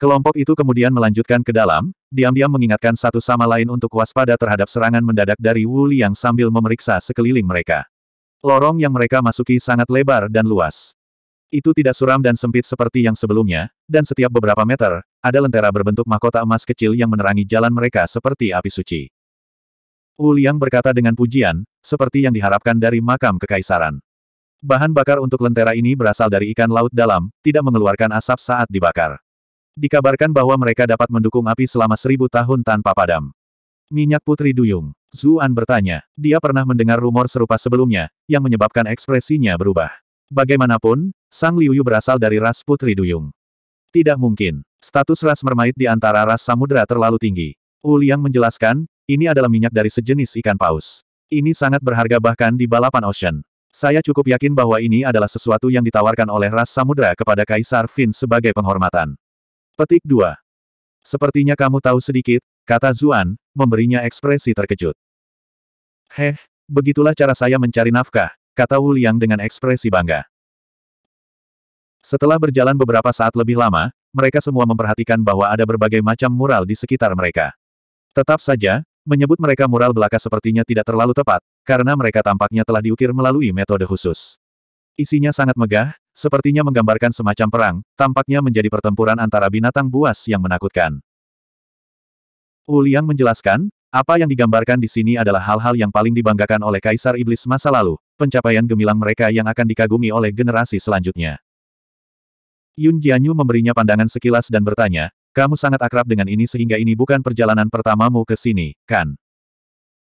Kelompok itu kemudian melanjutkan ke dalam, diam-diam mengingatkan satu sama lain untuk waspada terhadap serangan mendadak dari Wu Liang sambil memeriksa sekeliling mereka. Lorong yang mereka masuki sangat lebar dan luas. Itu tidak suram dan sempit seperti yang sebelumnya, dan setiap beberapa meter, ada lentera berbentuk mahkota emas kecil yang menerangi jalan mereka seperti api suci. Wu Liang berkata dengan pujian, seperti yang diharapkan dari makam kekaisaran. Bahan bakar untuk lentera ini berasal dari ikan laut dalam, tidak mengeluarkan asap saat dibakar. Dikabarkan bahwa mereka dapat mendukung api selama seribu tahun tanpa padam. Minyak Putri Duyung. Zuan bertanya. Dia pernah mendengar rumor serupa sebelumnya, yang menyebabkan ekspresinya berubah. Bagaimanapun, Sang Liuyu berasal dari ras Putri Duyung. Tidak mungkin. Status ras mermaid di antara ras samudera terlalu tinggi. Uliang Liang menjelaskan, ini adalah minyak dari sejenis ikan paus. Ini sangat berharga bahkan di balapan ocean. Saya cukup yakin bahwa ini adalah sesuatu yang ditawarkan oleh ras samudera kepada Kaisar Fin sebagai penghormatan. Petik 2. Sepertinya kamu tahu sedikit, kata Zuan, memberinya ekspresi terkejut. Heh, begitulah cara saya mencari nafkah, kata Wu Liang dengan ekspresi bangga. Setelah berjalan beberapa saat lebih lama, mereka semua memperhatikan bahwa ada berbagai macam mural di sekitar mereka. Tetap saja, menyebut mereka mural belaka sepertinya tidak terlalu tepat, karena mereka tampaknya telah diukir melalui metode khusus. Isinya sangat megah, sepertinya menggambarkan semacam perang, tampaknya menjadi pertempuran antara binatang buas yang menakutkan. Uliang menjelaskan, apa yang digambarkan di sini adalah hal-hal yang paling dibanggakan oleh Kaisar Iblis masa lalu, pencapaian gemilang mereka yang akan dikagumi oleh generasi selanjutnya. Yun Jianyu memberinya pandangan sekilas dan bertanya, kamu sangat akrab dengan ini sehingga ini bukan perjalanan pertamamu ke sini, kan?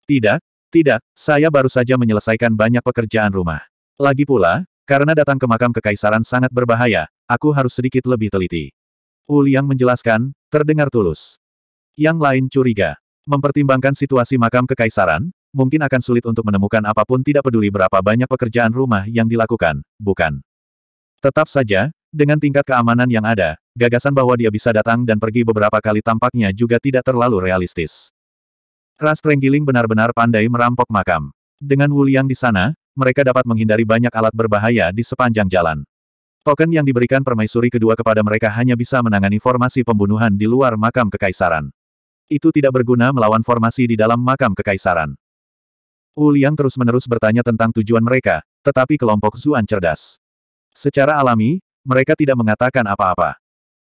Tidak, tidak, saya baru saja menyelesaikan banyak pekerjaan rumah. Lagi pula, karena datang ke makam kekaisaran sangat berbahaya, aku harus sedikit lebih teliti. Liang menjelaskan, terdengar tulus. Yang lain curiga. Mempertimbangkan situasi makam kekaisaran, mungkin akan sulit untuk menemukan apapun tidak peduli berapa banyak pekerjaan rumah yang dilakukan, bukan? Tetap saja, dengan tingkat keamanan yang ada, gagasan bahwa dia bisa datang dan pergi beberapa kali tampaknya juga tidak terlalu realistis. Ras Trenggiling benar-benar pandai merampok makam. Dengan Wuliang di sana, mereka dapat menghindari banyak alat berbahaya di sepanjang jalan. Token yang diberikan permaisuri kedua kepada mereka hanya bisa menangani formasi pembunuhan di luar makam kekaisaran. Itu tidak berguna melawan formasi di dalam makam kekaisaran. Wuliang terus-menerus bertanya tentang tujuan mereka, tetapi kelompok Zuan cerdas. Secara alami, mereka tidak mengatakan apa-apa.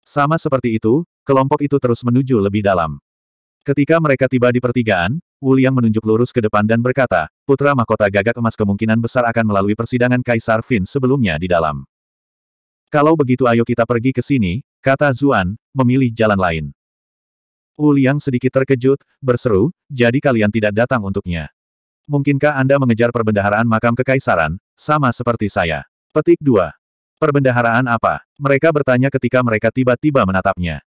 Sama seperti itu, kelompok itu terus menuju lebih dalam. Ketika mereka tiba di pertigaan, Wu Liang menunjuk lurus ke depan dan berkata, Putra Mahkota Gagak Emas kemungkinan besar akan melalui persidangan Kaisar Fin sebelumnya di dalam. Kalau begitu ayo kita pergi ke sini, kata Zuan, memilih jalan lain. Wu Liang sedikit terkejut, berseru, jadi kalian tidak datang untuknya. Mungkinkah Anda mengejar perbendaharaan makam kekaisaran, sama seperti saya? Petik 2. Perbendaharaan apa? Mereka bertanya ketika mereka tiba-tiba menatapnya.